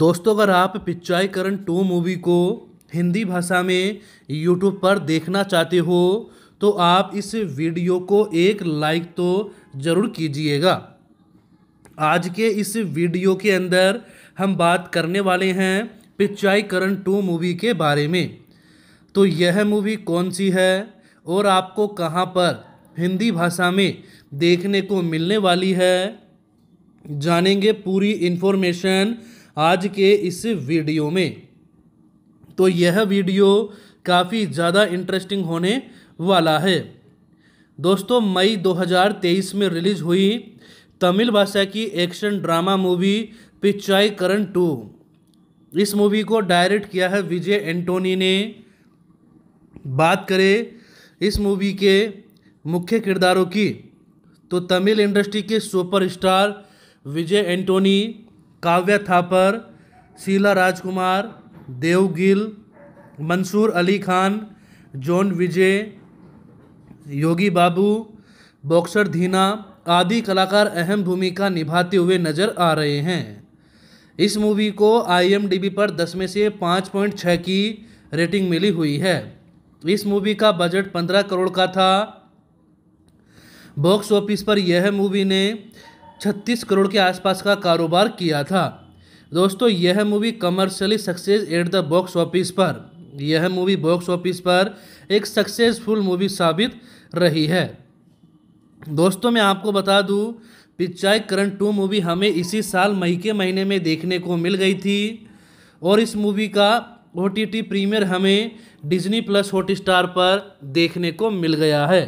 दोस्तों अगर आप पिचाईकरण करण टू मूवी को हिंदी भाषा में यूट्यूब पर देखना चाहते हो तो आप इस वीडियो को एक लाइक तो ज़रूर कीजिएगा आज के इस वीडियो के अंदर हम बात करने वाले हैं पिचाई करण टू मूवी के बारे में तो यह मूवी कौन सी है और आपको कहाँ पर हिंदी भाषा में देखने को मिलने वाली है जानेंगे पूरी इन्फॉर्मेशन आज के इस वीडियो में तो यह वीडियो काफ़ी ज़्यादा इंटरेस्टिंग होने वाला है दोस्तों मई 2023 में रिलीज़ हुई तमिल भाषा की action drama movie Pichaikkaran two इस मूवी को डायरेक्ट किया है विजय एंटोनी ने बात करें इस मूवी के मुख्य किरदारों की तो तमिल इंडस्ट्री के superstar Vijay Antony Kavya Thapar Sheela Rajkumar देवगिल Mansoor Ali Khan John Vijay Yogi Babu boxer Dheena आदि कलाकार अहम भूमिका निभाते हुए नजर आ रहे हैं इस मूवी को आईएमडीबी पर 10 में से 5.6 की रेटिंग मिली हुई है इस मूवी का बजट 15 करोड़ का था बॉक्स ऑफिस पर यह मूवी ने 36 करोड़ के आसपास का कारोबार किया था दोस्तों यह movie commercially success at the box office पर यह मूवी बॉक्स ऑफिस पर एक सक्सेसफुल मूवी साबित रही है दोस्तों मैं आपको बता दूं पिचाई करण टू मूवी हमें इसी साल मई के महीने में देखने को मिल गई थी और इस मूवी का ओ टी टी प्रीमियर हमें डिज्नी प्लस हॉट स्टार पर देखने को मिल गया है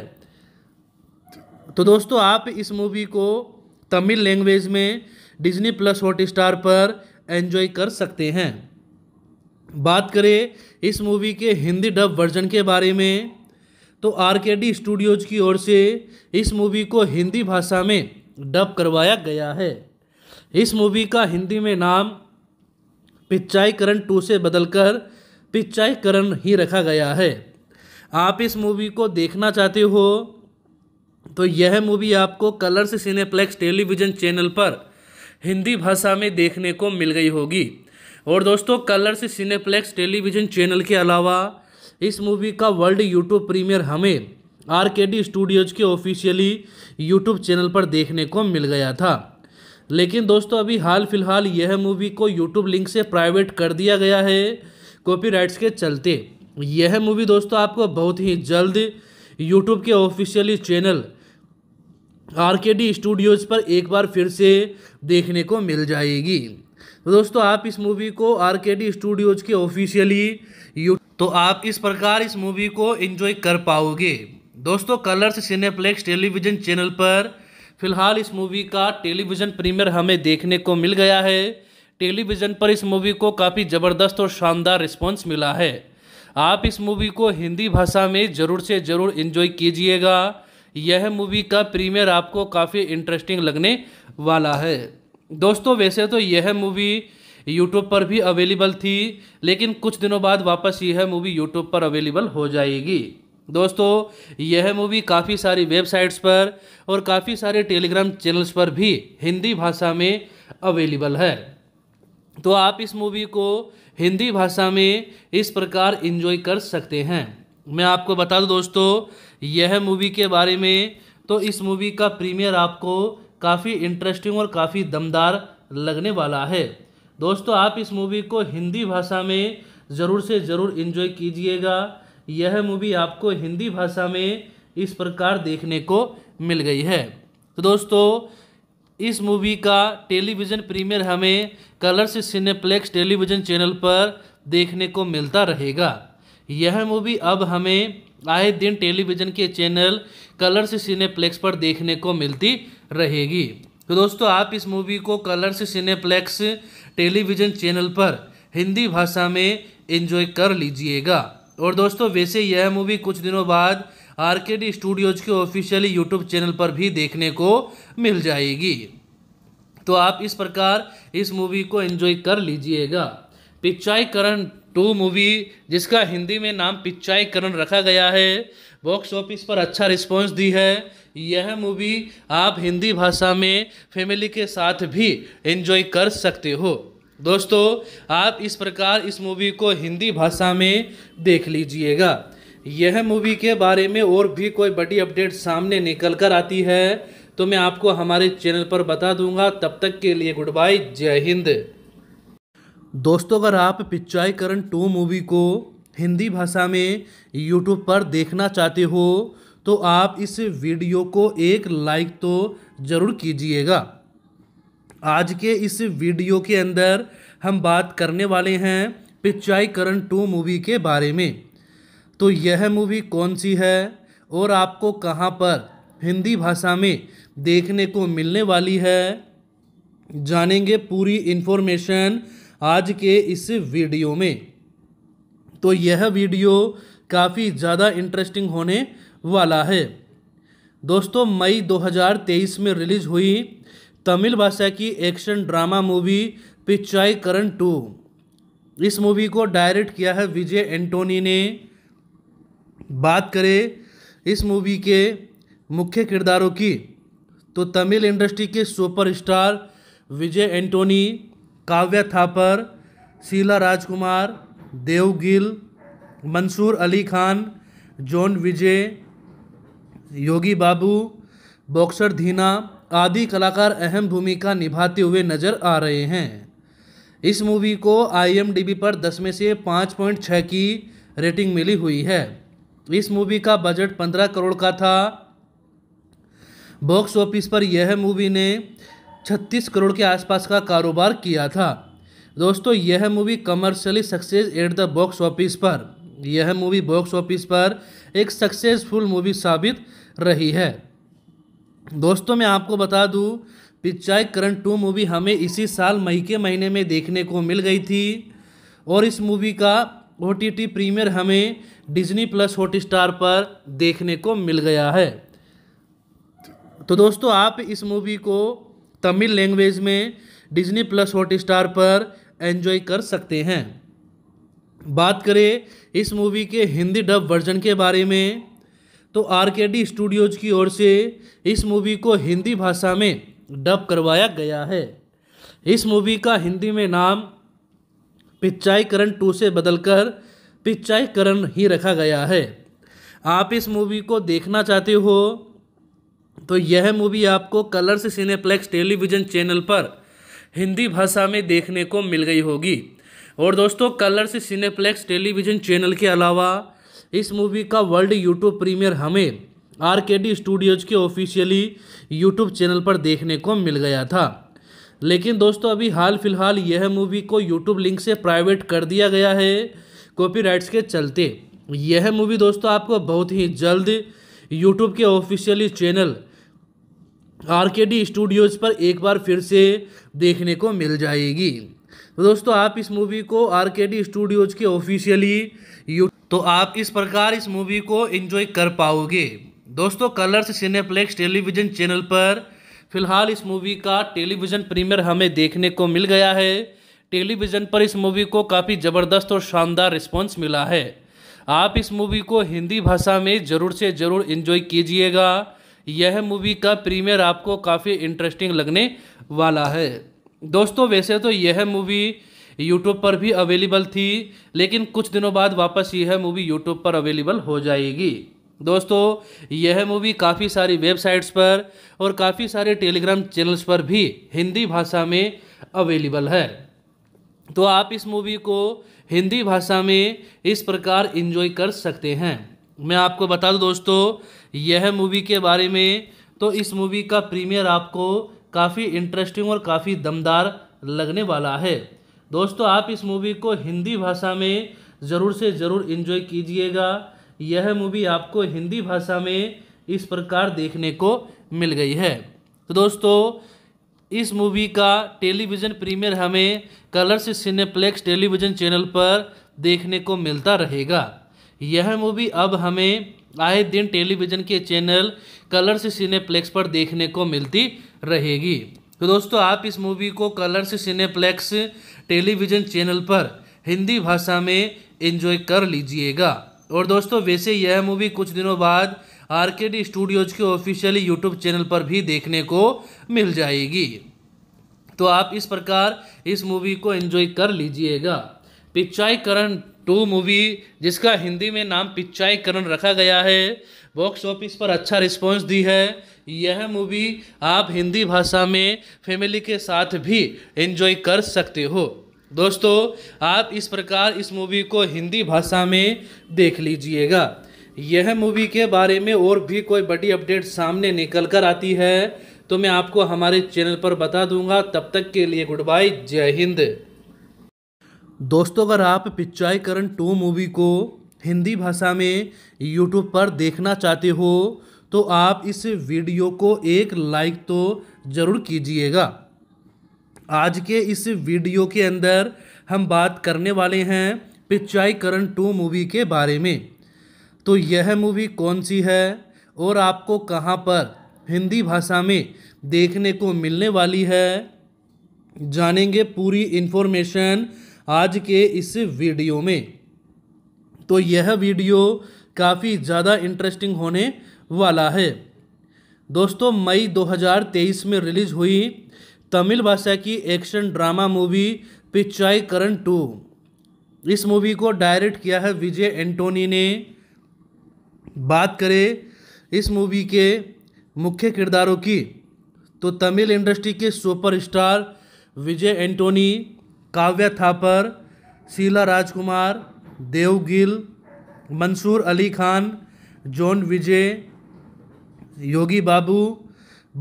तो दोस्तों आप इस मूवी को तमिल लैंग्वेज में डिज्नी प्लस हॉट स्टार पर एंजॉय कर सकते हैं बात करें इस मूवी के हिंदी डब वर्जन के बारे में तो आर के डी स्टूडियोज की ओर से इस मूवी को हिंदी भाषा में डब करवाया गया है इस मूवी का हिंदी में नाम पिच्चाई करण टू से बदलकर पिच्चाई करण ही रखा गया है आप इस मूवी को देखना चाहते हो तो यह मूवी आपको कलर्स सिनेप्लेक्स टेलीविज़न चैनल पर हिंदी भाषा में देखने को मिल गई होगी और दोस्तों कलर्स सिनेप्लेक्स टेलीविज़न चैनल के अलावा इस मूवी का वर्ल्ड यूट्यूब प्रीमियर हमें आर के डी स्टूडियोज के ऑफिशियली यूट्यूब चैनल पर देखने को मिल गया था लेकिन दोस्तों अभी हाल फिलहाल यह मूवी को यूट्यूब लिंक से प्राइवेट कर दिया गया है कॉपीराइट्स के चलते यह मूवी दोस्तों आपको बहुत ही जल्द यूट्यूब के officially channel R K D studios पर एक बार फिर से देखने को मिल जाएगी तो दोस्तों आप इस मूवी को आर के डी स्टूडियोज के ऑफिशियली यू तो आप इस प्रकार इस मूवी को एंजॉय कर पाओगे दोस्तों कलर्स सिनेप्लेक्स टेलीविज़न चैनल पर फिलहाल इस मूवी का टेलीविज़न प्रीमियर हमें देखने को मिल गया है टेलीविज़न पर इस मूवी को काफ़ी ज़बरदस्त और शानदार रिस्पॉन्स मिला है आप इस मूवी को हिंदी भाषा में ज़रूर से ज़रूर इन्जॉय कीजिएगा यह मूवी का प्रीमियर आपको काफ़ी इंटरेस्टिंग लगने वाला है दोस्तों वैसे तो यह मूवी यूट्यूब पर भी अवेलेबल थी लेकिन कुछ दिनों बाद वापस यह मूवी यूट्यूब पर अवेलेबल हो जाएगी दोस्तों यह मूवी काफ़ी सारी वेबसाइट्स पर और काफ़ी सारे टेलीग्राम चैनल्स पर भी हिंदी भाषा में अवेलेबल है तो आप इस मूवी को हिंदी भाषा में इस प्रकार इन्जॉय कर सकते हैं मैं आपको बता दूं दोस्तों यह मूवी के बारे में तो इस मूवी का प्रीमियर आपको काफ़ी इंटरेस्टिंग और काफ़ी दमदार लगने वाला है दोस्तों आप इस मूवी को हिंदी भाषा में ज़रूर से ज़रूर इन्जॉय कीजिएगा यह मूवी आपको हिंदी भाषा में इस प्रकार देखने को मिल गई है तो दोस्तों इस मूवी का टेलीविज़न प्रीमियर हमें कलर्स सिनेप्लेक्स टेलीविज़न चैनल पर देखने को मिलता रहेगा यह मूवी अब हमें आए दिन टेलीविज़न के चैनल कलर्स सिनेप्लेक्स पर देखने को मिलती रहेगी तो दोस्तों आप इस मूवी को कलर्स सिनेप्लेक्स टेलीविज़न चैनल पर हिंदी भाषा में एंजॉय कर लीजिएगा और दोस्तों वैसे यह मूवी कुछ दिनों बाद आर के डी स्टूडियोज़ के ऑफिशियली यूट्यूब चैनल पर भी देखने को मिल जाएगी तो आप इस प्रकार इस मूवी को एंजॉय कर लीजिएगा पिचाई करण टू मूवी जिसका हिंदी में नाम पिचाई करण रखा गया है बॉक्स ऑफिस पर अच्छा रिस्पॉन्स दी है यह मूवी आप हिंदी भाषा में फैमिली के साथ भी एंजॉय कर सकते हो दोस्तों आप इस प्रकार इस मूवी को हिंदी भाषा में देख लीजिएगा यह मूवी के बारे में और भी कोई बड़ी अपडेट सामने निकल कर आती है तो मैं आपको हमारे चैनल पर बता दूंगा तब तक के लिए गुड बाय जय हिंद दोस्तों अगर आप पिचाईकरण टू मूवी को हिंदी भाषा में यूट्यूब पर देखना चाहते हो तो आप इस वीडियो को एक लाइक तो ज़रूर कीजिएगा आज के इस वीडियो के अंदर हम बात करने वाले हैं पिचाई करण टू मूवी के बारे में तो यह मूवी कौन सी है और आपको कहाँ पर हिंदी भाषा में देखने को मिलने वाली है जानेंगे पूरी इन्फॉर्मेशन आज के इस वीडियो में तो यह वीडियो काफ़ी ज़्यादा इंटरेस्टिंग होने वाला है दोस्तों मई 2023 में रिलीज़ हुई तमिल भाषा की action drama movie Pichaikkaran two इस मूवी को डायरेक्ट किया है विजय एंटोनी ने बात करें इस मूवी के मुख्य किरदारों की तो तमिल इंडस्ट्री के superstar Vijay Antony Kavya Thapar Sheela Rajkumar देवगिल Mansoor Ali Khan John Vijay Yogi Babu boxer Dheena आदि कलाकार अहम भूमिका निभाते हुए नजर आ रहे हैं इस मूवी को आईएमडीबी पर 10 में से 5.6 की रेटिंग मिली हुई है इस मूवी का बजट 15 करोड़ का था बॉक्स ऑफिस पर यह मूवी ने 36 करोड़ के आसपास का कारोबार किया था दोस्तों यह movie commercially success at the box office पर यह मूवी बॉक्स ऑफिस पर एक सक्सेसफुल मूवी साबित रही है दोस्तों मैं आपको बता दूं पिचाई करण टू मूवी हमें इसी साल मई के महीने में देखने को मिल गई थी और इस मूवी का ओ टी टी प्रीमियर हमें डिज्नी प्लस हॉट स्टार पर देखने को मिल गया है तो दोस्तों आप इस मूवी को तमिल लैंग्वेज में डिज्नी प्लस हॉट स्टार पर एंजॉय कर सकते हैं बात करें इस मूवी के हिंदी डब वर्जन के बारे में तो आर के डी स्टूडियोज की ओर से इस मूवी को हिंदी भाषा में डब करवाया गया है इस मूवी का हिंदी में नाम पिच्चाई करण टू से बदलकर पिच्चाई करण ही रखा गया है आप इस मूवी को देखना चाहते हो तो यह मूवी आपको कलर्स सिनेप्लेक्स टेलीविज़न चैनल पर हिंदी भाषा में देखने को मिल गई होगी और दोस्तों कलर्स सिनेप्लेक्स टेलीविज़न चैनल के अलावा इस मूवी का वर्ल्ड यूट्यूब प्रीमियर हमें आर के डी स्टूडियोज के ऑफिशियली यूट्यूब चैनल पर देखने को मिल गया था लेकिन दोस्तों अभी हाल फिलहाल यह मूवी को यूट्यूब लिंक से प्राइवेट कर दिया गया है कॉपीराइट्स के चलते यह मूवी दोस्तों आपको बहुत ही जल्द यूट्यूब के officially channel R K D studios पर एक बार फिर से देखने को मिल जाएगी दोस्तों आप इस मूवी को आर के डी स्टूडियोज़ के ऑफिशियली यू तो आप इस प्रकार इस मूवी को एंजॉय कर पाओगे दोस्तों कलर्स सिनेप्लेक्स टेलीविज़न चैनल पर फिलहाल इस मूवी का टेलीविज़न प्रीमियर हमें देखने को मिल गया है टेलीविज़न पर इस मूवी को काफ़ी ज़बरदस्त और शानदार रिस्पॉन्स मिला है आप इस मूवी को हिंदी भाषा में ज़रूर से ज़रूर इन्जॉय कीजिएगा यह मूवी का प्रीमियर आपको काफ़ी इंटरेस्टिंग लगने वाला है दोस्तों वैसे तो यह मूवी यूट्यूब पर भी अवेलेबल थी लेकिन कुछ दिनों बाद वापस यह मूवी यूट्यूब पर अवेलेबल हो जाएगी दोस्तों यह मूवी काफ़ी सारी वेबसाइट्स पर और काफ़ी सारे टेलीग्राम चैनल्स पर भी हिंदी भाषा में अवेलेबल है तो आप इस मूवी को हिंदी भाषा में इस प्रकार इन्जॉय कर सकते हैं मैं आपको बता दूं दोस्तों यह मूवी के बारे में तो इस मूवी का प्रीमियर आपको काफ़ी इंटरेस्टिंग और काफ़ी दमदार लगने वाला है दोस्तों आप इस मूवी को हिंदी भाषा में ज़रूर से ज़रूर इन्जॉय कीजिएगा यह मूवी आपको हिंदी भाषा में इस प्रकार देखने को मिल गई है तो दोस्तों इस मूवी का टेलीविज़न प्रीमियर हमें कलर्स सिनेप्लेक्स टेलीविज़न चैनल पर देखने को मिलता रहेगा यह मूवी अब हमें आए दिन टेलीविज़न के चैनल कलर्स सिनेप्लेक्स पर देखने को मिलती रहेगी तो दोस्तों आप इस मूवी को कलर्स सिनेप्लेक्स टेलीविज़न चैनल पर हिंदी भाषा में एंजॉय कर लीजिएगा और दोस्तों वैसे यह मूवी कुछ दिनों बाद आर के डी स्टूडियोज के ऑफिशियली यूट्यूब चैनल पर भी देखने को मिल जाएगी तो आप इस प्रकार इस मूवी को एंजॉय कर लीजिएगा पिचाई करण टू मूवी जिसका हिंदी में नाम पिचाई करण रखा गया है बॉक्स ऑफिस पर अच्छा रिस्पॉन्स दी है यह मूवी आप हिंदी भाषा में फैमिली के साथ भी एंजॉय कर सकते हो दोस्तों आप इस प्रकार इस मूवी को हिंदी भाषा में देख लीजिएगा यह मूवी के बारे में और भी कोई बड़ी अपडेट सामने निकल कर आती है तो मैं आपको हमारे चैनल पर बता दूंगा तब तक के लिए गुड बाय जय हिंद दोस्तों अगर आप पिचाईकरण टू मूवी को हिंदी भाषा में यूट्यूब पर देखना चाहते हो तो आप इस वीडियो को एक लाइक तो ज़रूर कीजिएगा आज के इस वीडियो के अंदर हम बात करने वाले हैं पिचाई करण टू मूवी के बारे में तो यह मूवी कौन सी है और आपको कहाँ पर हिंदी भाषा में देखने को मिलने वाली है जानेंगे पूरी इन्फॉर्मेशन आज के इस वीडियो में तो यह वीडियो काफ़ी ज़्यादा इंटरेस्टिंग होने वाला है दोस्तों मई 2023 में रिलीज हुई तमिल भाषा की action drama movie Pichaikkaran two इस मूवी को डायरेक्ट किया है विजय एंटोनी ने बात करें इस मूवी के मुख्य किरदारों की तो तमिल इंडस्ट्री के superstar Vijay Antony Kavya Thapar Sheela Rajkumar Dev Gill Mansoor Ali Khan John Vijay Yogi Babu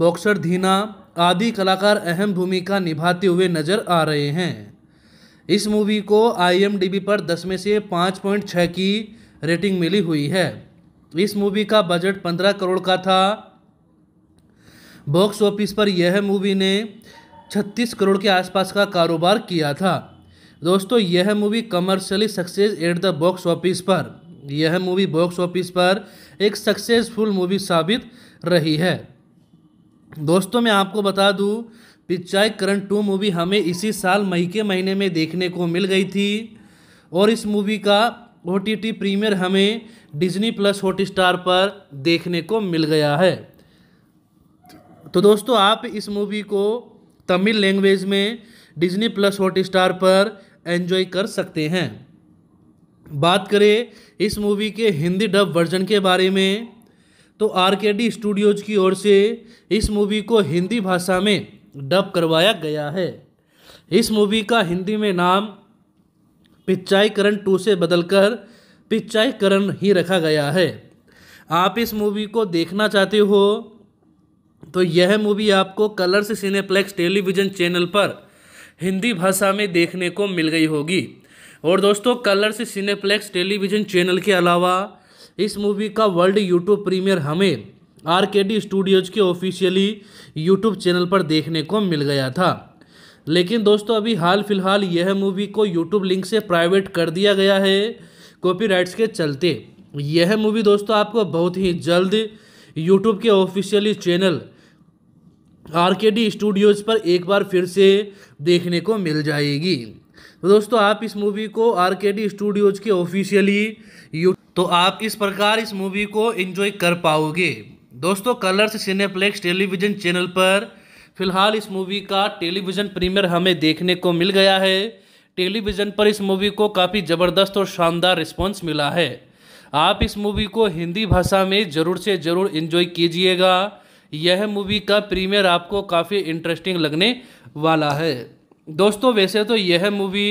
boxer Dheena आदि कलाकार अहम भूमिका निभाते हुए नजर आ रहे हैं इस मूवी को आईएमडीबी पर 10 में से 5.6 की रेटिंग मिली हुई है इस मूवी का बजट 15 करोड़ का था बॉक्स ऑफिस पर यह मूवी ने 36 करोड़ के आसपास का कारोबार किया था दोस्तों यह movie commercially success at the box office पर यह मूवी बॉक्स ऑफिस पर एक सक्सेसफुल मूवी साबित रही है दोस्तों मैं आपको बता दूं पिचाय करण टू मूवी हमें इसी साल मई के महीने में देखने को मिल गई थी और इस मूवी का ओ टी टी प्रीमियर हमें डिज्नी प्लस हॉट स्टार पर देखने को मिल गया है तो दोस्तों आप इस मूवी को तमिल लैंग्वेज में डिज्नी प्लस हॉट स्टार पर एंजॉय कर सकते हैं बात करें इस मूवी के हिंदी डब वर्जन के बारे में तो आर के डी स्टूडियोज की ओर से इस मूवी को हिंदी भाषा में डब करवाया गया है इस मूवी का हिंदी में नाम पिच्चाई करण टू से बदलकर पिच्चाई करण ही रखा गया है आप इस मूवी को देखना चाहते हो तो यह मूवी आपको कलर्स सिनेप्लेक्स टेलीविज़न चैनल पर हिंदी भाषा में देखने को मिल गई होगी और दोस्तों कलर्स सिनेप्लेक्स टेलीविज़न चैनल के अलावा इस मूवी का वर्ल्ड यूट्यूब प्रीमियर हमें आर के डी स्टूडियोज़ के ऑफिशियली यूट्यूब चैनल पर देखने को मिल गया था लेकिन दोस्तों अभी हाल फिलहाल यह मूवी को यूट्यूब लिंक से प्राइवेट कर दिया गया है कॉपीराइट्स के चलते यह मूवी दोस्तों आपको बहुत ही जल्द यूट्यूब के officially channel R K D studios पर एक बार फिर से देखने को मिल जाएगी तो दोस्तों आप इस मूवी को आर के डी स्टूडियोज़ के ऑफिशियली यू तो आप इस प्रकार इस मूवी को एंजॉय कर पाओगे दोस्तों कलर्स सिनेप्लेक्स टेलीविज़न चैनल पर फिलहाल इस मूवी का टेलीविज़न प्रीमियर हमें देखने को मिल गया है टेलीविज़न पर इस मूवी को काफ़ी ज़बरदस्त और शानदार रिस्पॉन्स मिला है आप इस मूवी को हिंदी भाषा में ज़रूर से ज़रूर इन्जॉय कीजिएगा यह मूवी का प्रीमियर आपको काफ़ी इंटरेस्टिंग लगने वाला है दोस्तों वैसे तो यह मूवी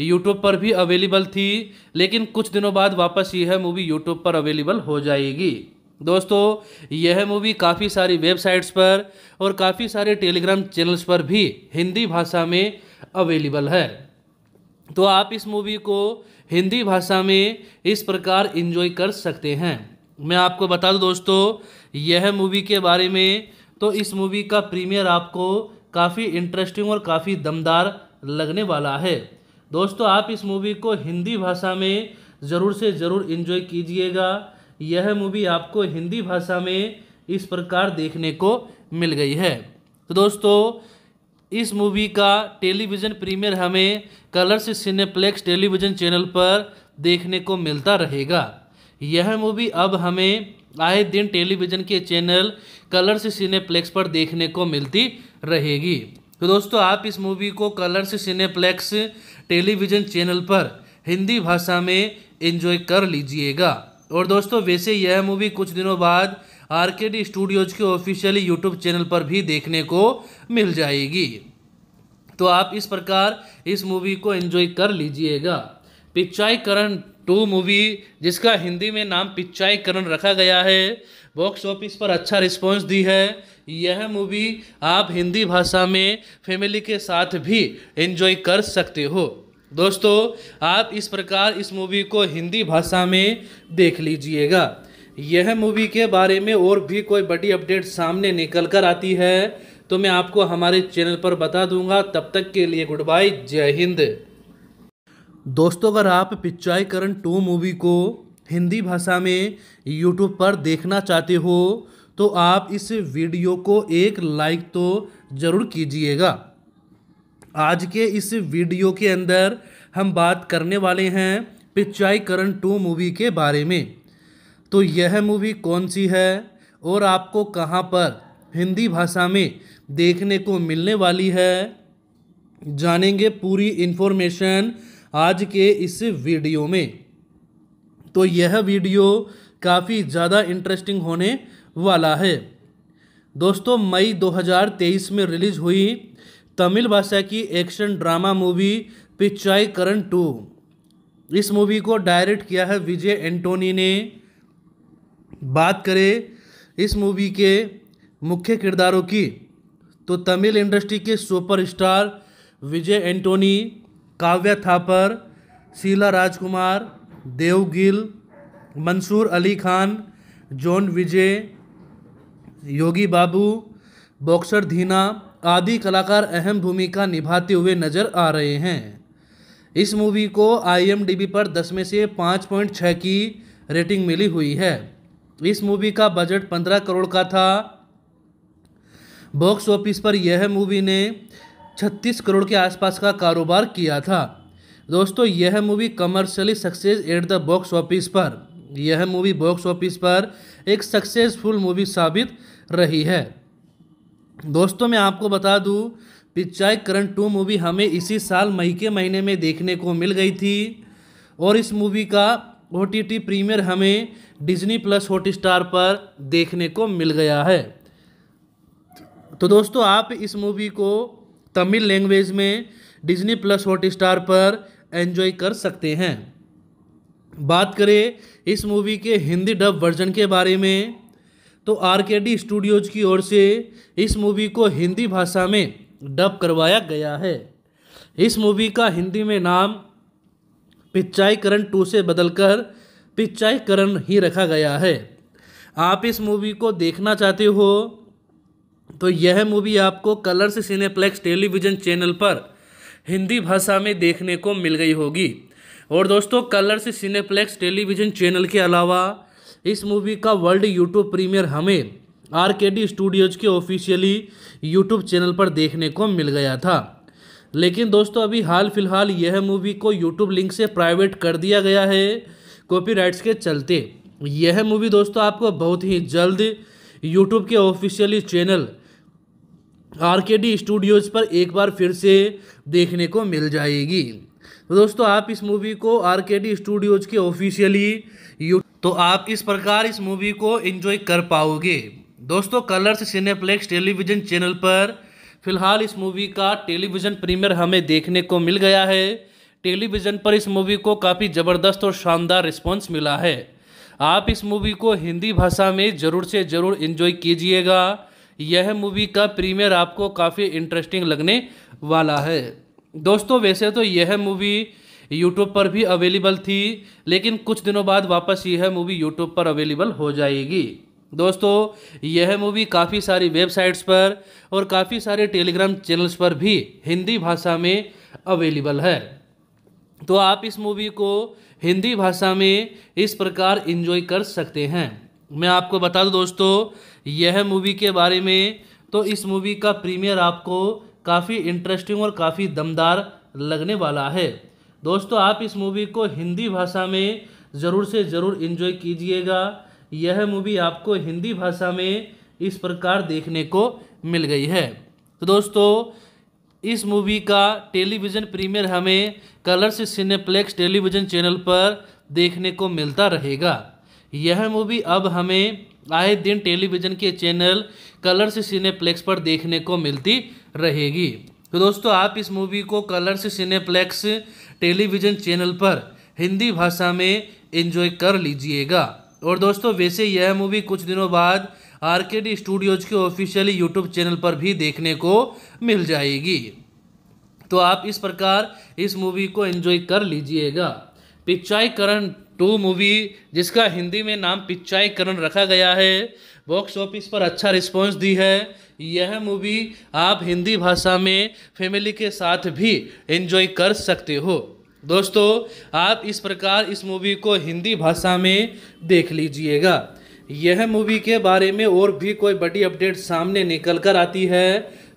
यूट्यूब पर भी अवेलेबल थी लेकिन कुछ दिनों बाद वापस यह मूवी यूट्यूब पर अवेलेबल हो जाएगी दोस्तों यह मूवी काफ़ी सारी वेबसाइट्स पर और काफ़ी सारे टेलीग्राम चैनल्स पर भी हिंदी भाषा में अवेलेबल है तो आप इस मूवी को हिंदी भाषा में इस प्रकार इन्जॉय कर सकते हैं मैं आपको बता दूं दोस्तों यह मूवी के बारे में तो इस मूवी का प्रीमियर आपको काफ़ी इंटरेस्टिंग और काफ़ी दमदार लगने वाला है दोस्तों आप इस मूवी को हिंदी भाषा में ज़रूर से ज़रूर इन्जॉय कीजिएगा यह मूवी आपको हिंदी भाषा में इस प्रकार देखने को मिल गई है तो दोस्तों इस मूवी का टेलीविज़न प्रीमियर हमें कलर्स सिनेप्लेक्स टेलीविज़न चैनल पर देखने को मिलता रहेगा यह मूवी अब हमें आए दिन टेलीविज़न के चैनल कलर्स सिनेप्लेक्स पर देखने को मिलती रहेगी तो दोस्तों आप इस मूवी को कलर्स सिनेप्लेक्स टेलीविज़न चैनल पर हिंदी भाषा में एंजॉय कर लीजिएगा और दोस्तों वैसे यह मूवी कुछ दिनों बाद आर के डी स्टूडियोज़ के ऑफिशियली यूट्यूब चैनल पर भी देखने को मिल जाएगी तो आप इस प्रकार इस मूवी को एंजॉय कर लीजिएगा पिक्चाई टू मूवी जिसका हिंदी में नाम करण रखा गया है बॉक्स ऑफिस पर अच्छा रिस्पॉन्स दी है यह मूवी आप हिंदी भाषा में फैमिली के साथ भी एंजॉय कर सकते हो दोस्तों आप इस प्रकार इस मूवी को हिंदी भाषा में देख लीजिएगा यह मूवी के बारे में और भी कोई बड़ी अपडेट सामने निकल कर आती है तो मैं आपको हमारे चैनल पर बता दूंगा तब तक के लिए गुड बाय जय हिंद दोस्तों अगर आप पिचाईकरण टू मूवी को हिंदी भाषा में यूट्यूब पर देखना चाहते हो तो आप इस वीडियो को एक लाइक तो ज़रूर कीजिएगा आज के इस वीडियो के अंदर हम बात करने वाले हैं पिचाईकरण टू मूवी के बारे में तो यह मूवी कौन सी है और आपको कहाँ पर हिंदी भाषा में देखने को मिलने वाली है जानेंगे पूरी इन्फॉर्मेशन आज के इस वीडियो में तो यह वीडियो काफ़ी ज़्यादा इंटरेस्टिंग होने वाला है दोस्तों मई 2023 में रिलीज़ हुई तमिल भाषा की action drama movie Pichaikkaran two इस मूवी को डायरेक्ट किया है विजय एंटोनी ने बात करें इस मूवी के मुख्य किरदारों की तो तमिल इंडस्ट्री के superstar Vijay Antony Kavya Thapar Sheela Rajkumar Dev Gill Mansoor Ali Khan John Vijay Yogi Babu boxer Dheena आदि कलाकार अहम भूमिका निभाते हुए नजर आ रहे हैं इस मूवी को आईएमडीबी पर 10 में से 5.6 की रेटिंग मिली हुई है इस मूवी का बजट 15 करोड़ का था बॉक्स ऑफिस पर यह मूवी ने छत्तीस करोड़ के आसपास का कारोबार किया था दोस्तों यह movie commercially success at the box office पर यह मूवी बॉक्स ऑफिस पर एक सक्सेसफुल मूवी साबित रही है दोस्तों मैं आपको बता दूं पिचाई करण टू मूवी हमें इसी साल मई के महीने में देखने को मिल गई थी और इस मूवी का ओ टी टी प्रीमियर हमें डिज्नी प्लस हॉट स्टार पर देखने को मिल गया है तो दोस्तों आप इस मूवी को तमिल लैंग्वेज में डिज्नी प्लस हॉट स्टार पर एंजॉय कर सकते हैं बात करें इस मूवी के हिंदी डब वर्जन के बारे में तो आर के डी स्टूडियोज की ओर से इस मूवी को हिंदी भाषा में डब करवाया गया है इस मूवी का हिंदी में नाम पिच्चाई करण टू से बदलकर पिच्चाई करण ही रखा गया है आप इस मूवी को देखना चाहते हो तो यह मूवी आपको कलर्स सिनेप्लेक्स टेलीविज़न चैनल पर हिंदी भाषा में देखने को मिल गई होगी और दोस्तों कलर्स सिनेप्लेक्स टेलीविज़न चैनल के अलावा इस मूवी का वर्ल्ड यूट्यूब प्रीमियर हमें आर के डी स्टूडियोज़ के ऑफिशियली यूट्यूब चैनल पर देखने को मिल गया था लेकिन दोस्तों अभी हाल फिलहाल यह मूवी को यूट्यूब लिंक से प्राइवेट कर दिया गया है कॉपीराइट्स के चलते यह मूवी दोस्तों आपको बहुत ही जल्द यूट्यूब के officially channel R K D studios पर एक बार फिर से देखने को मिल जाएगी तो दोस्तों आप इस मूवी को आर के डी स्टूडियोज़ के ऑफिशियली यू तो आप इस प्रकार इस मूवी को एंजॉय कर पाओगे दोस्तों कलर्स सिनेप्लेक्स टेलीविज़न चैनल पर फिलहाल इस मूवी का टेलीविज़न प्रीमियर हमें देखने को मिल गया है टेलीविज़न पर इस मूवी को काफ़ी ज़बरदस्त और शानदार रिस्पॉन्स मिला है आप इस मूवी को हिंदी भाषा में ज़रूर से ज़रूर इन्जॉय कीजिएगा यह मूवी का प्रीमियर आपको काफ़ी इंटरेस्टिंग लगने वाला है दोस्तों वैसे तो यह मूवी यूट्यूब पर भी अवेलेबल थी लेकिन कुछ दिनों बाद वापस यह मूवी यूट्यूब पर अवेलेबल हो जाएगी दोस्तों यह मूवी काफ़ी सारी वेबसाइट्स पर और काफ़ी सारे टेलीग्राम चैनल्स पर भी हिंदी भाषा में अवेलेबल है तो आप इस मूवी को हिंदी भाषा में इस प्रकार इन्जॉय कर सकते हैं मैं आपको बता दूं दोस्तों यह मूवी के बारे में तो इस मूवी का प्रीमियर आपको काफ़ी इंटरेस्टिंग और काफ़ी दमदार लगने वाला है दोस्तों आप इस मूवी को हिंदी भाषा में ज़रूर से ज़रूर इन्जॉय कीजिएगा यह मूवी आपको हिंदी भाषा में इस प्रकार देखने को मिल गई है तो दोस्तों इस मूवी का टेलीविज़न प्रीमियर हमें कलर्स सिनेप्लेक्स टेलीविज़न चैनल पर देखने को मिलता रहेगा यह मूवी अब हमें आए दिन टेलीविज़न के चैनल कलर्स सिनेप्लेक्स पर देखने को मिलती रहेगी तो दोस्तों आप इस मूवी को कलर्स सिनेप्लेक्स टेलीविज़न चैनल पर हिंदी भाषा में एंजॉय कर लीजिएगा और दोस्तों वैसे यह मूवी कुछ दिनों बाद आर के डी स्टूडियोज़ के ऑफिशियली यूट्यूब चैनल पर भी देखने को मिल जाएगी तो आप इस प्रकार इस मूवी को एंजॉय कर लीजिएगा पिक्चाई करण टू मूवी जिसका हिंदी में नाम पिक्चाईकरण रखा गया है बॉक्स ऑफिस पर अच्छा रिस्पॉन्स दी है यह मूवी आप हिंदी भाषा में फैमिली के साथ भी एंजॉय कर सकते हो दोस्तों आप इस प्रकार इस मूवी को हिंदी भाषा में देख लीजिएगा यह मूवी के बारे में और भी कोई बड़ी अपडेट सामने निकल कर आती है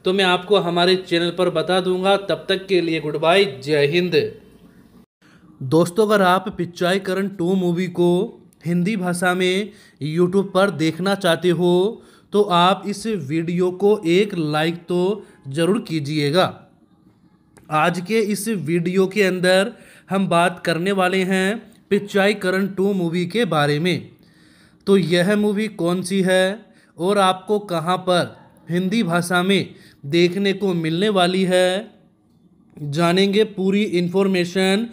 तो मैं आपको हमारे चैनल पर बता दूंगा तब तक के लिए गुड बाय जय हिंद दोस्तों अगर आप पिचाईकरण टू मूवी को हिंदी भाषा में यूट्यूब पर देखना चाहते हो तो आप इस वीडियो को एक लाइक तो ज़रूर कीजिएगा आज के इस वीडियो के अंदर हम बात करने वाले हैं पिचाईकरण टू मूवी के बारे में तो यह मूवी कौन सी है और आपको कहाँ पर हिंदी भाषा में देखने को मिलने वाली है जानेंगे पूरी इन्फॉर्मेशन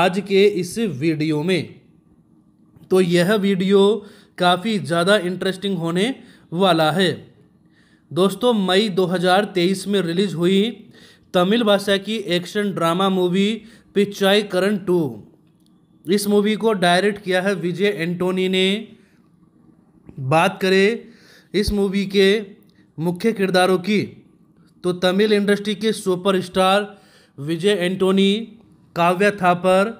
आज के इस वीडियो में तो यह वीडियो काफ़ी ज़्यादा इंटरेस्टिंग होने वाला है दोस्तों मई 2023 में रिलीज़ हुई तमिल भाषा की action drama movie Pichaikkaran two इस मूवी को डायरेक्ट किया है विजय एंटोनी ने बात करें इस मूवी के मुख्य किरदारों की तो तमिल इंडस्ट्री के superstar Vijay Antony Kavya Thapar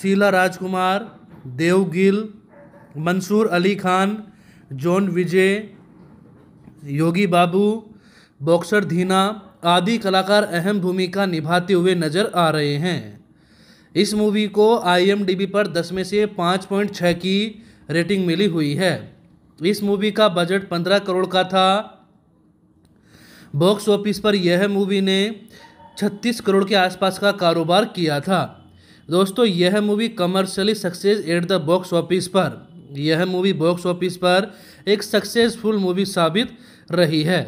Sheela Rajkumar Dev Gill Mansoor Ali Khan John Vijay Yogi Babu boxer Dheena आदि कलाकार अहम भूमिका निभाते हुए नजर आ रहे हैं इस मूवी को आईएमडीबी पर 10 में से 5.6 की रेटिंग मिली हुई है इस मूवी का बजट 15 करोड़ का था बॉक्स ऑफिस पर यह मूवी ने छत्तीस करोड़ के आसपास का कारोबार किया था दोस्तों यह movie commercially success at the box office पर यह मूवी बॉक्स ऑफिस पर एक सक्सेसफुल मूवी साबित रही है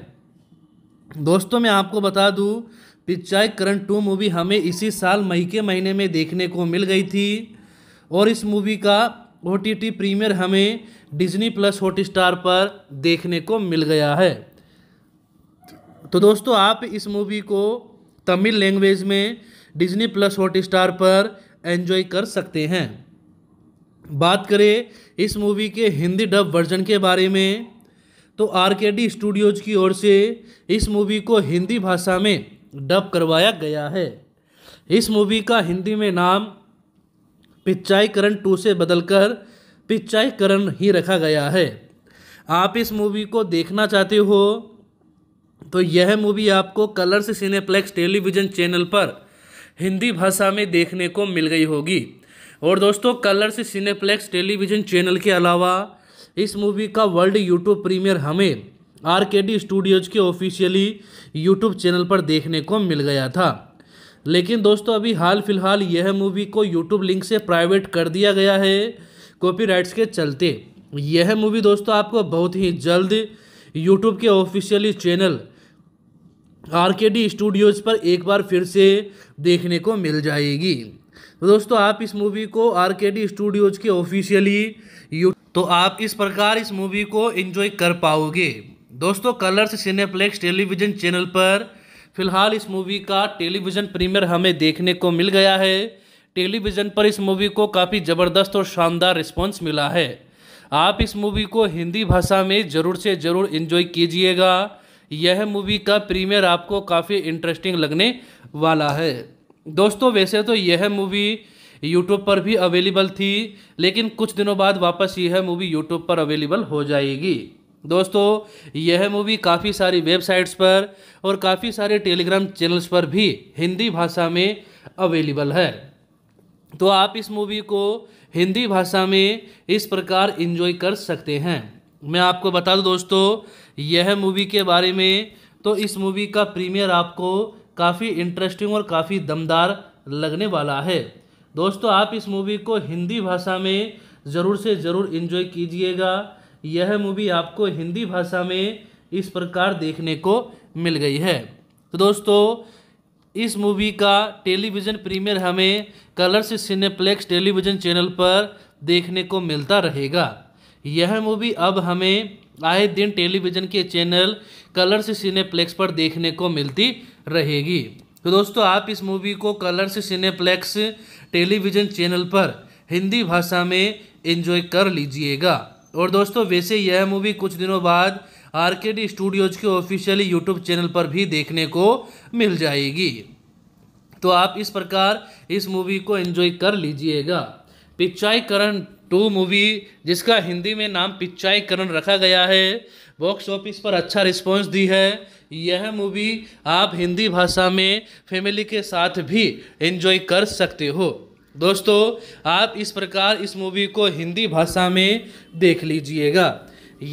दोस्तों मैं आपको बता दूं पिचाई करंट टू मूवी हमें इसी साल मई के महीने में देखने को मिल गई थी और इस मूवी का ओ टी टी प्रीमियर हमें डिज्नी प्लस हॉटस्टार पर देखने को मिल गया है तो दोस्तों आप इस मूवी को तमिल लैंग्वेज में डिज्नी प्लस हॉट स्टार पर एंजॉय कर सकते हैं बात करें इस मूवी के हिंदी डब वर्जन के बारे में तो आर के डी स्टूडियोज की ओर से इस मूवी को हिंदी भाषा में डब करवाया गया है इस मूवी का हिंदी में नाम पिच्चाई करण टू से बदलकर पिच्चाई करण ही रखा गया है आप इस मूवी को देखना चाहते हो तो यह मूवी आपको कलर्स सिनेप्लेक्स टेलीविज़न चैनल पर हिंदी भाषा में देखने को मिल गई होगी और दोस्तों कलर्स सिनेप्लेक्स टेलीविज़न चैनल के अलावा इस मूवी का वर्ल्ड यूट्यूब प्रीमियर हमें आर के डी स्टूडियोज़ के ऑफिशियली यूट्यूब चैनल पर देखने को मिल गया था लेकिन दोस्तों अभी हाल फिलहाल यह मूवी को यूट्यूब लिंक से प्राइवेट कर दिया गया है कॉपीराइट्स के चलते यह मूवी दोस्तों आपको बहुत ही जल्द यूट्यूब के officially channel R K D studios पर एक बार फिर से देखने को मिल जाएगी तो दोस्तों आप इस मूवी को आर के डी स्टूडियोज़ के ऑफिशियली यू तो आप इस प्रकार इस मूवी को एंजॉय कर पाओगे दोस्तों कलर्स सिनेप्लेक्स टेलीविज़न चैनल पर फिलहाल इस मूवी का टेलीविज़न प्रीमियर हमें देखने को मिल गया है टेलीविज़न पर इस मूवी को काफ़ी ज़बरदस्त और शानदार रिस्पॉन्स मिला है आप इस मूवी को हिंदी भाषा में ज़रूर से ज़रूर इन्जॉय कीजिएगा यह मूवी का प्रीमियर आपको काफ़ी इंटरेस्टिंग लगने वाला है दोस्तों वैसे तो यह मूवी यूट्यूब पर भी अवेलेबल थी लेकिन कुछ दिनों बाद वापस यह मूवी यूट्यूब पर अवेलेबल हो जाएगी दोस्तों यह मूवी काफ़ी सारी वेबसाइट्स पर और काफ़ी सारे टेलीग्राम चैनल्स पर भी हिंदी भाषा में अवेलेबल है तो आप इस मूवी को हिंदी भाषा में इस प्रकार इन्जॉय कर सकते हैं मैं आपको बता दूं दोस्तों यह मूवी के बारे में तो इस मूवी का प्रीमियर आपको काफ़ी इंटरेस्टिंग और काफ़ी दमदार लगने वाला है दोस्तों आप इस मूवी को हिंदी भाषा में ज़रूर से ज़रूर इन्जॉय कीजिएगा यह मूवी आपको हिंदी भाषा में इस प्रकार देखने को मिल गई है तो दोस्तों इस मूवी का टेलीविज़न प्रीमियर हमें कलर्स सिनेप्लेक्स टेलीविज़न चैनल पर देखने को मिलता रहेगा यह मूवी अब हमें आए दिन टेलीविज़न के चैनल कलर्स सिनेप्लेक्स पर देखने को मिलती रहेगी तो दोस्तों आप इस मूवी को कलर्स सिनेप्लेक्स टेलीविज़न चैनल पर हिंदी भाषा में एंजॉय कर लीजिएगा और दोस्तों वैसे यह मूवी कुछ दिनों बाद आर के डी स्टूडियोज के ऑफिशियली यूट्यूब चैनल पर भी देखने को मिल जाएगी तो आप इस प्रकार इस मूवी को एंजॉय कर लीजिएगा पिक्चाई करण टू मूवी जिसका हिंदी में नाम पिक्चाईकरण रखा गया है बॉक्स ऑफिस पर अच्छा रिस्पॉन्स दी है यह मूवी आप हिंदी भाषा में फैमिली के साथ भी एंजॉय कर सकते हो दोस्तों आप इस प्रकार इस मूवी को हिंदी भाषा में देख लीजिएगा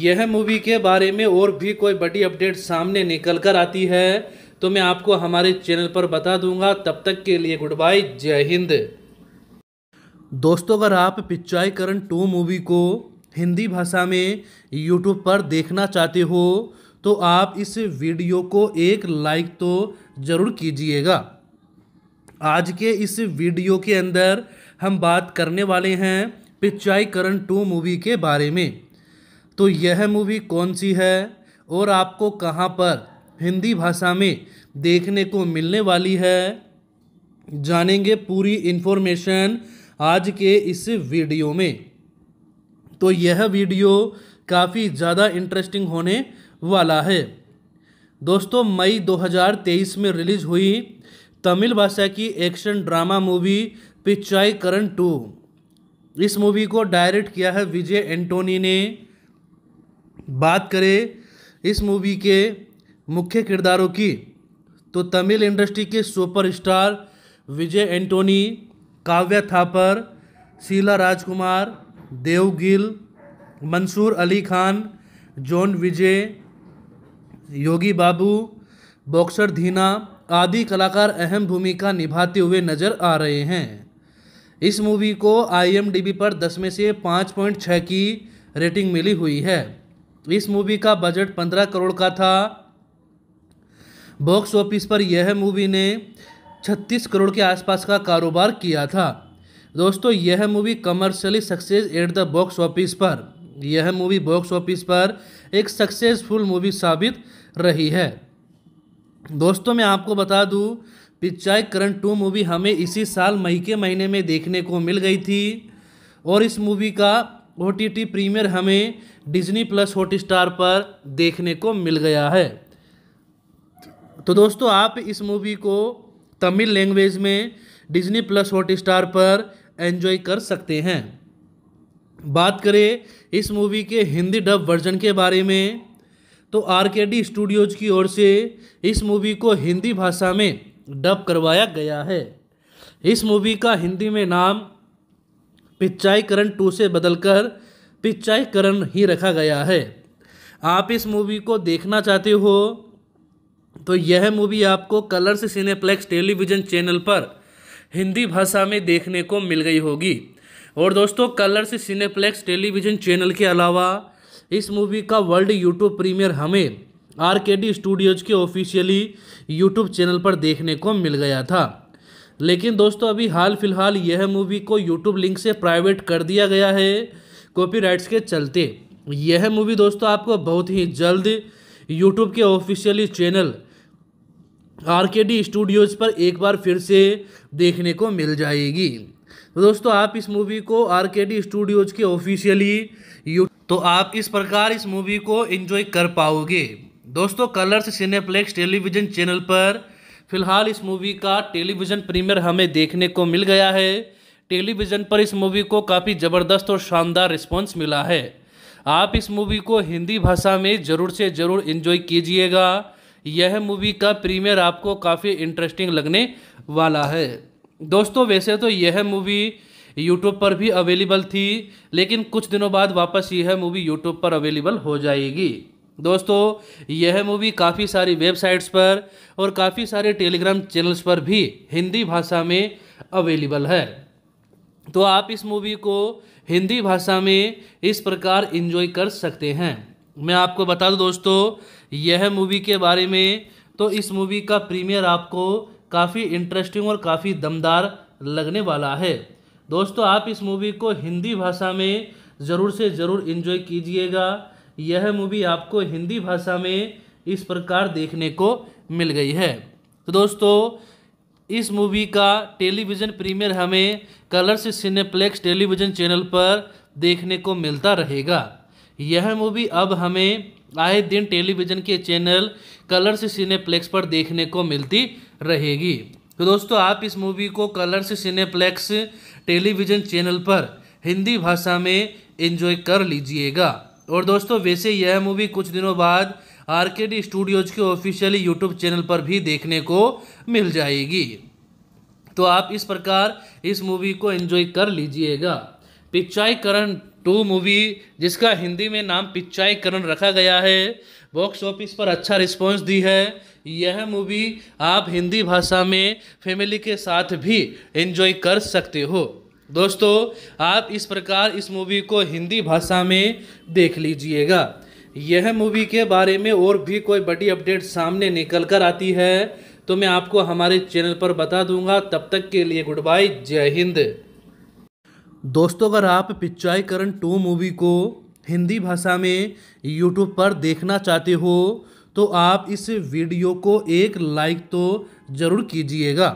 यह मूवी के बारे में और भी कोई बड़ी अपडेट सामने निकल कर आती है तो मैं आपको हमारे चैनल पर बता दूंगा तब तक के लिए गुड बाय जय हिंद दोस्तों अगर आप पिचाईकरण टू मूवी को हिंदी भाषा में यूट्यूब पर देखना चाहते हो तो आप इस वीडियो को एक लाइक तो ज़रूर कीजिएगा आज के इस वीडियो के अंदर हम बात करने वाले हैं पिचाईकरण टू मूवी के बारे में तो यह मूवी कौन सी है और आपको कहाँ पर हिंदी भाषा में देखने को मिलने वाली है जानेंगे पूरी इन्फॉर्मेशन आज के इस वीडियो में तो यह वीडियो काफ़ी ज़्यादा इंटरेस्टिंग होने वाला है दोस्तों मई 2023 में रिलीज़ हुई तमिल भाषा की action drama movie Pichaikkaran two इस मूवी को डायरेक्ट किया है विजय एंटोनी ने बात करें इस मूवी के मुख्य किरदारों की तो तमिल इंडस्ट्री के superstar Vijay Antony Kavya Thapar Sheela Rajkumar Dev Gill Mansoor Ali Khan John Vijay Yogi Babu boxer Dheena आदि कलाकार अहम भूमिका निभाते हुए नजर आ रहे हैं इस मूवी को आईएमडीबी पर 10 में से 5.6 की रेटिंग मिली हुई है इस मूवी का बजट 15 करोड़ का था बॉक्स ऑफिस पर यह मूवी ने छत्तीस करोड़ के आसपास का कारोबार किया था दोस्तों यह movie commercially success at the box office पर यह मूवी बॉक्स ऑफिस पर एक सक्सेसफुल मूवी साबित रही है दोस्तों मैं आपको बता दूं पिचाई करण टू मूवी हमें इसी साल मई के महीने में देखने को मिल गई थी और इस मूवी का ओ टी टी प्रीमियर हमें डिज्नी प्लस हॉट स्टार पर देखने को मिल गया है तो दोस्तों आप इस मूवी को तमिल लैंग्वेज में डिज्नी प्लस हॉट स्टार पर एंजॉय कर सकते हैं बात करें इस मूवी के हिंदी डब वर्जन के बारे में तो आर के डी स्टूडियोज की ओर से इस मूवी को हिंदी भाषा में डब करवाया गया है इस मूवी का हिंदी में नाम पिच्चाई करण टू से बदलकर पिच्चाई करण ही रखा गया है आप इस मूवी को देखना चाहते हो तो यह मूवी आपको कलर्स सिनेप्लेक्स टेलीविज़न चैनल पर हिंदी भाषा में देखने को मिल गई होगी और दोस्तों कलर्स सिनेप्लेक्स टेलीविज़न चैनल के अलावा इस मूवी का वर्ल्ड यूट्यूब प्रीमियर हमें आर के डी स्टूडियोज़ के ऑफिशियली यूट्यूब चैनल पर देखने को मिल गया था लेकिन दोस्तों अभी हाल फिलहाल यह मूवी को यूट्यूब लिंक से प्राइवेट कर दिया गया है कॉपीराइट्स के चलते यह मूवी दोस्तों आपको बहुत ही जल्द यूट्यूब के officially channel R K D studios पर एक बार फिर से देखने को मिल जाएगी तो दोस्तों आप इस मूवी को आर के डी स्टूडियोज़ के ऑफिशियली यू तो आप इस प्रकार इस मूवी को एंजॉय कर पाओगे दोस्तों कलर्स सिनेप्लेक्स टेलीविज़न चैनल पर फिलहाल इस मूवी का टेलीविज़न प्रीमियर हमें देखने को मिल गया है टेलीविज़न पर इस मूवी को काफ़ी ज़बरदस्त और शानदार रिस्पॉन्स मिला है आप इस मूवी को हिंदी भाषा में ज़रूर से ज़रूर इन्जॉय कीजिएगा यह मूवी का प्रीमियर आपको काफ़ी इंटरेस्टिंग लगने वाला है दोस्तों वैसे तो यह मूवी यूट्यूब पर भी अवेलेबल थी लेकिन कुछ दिनों बाद वापस यह मूवी यूट्यूब पर अवेलेबल हो जाएगी दोस्तों यह मूवी काफ़ी सारी वेबसाइट्स पर और काफ़ी सारे टेलीग्राम चैनल्स पर भी हिंदी भाषा में अवेलेबल है तो आप इस मूवी को हिंदी भाषा में इस प्रकार इन्जॉय कर सकते हैं मैं आपको बता दूं दोस्तों यह मूवी के बारे में तो इस मूवी का प्रीमियर आपको काफ़ी इंटरेस्टिंग और काफ़ी दमदार लगने वाला है दोस्तों आप इस मूवी को हिंदी भाषा में ज़रूर से ज़रूर इन्जॉय कीजिएगा यह मूवी आपको हिंदी भाषा में इस प्रकार देखने को मिल गई है तो दोस्तों इस मूवी का टेलीविज़न प्रीमियर हमें कलर्स सिनेप्लेक्स टेलीविज़न चैनल पर देखने को मिलता रहेगा यह मूवी अब हमें आए दिन टेलीविज़न के चैनल कलर्स सिनेप्लेक्स पर देखने को मिलती रहेगी तो दोस्तों आप इस मूवी को कलर्स सिनेप्लेक्स टेलीविज़न चैनल पर हिंदी भाषा में एंजॉय कर लीजिएगा और दोस्तों वैसे यह मूवी कुछ दिनों बाद आर के डी स्टूडियोज़ के ऑफिशियली यूट्यूब चैनल पर भी देखने को मिल जाएगी तो आप इस प्रकार इस मूवी को एंजॉय कर लीजिएगा पिक्चाई टू मूवी जिसका हिंदी में नाम पिच्चाई करण रखा गया है बॉक्स ऑफिस पर अच्छा रिस्पॉन्स दी है यह मूवी आप हिंदी भाषा में फैमिली के साथ भी एंजॉय कर सकते हो दोस्तों आप इस प्रकार इस मूवी को हिंदी भाषा में देख लीजिएगा यह मूवी के बारे में और भी कोई बड़ी अपडेट सामने निकल कर आती है तो मैं आपको हमारे चैनल पर बता दूंगा तब तक के लिए गुड बाय जय हिंद दोस्तों अगर आप पिचाईकरण टू मूवी को हिंदी भाषा में यूट्यूब पर देखना चाहते हो तो आप इस वीडियो को एक लाइक तो ज़रूर कीजिएगा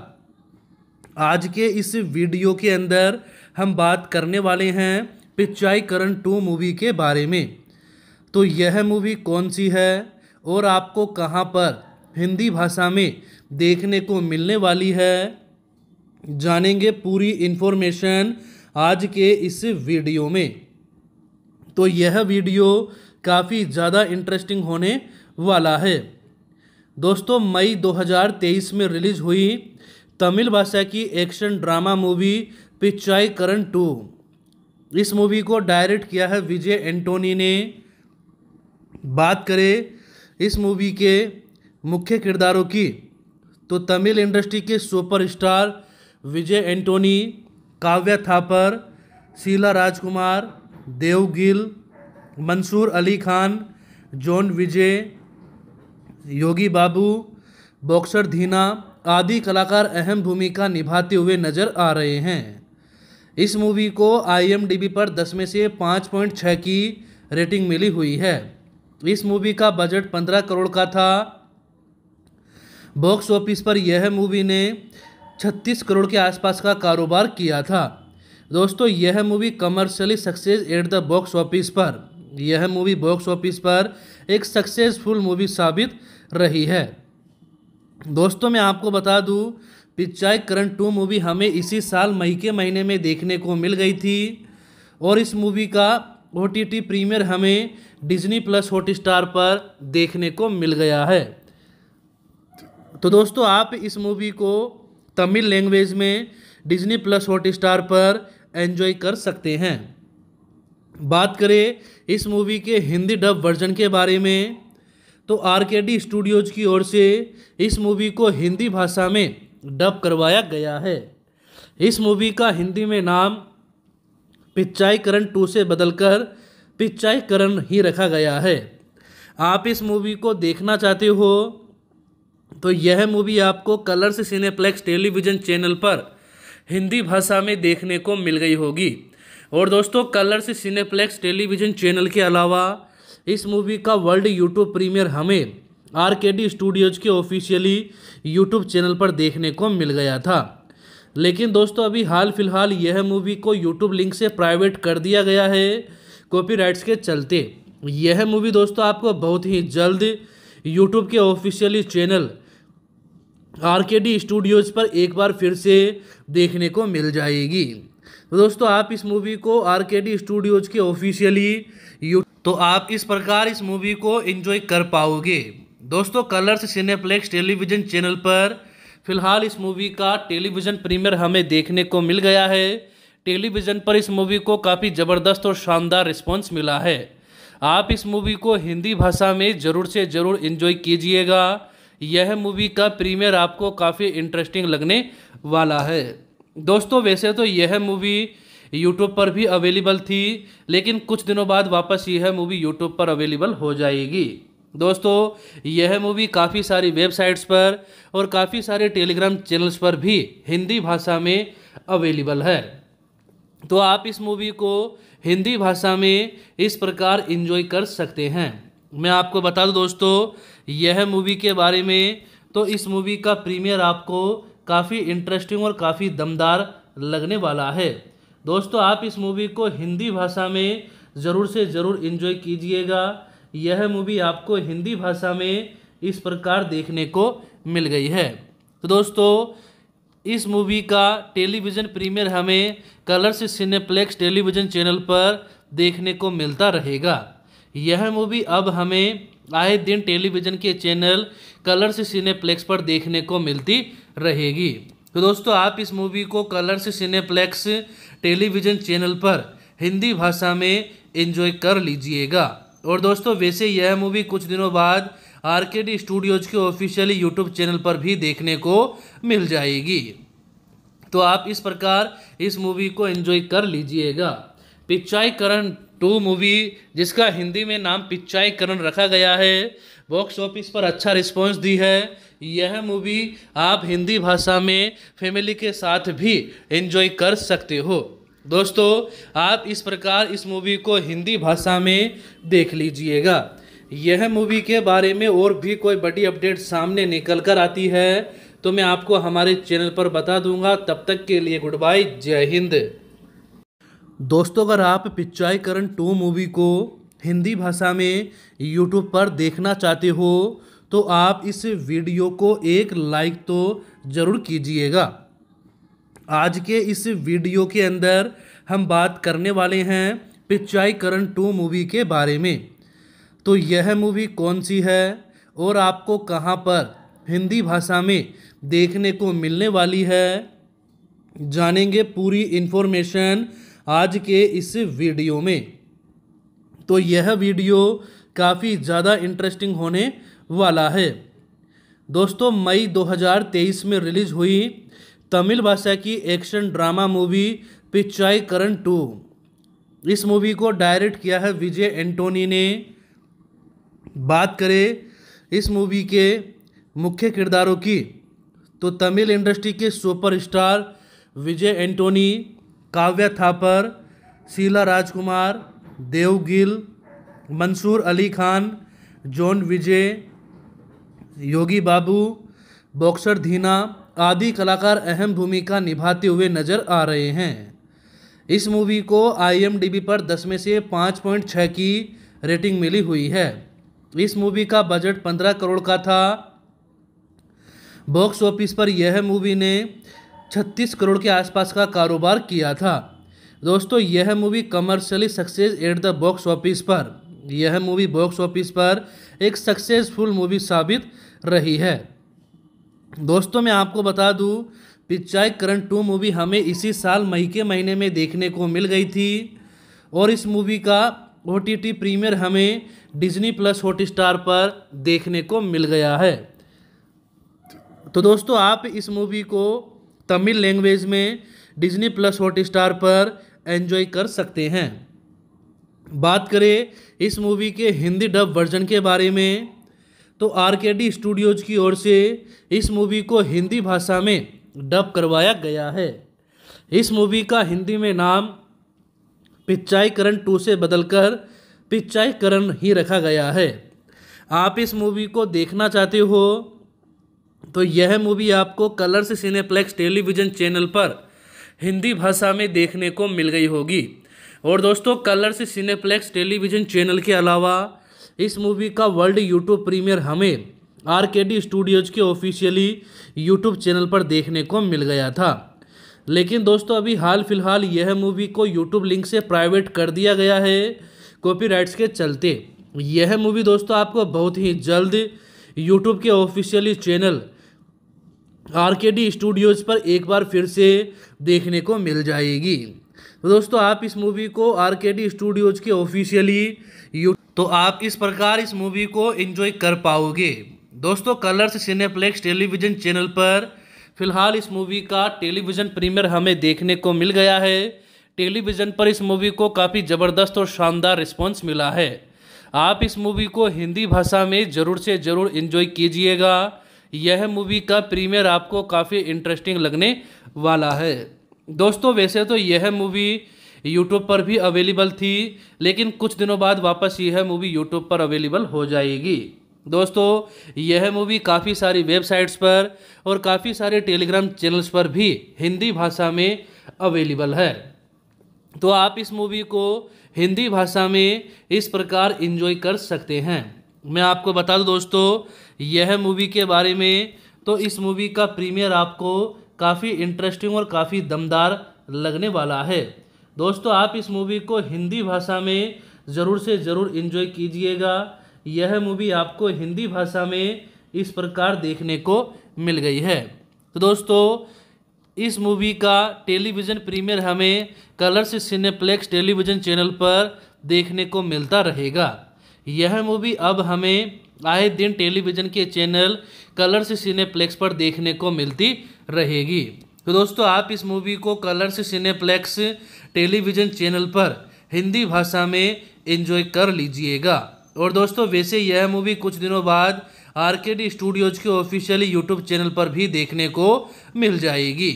आज के इस वीडियो के अंदर हम बात करने वाले हैं पिचाईकरण टू मूवी के बारे में तो यह मूवी कौन सी है और आपको कहाँ पर हिंदी भाषा में देखने को मिलने वाली है जानेंगे पूरी इन्फॉर्मेशन आज के इस वीडियो में तो यह वीडियो काफ़ी ज़्यादा इंटरेस्टिंग होने वाला है दोस्तों मई 2023 में रिलीज़ हुई तमिल भाषा की action drama movie Pichaikkaran two इस मूवी को डायरेक्ट किया है विजय एंटोनी ने बात करें इस मूवी के मुख्य किरदारों की तो तमिल इंडस्ट्री के superstar Vijay Antony Kavya Thapar Sheela Rajkumar Dev Gill Mansoor Ali Khan John Vijay Yogi Babu boxer Dheena आदि कलाकार अहम भूमिका निभाते हुए नजर आ रहे हैं इस मूवी को आईएमडीबी पर 10 में से 5.6 की रेटिंग मिली हुई है इस मूवी का बजट 15 करोड़ का था बॉक्स ऑफिस पर यह मूवी ने छत्तीस करोड़ के आसपास का कारोबार किया था दोस्तों यह movie commercially success at the box office पर यह मूवी बॉक्स ऑफिस पर एक सक्सेसफुल मूवी साबित रही है दोस्तों मैं आपको बता दूं पिचाई करण टू मूवी हमें इसी साल मई के महीने में देखने को मिल गई थी और इस मूवी का ओ टी टी प्रीमियर हमें डिज्नी प्लस हॉट स्टार पर देखने को मिल गया है तो दोस्तों आप इस मूवी को तमिल लैंग्वेज में डिज्नी प्लस हॉट स्टार पर एंजॉय कर सकते हैं बात करें इस मूवी के हिंदी डब वर्जन के बारे में तो आर के डी स्टूडियोज की ओर से इस मूवी को हिंदी भाषा में डब करवाया गया है इस मूवी का हिंदी में नाम पिच्चाई करण टू से बदलकर पिच्चाई करण ही रखा गया है आप इस मूवी को देखना चाहते हो तो यह मूवी आपको कलर्स सिनेप्लेक्स टेलीविज़न चैनल पर हिंदी भाषा में देखने को मिल गई होगी और दोस्तों कलर्स सिनेप्लेक्स टेलीविज़न चैनल के अलावा इस मूवी का वर्ल्ड यूट्यूब प्रीमियर हमें आर के डी स्टूडियोज़ के ऑफिशियली यूट्यूब चैनल पर देखने को मिल गया था लेकिन दोस्तों अभी हाल फिलहाल यह मूवी को यूट्यूब लिंक से प्राइवेट कर दिया गया है कॉपीराइट्स के चलते यह मूवी दोस्तों आपको बहुत ही जल्द यूट्यूब के officially channel R K D studios पर एक बार फिर से देखने को मिल जाएगी तो दोस्तों आप इस मूवी को आर के डी स्टूडियोज़ के ऑफिशियली यू तो आप इस प्रकार इस मूवी को एंजॉय कर पाओगे दोस्तों कलर्स सिनेप्लेक्स टेलीविज़न चैनल पर फिलहाल इस मूवी का टेलीविज़न प्रीमियर हमें देखने को मिल गया है टेलीविज़न पर इस मूवी को काफ़ी ज़बरदस्त और शानदार रिस्पॉन्स मिला है आप इस मूवी को हिंदी भाषा में ज़रूर से ज़रूर इन्जॉय कीजिएगा यह मूवी का प्रीमियर आपको काफ़ी इंटरेस्टिंग लगने वाला है दोस्तों वैसे तो यह मूवी यूट्यूब पर भी अवेलेबल थी लेकिन कुछ दिनों बाद वापस यह मूवी यूट्यूब पर अवेलेबल हो जाएगी दोस्तों यह मूवी काफ़ी सारी वेबसाइट्स पर और काफ़ी सारे टेलीग्राम चैनल्स पर भी हिंदी भाषा में अवेलेबल है तो आप इस मूवी को हिंदी भाषा में इस प्रकार इन्जॉय कर सकते हैं मैं आपको बता दूं दोस्तों यह मूवी के बारे में तो इस मूवी का प्रीमियर आपको काफ़ी इंटरेस्टिंग और काफ़ी दमदार लगने वाला है दोस्तों आप इस मूवी को हिंदी भाषा में ज़रूर से ज़रूर इन्जॉय कीजिएगा यह मूवी आपको हिंदी भाषा में इस प्रकार देखने को मिल गई है तो दोस्तों इस मूवी का टेलीविज़न प्रीमियर हमें कलर्स सिनेप्लेक्स टेलीविज़न चैनल पर देखने को मिलता रहेगा यह मूवी अब हमें आए दिन टेलीविज़न के चैनल कलर्स सिनेप्लेक्स पर देखने को मिलती रहेगी तो दोस्तों आप इस मूवी को कलर्स सिनेप्लेक्स टेलीविज़न चैनल पर हिंदी भाषा में एंजॉय कर लीजिएगा और दोस्तों वैसे यह मूवी कुछ दिनों बाद आर के डी स्टूडियोज़ के ऑफिशियली यूट्यूब चैनल पर भी देखने को मिल जाएगी तो आप इस प्रकार इस मूवी को एंजॉय कर लीजिएगा पिक्चाई करण टू मूवी जिसका हिंदी में नाम पिच्चाईकरण रखा गया है बॉक्स ऑफिस पर अच्छा रिस्पॉन्स दी है यह मूवी आप हिंदी भाषा में फैमिली के साथ भी एंजॉय कर सकते हो दोस्तों आप इस प्रकार इस मूवी को हिंदी भाषा में देख लीजिएगा यह मूवी के बारे में और भी कोई बड़ी अपडेट सामने निकल कर आती है तो मैं आपको हमारे चैनल पर बता दूंगा तब तक के लिए गुड बाय जय हिंद दोस्तों अगर आप पिचाईकरण टू मूवी को हिंदी भाषा में यूट्यूब पर देखना चाहते हो तो आप इस वीडियो को एक लाइक तो ज़रूर कीजिएगा आज के इस वीडियो के अंदर हम बात करने वाले हैं पिचाईकरण टू मूवी के बारे में तो यह मूवी कौन सी है और आपको कहाँ पर हिंदी भाषा में देखने को मिलने वाली है जानेंगे पूरी इन्फॉर्मेशन आज के इस वीडियो में तो यह वीडियो काफ़ी ज़्यादा इंटरेस्टिंग होने वाला है दोस्तों मई 2023 में रिलीज़ हुई तमिल भाषा की action drama movie Pichaikkaran two इस मूवी को डायरेक्ट किया है विजय एंटोनी ने बात करें इस मूवी के मुख्य किरदारों की तो तमिल इंडस्ट्री के superstar Vijay Antony Kavya Thapar Sheela Rajkumar Dev Gill Mansoor Ali Khan John Vijay Yogi Babu boxer Dheena आदि कलाकार अहम भूमिका निभाते हुए नजर आ रहे हैं इस मूवी को आईएमडीबी पर 10 में से 5.6 की रेटिंग मिली हुई है इस मूवी का बजट 15 करोड़ का था बॉक्स ऑफिस पर यह मूवी ने छत्तीस करोड़ के आसपास का कारोबार किया था दोस्तों यह movie commercially success at the box office पर यह मूवी बॉक्स ऑफिस पर एक सक्सेसफुल मूवी साबित रही है दोस्तों मैं आपको बता दूं पिचाई करंट टू मूवी हमें इसी साल मई के महीने में देखने को मिल गई थी और इस मूवी का ओ टी टी प्रीमियर हमें डिज्नी प्लस हॉट स्टार पर देखने को मिल गया है तो दोस्तों आप इस मूवी को तमिल लैंग्वेज में डिज्नी प्लस हॉट स्टार पर एंजॉय कर सकते हैं बात करें इस मूवी के हिंदी डब वर्जन के बारे में तो आर के डी स्टूडियोज की ओर से इस मूवी को हिंदी भाषा में डब करवाया गया है इस मूवी का हिंदी में नाम पिच्चाई करण टू से बदलकर पिच्चाई करण ही रखा गया है आप इस मूवी को देखना चाहते हो तो यह मूवी आपको कलर्स सिनेप्लेक्स टेलीविज़न चैनल पर हिंदी भाषा में देखने को मिल गई होगी और दोस्तों कलर्स सिनेप्लेक्स टेलीविज़न चैनल के अलावा इस मूवी का वर्ल्ड यूट्यूब प्रीमियर हमें आर के डी स्टूडियोज़ के ऑफिशियली यूट्यूब चैनल पर देखने को मिल गया था लेकिन दोस्तों अभी हाल फिलहाल यह मूवी को यूट्यूब लिंक से प्राइवेट कर दिया गया है कॉपीराइट्स के चलते यह मूवी दोस्तों आपको बहुत ही जल्द यूट्यूब के officially channel R K D studios पर एक बार फिर से देखने को मिल जाएगी तो दोस्तों आप इस मूवी को आर के डी स्टूडियोज़ के ऑफिशियली यू तो आप इस प्रकार इस मूवी को एंजॉय कर पाओगे दोस्तों कलर्स सिनेप्लेक्स टेलीविज़न चैनल पर फिलहाल इस मूवी का टेलीविज़न प्रीमियर हमें देखने को मिल गया है टेलीविज़न पर इस मूवी को काफ़ी ज़बरदस्त और शानदार रिस्पॉन्स मिला है आप इस मूवी को हिंदी भाषा में ज़रूर से ज़रूर इन्जॉय कीजिएगा यह मूवी का प्रीमियर आपको काफ़ी इंटरेस्टिंग लगने वाला है दोस्तों वैसे तो यह मूवी यूट्यूब पर भी अवेलेबल थी लेकिन कुछ दिनों बाद वापस यह मूवी यूट्यूब पर अवेलेबल हो जाएगी दोस्तों यह मूवी काफ़ी सारी वेबसाइट्स पर और काफ़ी सारे टेलीग्राम चैनल्स पर भी हिंदी भाषा में अवेलेबल है तो आप इस मूवी को हिंदी भाषा में इस प्रकार इन्जॉय कर सकते हैं मैं आपको बता दूं दोस्तों यह मूवी के बारे में तो इस मूवी का प्रीमियर आपको काफ़ी इंटरेस्टिंग और काफ़ी दमदार लगने वाला है दोस्तों आप इस मूवी को हिंदी भाषा में ज़रूर से ज़रूर इन्जॉय कीजिएगा यह मूवी आपको हिंदी भाषा में इस प्रकार देखने को मिल गई है तो दोस्तों इस मूवी का टेलीविज़न प्रीमियर हमें कलर्स सिनेप्लेक्स टेलीविज़न चैनल पर देखने को मिलता रहेगा यह मूवी अब हमें आए दिन टेलीविज़न के चैनल कलर्स सिनेप्लेक्स पर देखने को मिलती रहेगी तो दोस्तों आप इस मूवी को कलर्स सिनेप्लेक्स टेलीविज़न चैनल पर हिंदी भाषा में एंजॉय कर लीजिएगा और दोस्तों वैसे यह मूवी कुछ दिनों बाद आर के डी स्टूडियोज के ऑफिशियली यूट्यूब चैनल पर भी देखने को मिल जाएगी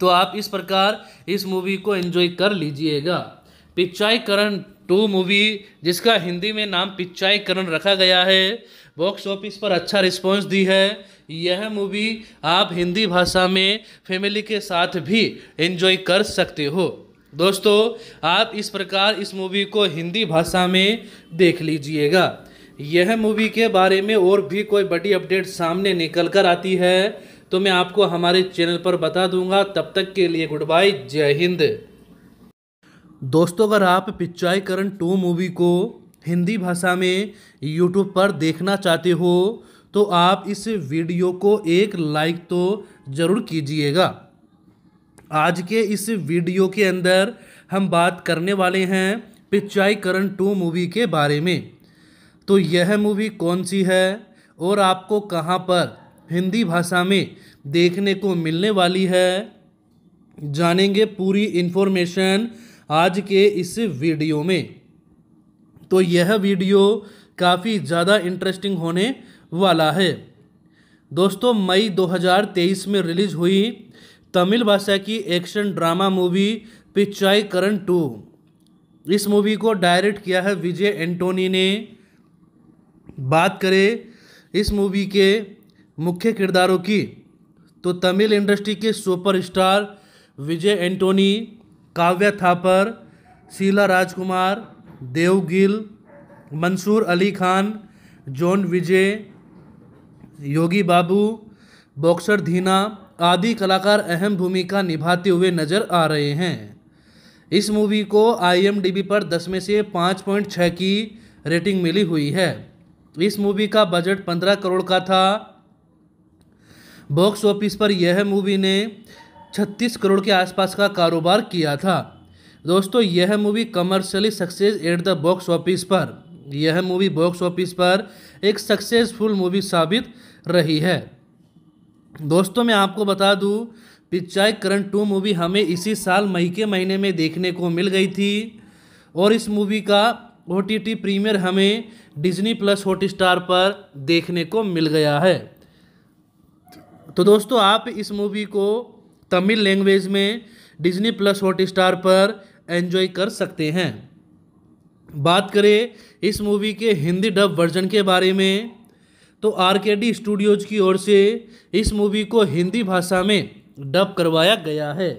तो आप इस प्रकार इस मूवी को एंजॉय कर लीजिएगा पिक्चाई करण टू मूवी जिसका हिंदी में नाम पिक्चाईकरण रखा गया है बॉक्स ऑफिस पर अच्छा रिस्पॉन्स दी है यह मूवी आप हिंदी भाषा में फैमिली के साथ भी एंजॉय कर सकते हो दोस्तों आप इस प्रकार इस मूवी को हिंदी भाषा में देख लीजिएगा यह मूवी के बारे में और भी कोई बड़ी अपडेट सामने निकल कर आती है तो मैं आपको हमारे चैनल पर बता दूंगा तब तक के लिए गुड बाय जय हिंद दोस्तों अगर आप पिचाईकरण टू मूवी को हिंदी भाषा में यूट्यूब पर देखना चाहते हो तो आप इस वीडियो को एक लाइक तो ज़रूर कीजिएगा आज के इस वीडियो के अंदर हम बात करने वाले हैं पिचाईकरण टू मूवी के बारे में तो यह मूवी कौन सी है और आपको कहाँ पर हिंदी भाषा में देखने को मिलने वाली है जानेंगे पूरी इन्फॉर्मेशन आज के इस वीडियो में तो यह वीडियो काफ़ी ज़्यादा इंटरेस्टिंग होने वाला है दोस्तों मई 2023 में रिलीज हुई तमिल भाषा की action drama movie Pichaikkaran two इस मूवी को डायरेक्ट किया है विजय एंटोनी ने बात करें इस मूवी के मुख्य किरदारों की तो तमिल इंडस्ट्री के superstar Vijay Antony Kavya Thapar Sheela Rajkumar Dev Gill Mansoor Ali Khan John Vijay Yogi Babu boxer Dheena आदि कलाकार अहम भूमिका निभाते हुए नजर आ रहे हैं इस मूवी को आईएमडीबी पर 10 में से 5.6 की रेटिंग मिली हुई है इस मूवी का बजट 15 करोड़ का था बॉक्स ऑफिस पर यह मूवी ने छत्तीस करोड़ के आसपास का कारोबार किया था दोस्तों यह movie commercially success at the box office पर यह मूवी बॉक्स ऑफिस पर एक सक्सेसफुल मूवी साबित रही है दोस्तों मैं आपको बता दूं पिचाई करण टू मूवी हमें इसी साल मई के महीने में देखने को मिल गई थी और इस मूवी का ओ टी टी प्रीमियर हमें डिज्नी प्लस हॉट स्टार पर देखने को मिल गया है तो दोस्तों आप इस मूवी को तमिल लैंग्वेज में डिज्नी प्लस हॉट स्टार पर एंजॉय कर सकते हैं बात करें इस मूवी के हिंदी डब वर्जन के बारे में तो आर के डी स्टूडियोज की ओर से इस मूवी को हिंदी भाषा में डब करवाया गया है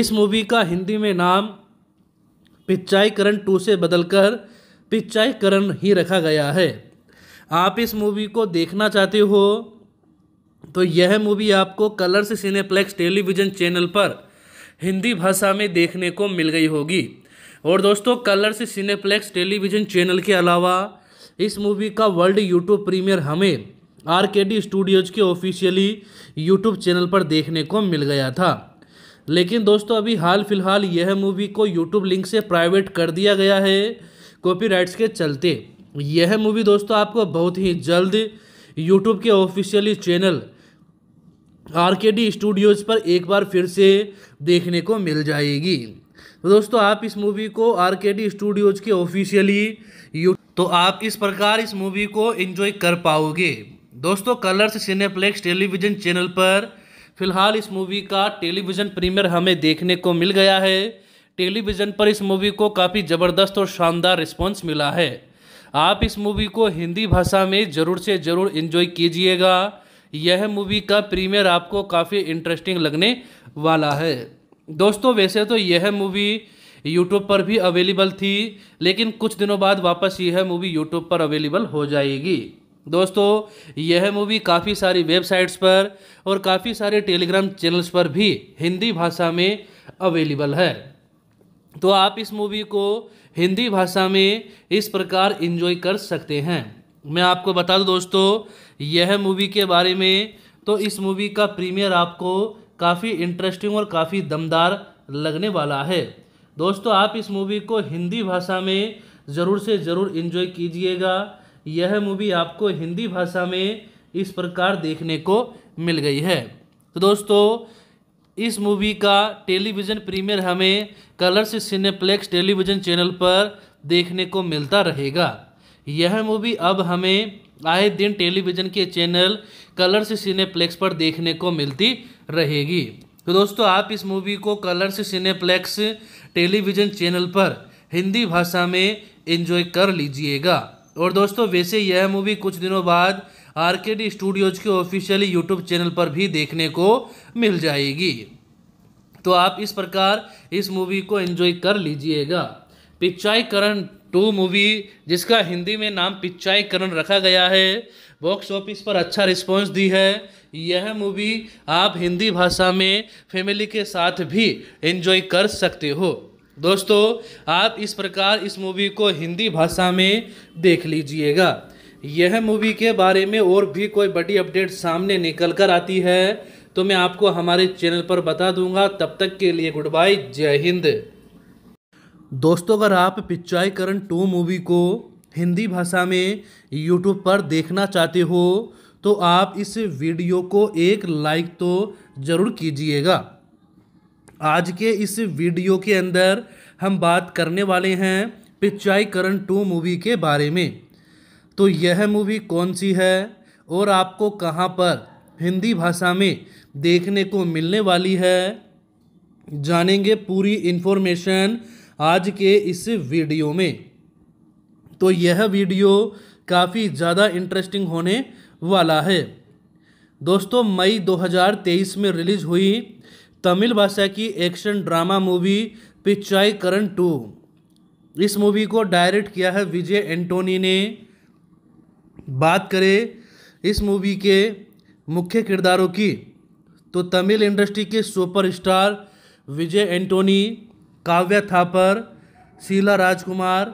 इस मूवी का हिंदी में नाम पिच्चाई करण टू से बदलकर पिच्चाई करण ही रखा गया है आप इस मूवी को देखना चाहते हो तो यह मूवी आपको कलर्स सिनेप्लेक्स टेलीविज़न चैनल पर हिंदी भाषा में देखने को मिल गई होगी और दोस्तों कलर्स सिनेप्लेक्स टेलीविज़न चैनल के अलावा इस मूवी का वर्ल्ड यूट्यूब प्रीमियर हमें आर के डी स्टूडियोज़ के ऑफिशियली यूट्यूब चैनल पर देखने को मिल गया था लेकिन दोस्तों अभी हाल फिलहाल यह मूवी को यूट्यूब लिंक से प्राइवेट कर दिया गया है कॉपीराइट्स के चलते यह मूवी दोस्तों आपको बहुत ही जल्द यूट्यूब के officially channel R K D studios पर एक बार फिर से देखने को मिल जाएगी तो दोस्तों आप इस मूवी को आर के डी स्टूडियोज़ के ऑफिशियली यू तो आप इस प्रकार इस मूवी को एंजॉय कर पाओगे दोस्तों कलर्स सिनेप्लेक्स टेलीविज़न चैनल पर फिलहाल इस मूवी का टेलीविज़न प्रीमियर हमें देखने को मिल गया है टेलीविज़न पर इस मूवी को काफ़ी ज़बरदस्त और शानदार रिस्पॉन्स मिला है आप इस मूवी को हिंदी भाषा में ज़रूर से ज़रूर इन्जॉय कीजिएगा यह मूवी का प्रीमियर आपको काफ़ी इंटरेस्टिंग लगने वाला है दोस्तों वैसे तो यह मूवी यूट्यूब पर भी अवेलेबल थी लेकिन कुछ दिनों बाद वापस यह मूवी यूट्यूब पर अवेलेबल हो जाएगी दोस्तों यह मूवी काफ़ी सारी वेबसाइट्स पर और काफ़ी सारे टेलीग्राम चैनल्स पर भी हिंदी भाषा में अवेलेबल है तो आप इस मूवी को हिंदी भाषा में इस प्रकार इन्जॉय कर सकते हैं मैं आपको बता दूं दोस्तों यह मूवी के बारे में तो इस मूवी का प्रीमियर आपको काफ़ी इंटरेस्टिंग और काफ़ी दमदार लगने वाला है दोस्तों आप इस मूवी को हिंदी भाषा में ज़रूर से ज़रूर इन्जॉय कीजिएगा यह मूवी आपको हिंदी भाषा में इस प्रकार देखने को मिल गई है तो दोस्तों इस मूवी का टेलीविज़न प्रीमियर हमें कलर्स सिनेप्लेक्स टेलीविज़न चैनल पर देखने को मिलता रहेगा यह मूवी अब हमें आए दिन टेलीविज़न के चैनल कलर्स सिनेप्लेक्स पर देखने को मिलती रहेगी तो दोस्तों आप इस मूवी को कलर्स सिनेप्लेक्स टेलीविज़न चैनल पर हिंदी भाषा में एंजॉय कर लीजिएगा और दोस्तों वैसे यह मूवी कुछ दिनों बाद आर के डी स्टूडियोज़ के ऑफिशियली यूट्यूब चैनल पर भी देखने को मिल जाएगी तो आप इस प्रकार इस मूवी को एंजॉय कर लीजिएगा पिक्चाई टू मूवी जिसका हिंदी में नाम करण रखा गया है बॉक्स ऑफिस पर अच्छा रिस्पॉन्स दी है यह मूवी आप हिंदी भाषा में फैमिली के साथ भी एंजॉय कर सकते हो दोस्तों आप इस प्रकार इस मूवी को हिंदी भाषा में देख लीजिएगा यह मूवी के बारे में और भी कोई बड़ी अपडेट सामने निकल कर आती है तो मैं आपको हमारे चैनल पर बता दूंगा तब तक के लिए गुड बाय जय हिंद दोस्तों अगर आप पिचाईकरण टू मूवी को हिंदी भाषा में यूट्यूब पर देखना चाहते हो तो आप इस वीडियो को एक लाइक तो ज़रूर कीजिएगा आज के इस वीडियो के अंदर हम बात करने वाले हैं पिचाईकरण टू मूवी के बारे में तो यह मूवी कौन सी है और आपको कहाँ पर हिंदी भाषा में देखने को मिलने वाली है जानेंगे पूरी इन्फॉर्मेशन आज के इस वीडियो में तो यह वीडियो काफ़ी ज़्यादा इंटरेस्टिंग होने वाला है दोस्तों मई 2023 में रिलीज़ हुई तमिल भाषा की action drama movie Pichaikkaran two इस मूवी को डायरेक्ट किया है विजय एंटोनी ने बात करें इस मूवी के मुख्य किरदारों की तो तमिल इंडस्ट्री के superstar Vijay Antony Kavya Thapar Sheela Rajkumar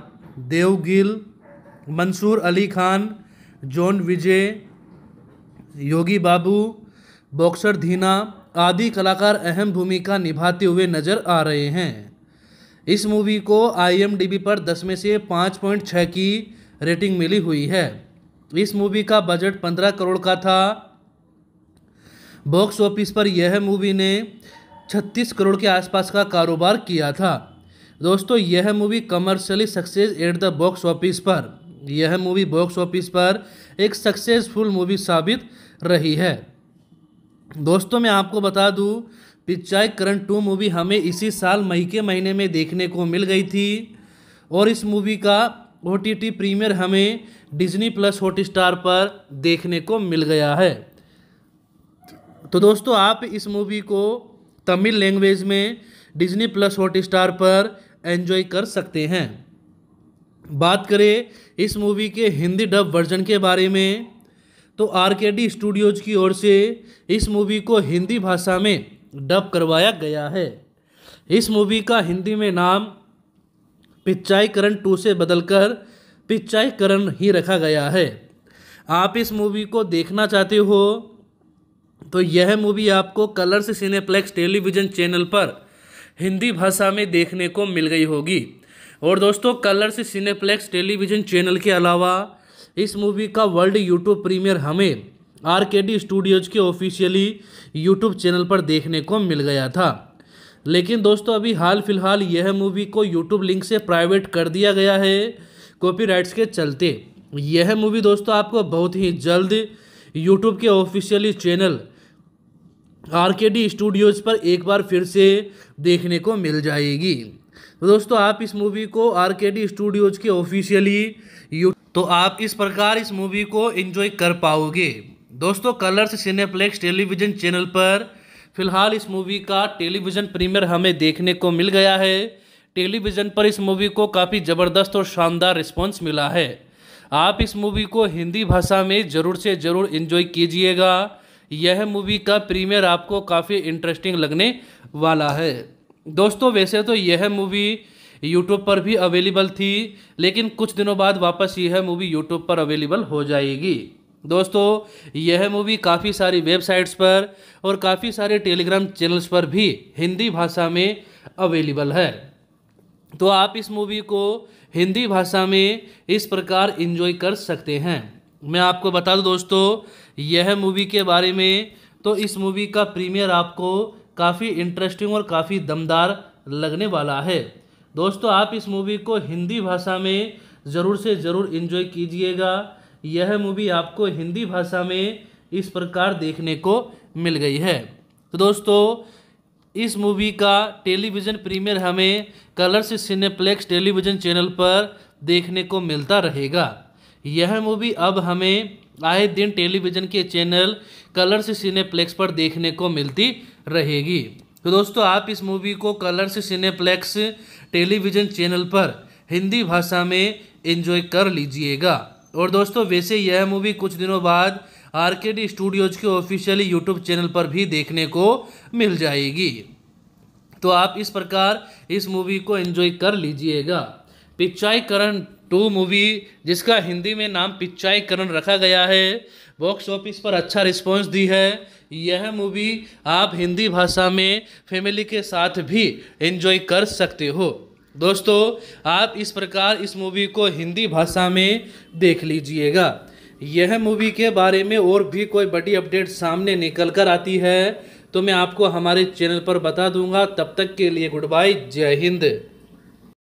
Dev Gill Mansoor Ali Khan John Vijay Yogi Babu boxer Dheena आदि कलाकार अहम भूमिका निभाते हुए नजर आ रहे हैं इस मूवी को आईएमडीबी पर 10 में से 5.6 की रेटिंग मिली हुई है इस मूवी का बजट 15 करोड़ का था बॉक्स ऑफिस पर यह मूवी ने छत्तीस करोड़ के आसपास का कारोबार किया था दोस्तों यह movie commercially success at the box office पर यह मूवी बॉक्स ऑफिस पर एक सक्सेसफुल मूवी साबित रही है दोस्तों मैं आपको बता दूं पिचाई करण टू मूवी हमें इसी साल मई के महीने में देखने को मिल गई थी और इस मूवी का ओ टी टी प्रीमियर हमें डिज्नी प्लस हॉट स्टार पर देखने को मिल गया है तो दोस्तों आप इस मूवी को तमिल लैंग्वेज में डिज्नी प्लस हॉट स्टार पर एंजॉय कर सकते हैं बात करें इस मूवी के हिंदी डब वर्जन के बारे में तो आर के डी स्टूडियोज की ओर से इस मूवी को हिंदी भाषा में डब करवाया गया है इस मूवी का हिंदी में नाम पिच्चाई करण टू से बदलकर पिच्चाईकरण करण ही रखा गया है आप इस मूवी को देखना चाहते हो तो यह मूवी आपको कलर्स सिनेप्लेक्स टेलीविज़न चैनल पर हिंदी भाषा में देखने को मिल गई होगी और दोस्तों कलर्स सिनेप्लेक्स टेलीविज़न चैनल के अलावा इस मूवी का वर्ल्ड यूट्यूब प्रीमियर हमें आर के डी स्टूडियोज़ के ऑफिशियली यूट्यूब चैनल पर देखने को मिल गया था लेकिन दोस्तों अभी हाल फिलहाल यह मूवी को यूट्यूब लिंक से प्राइवेट कर दिया गया है कॉपीराइट्स के चलते यह मूवी दोस्तों आपको बहुत ही जल्द यूट्यूब के officially channel R K D studios पर एक बार फिर से देखने को मिल जाएगी तो दोस्तों आप इस मूवी को आर के डी स्टूडियोज़ के ऑफिशियली यू तो आप इस प्रकार इस मूवी को एंजॉय कर पाओगे दोस्तों कलर्स सिनेप्लेक्स टेलीविज़न चैनल पर फिलहाल इस मूवी का टेलीविज़न प्रीमियर हमें देखने को मिल गया है टेलीविज़न पर इस मूवी को काफ़ी ज़बरदस्त और शानदार रिस्पॉन्स मिला है आप इस मूवी को हिंदी भाषा में ज़रूर से ज़रूर इन्जॉय कीजिएगा यह मूवी का प्रीमियर आपको काफ़ी इंटरेस्टिंग लगने वाला है दोस्तों वैसे तो यह मूवी यूट्यूब पर भी अवेलेबल थी लेकिन कुछ दिनों बाद वापस यह मूवी यूट्यूब पर अवेलेबल हो जाएगी दोस्तों यह मूवी काफ़ी सारी वेबसाइट्स पर और काफ़ी सारे टेलीग्राम चैनल्स पर भी हिंदी भाषा में अवेलेबल है तो आप इस मूवी को हिंदी भाषा में इस प्रकार इन्जॉय कर सकते हैं मैं आपको बता दूं दोस्तों यह मूवी के बारे में तो इस मूवी का प्रीमियर आपको काफ़ी इंटरेस्टिंग और काफ़ी दमदार लगने वाला है दोस्तों आप इस मूवी को हिंदी भाषा में ज़रूर से ज़रूर इन्जॉय कीजिएगा यह मूवी आपको हिंदी भाषा में इस प्रकार देखने को मिल गई है तो दोस्तों इस मूवी का टेलीविज़न प्रीमियर हमें कलर्स सिनेप्लेक्स टेलीविज़न चैनल पर देखने को मिलता रहेगा यह मूवी अब हमें आए दिन टेलीविज़न के चैनल कलर्स सिनेप्लेक्स पर देखने को मिलती रहेगी तो दोस्तों आप इस मूवी को कलर्स सिनेप्लेक्स टेलीविज़न चैनल पर हिंदी भाषा में एंजॉय कर लीजिएगा और दोस्तों वैसे यह मूवी कुछ दिनों बाद आर के डी स्टूडियोज़ के ऑफिशियली यूट्यूब चैनल पर भी देखने को मिल जाएगी तो आप इस प्रकार इस मूवी को एंजॉय कर लीजिएगा पिचाई करण टू मूवी जिसका हिंदी में नाम करण रखा गया है बॉक्स ऑफिस पर अच्छा रिस्पॉन्स दी है यह मूवी आप हिंदी भाषा में फैमिली के साथ भी एंजॉय कर सकते हो दोस्तों आप इस प्रकार इस मूवी को हिंदी भाषा में देख लीजिएगा यह मूवी के बारे में और भी कोई बड़ी अपडेट सामने निकल कर आती है तो मैं आपको हमारे चैनल पर बता दूंगा तब तक के लिए गुड बाय जय हिंद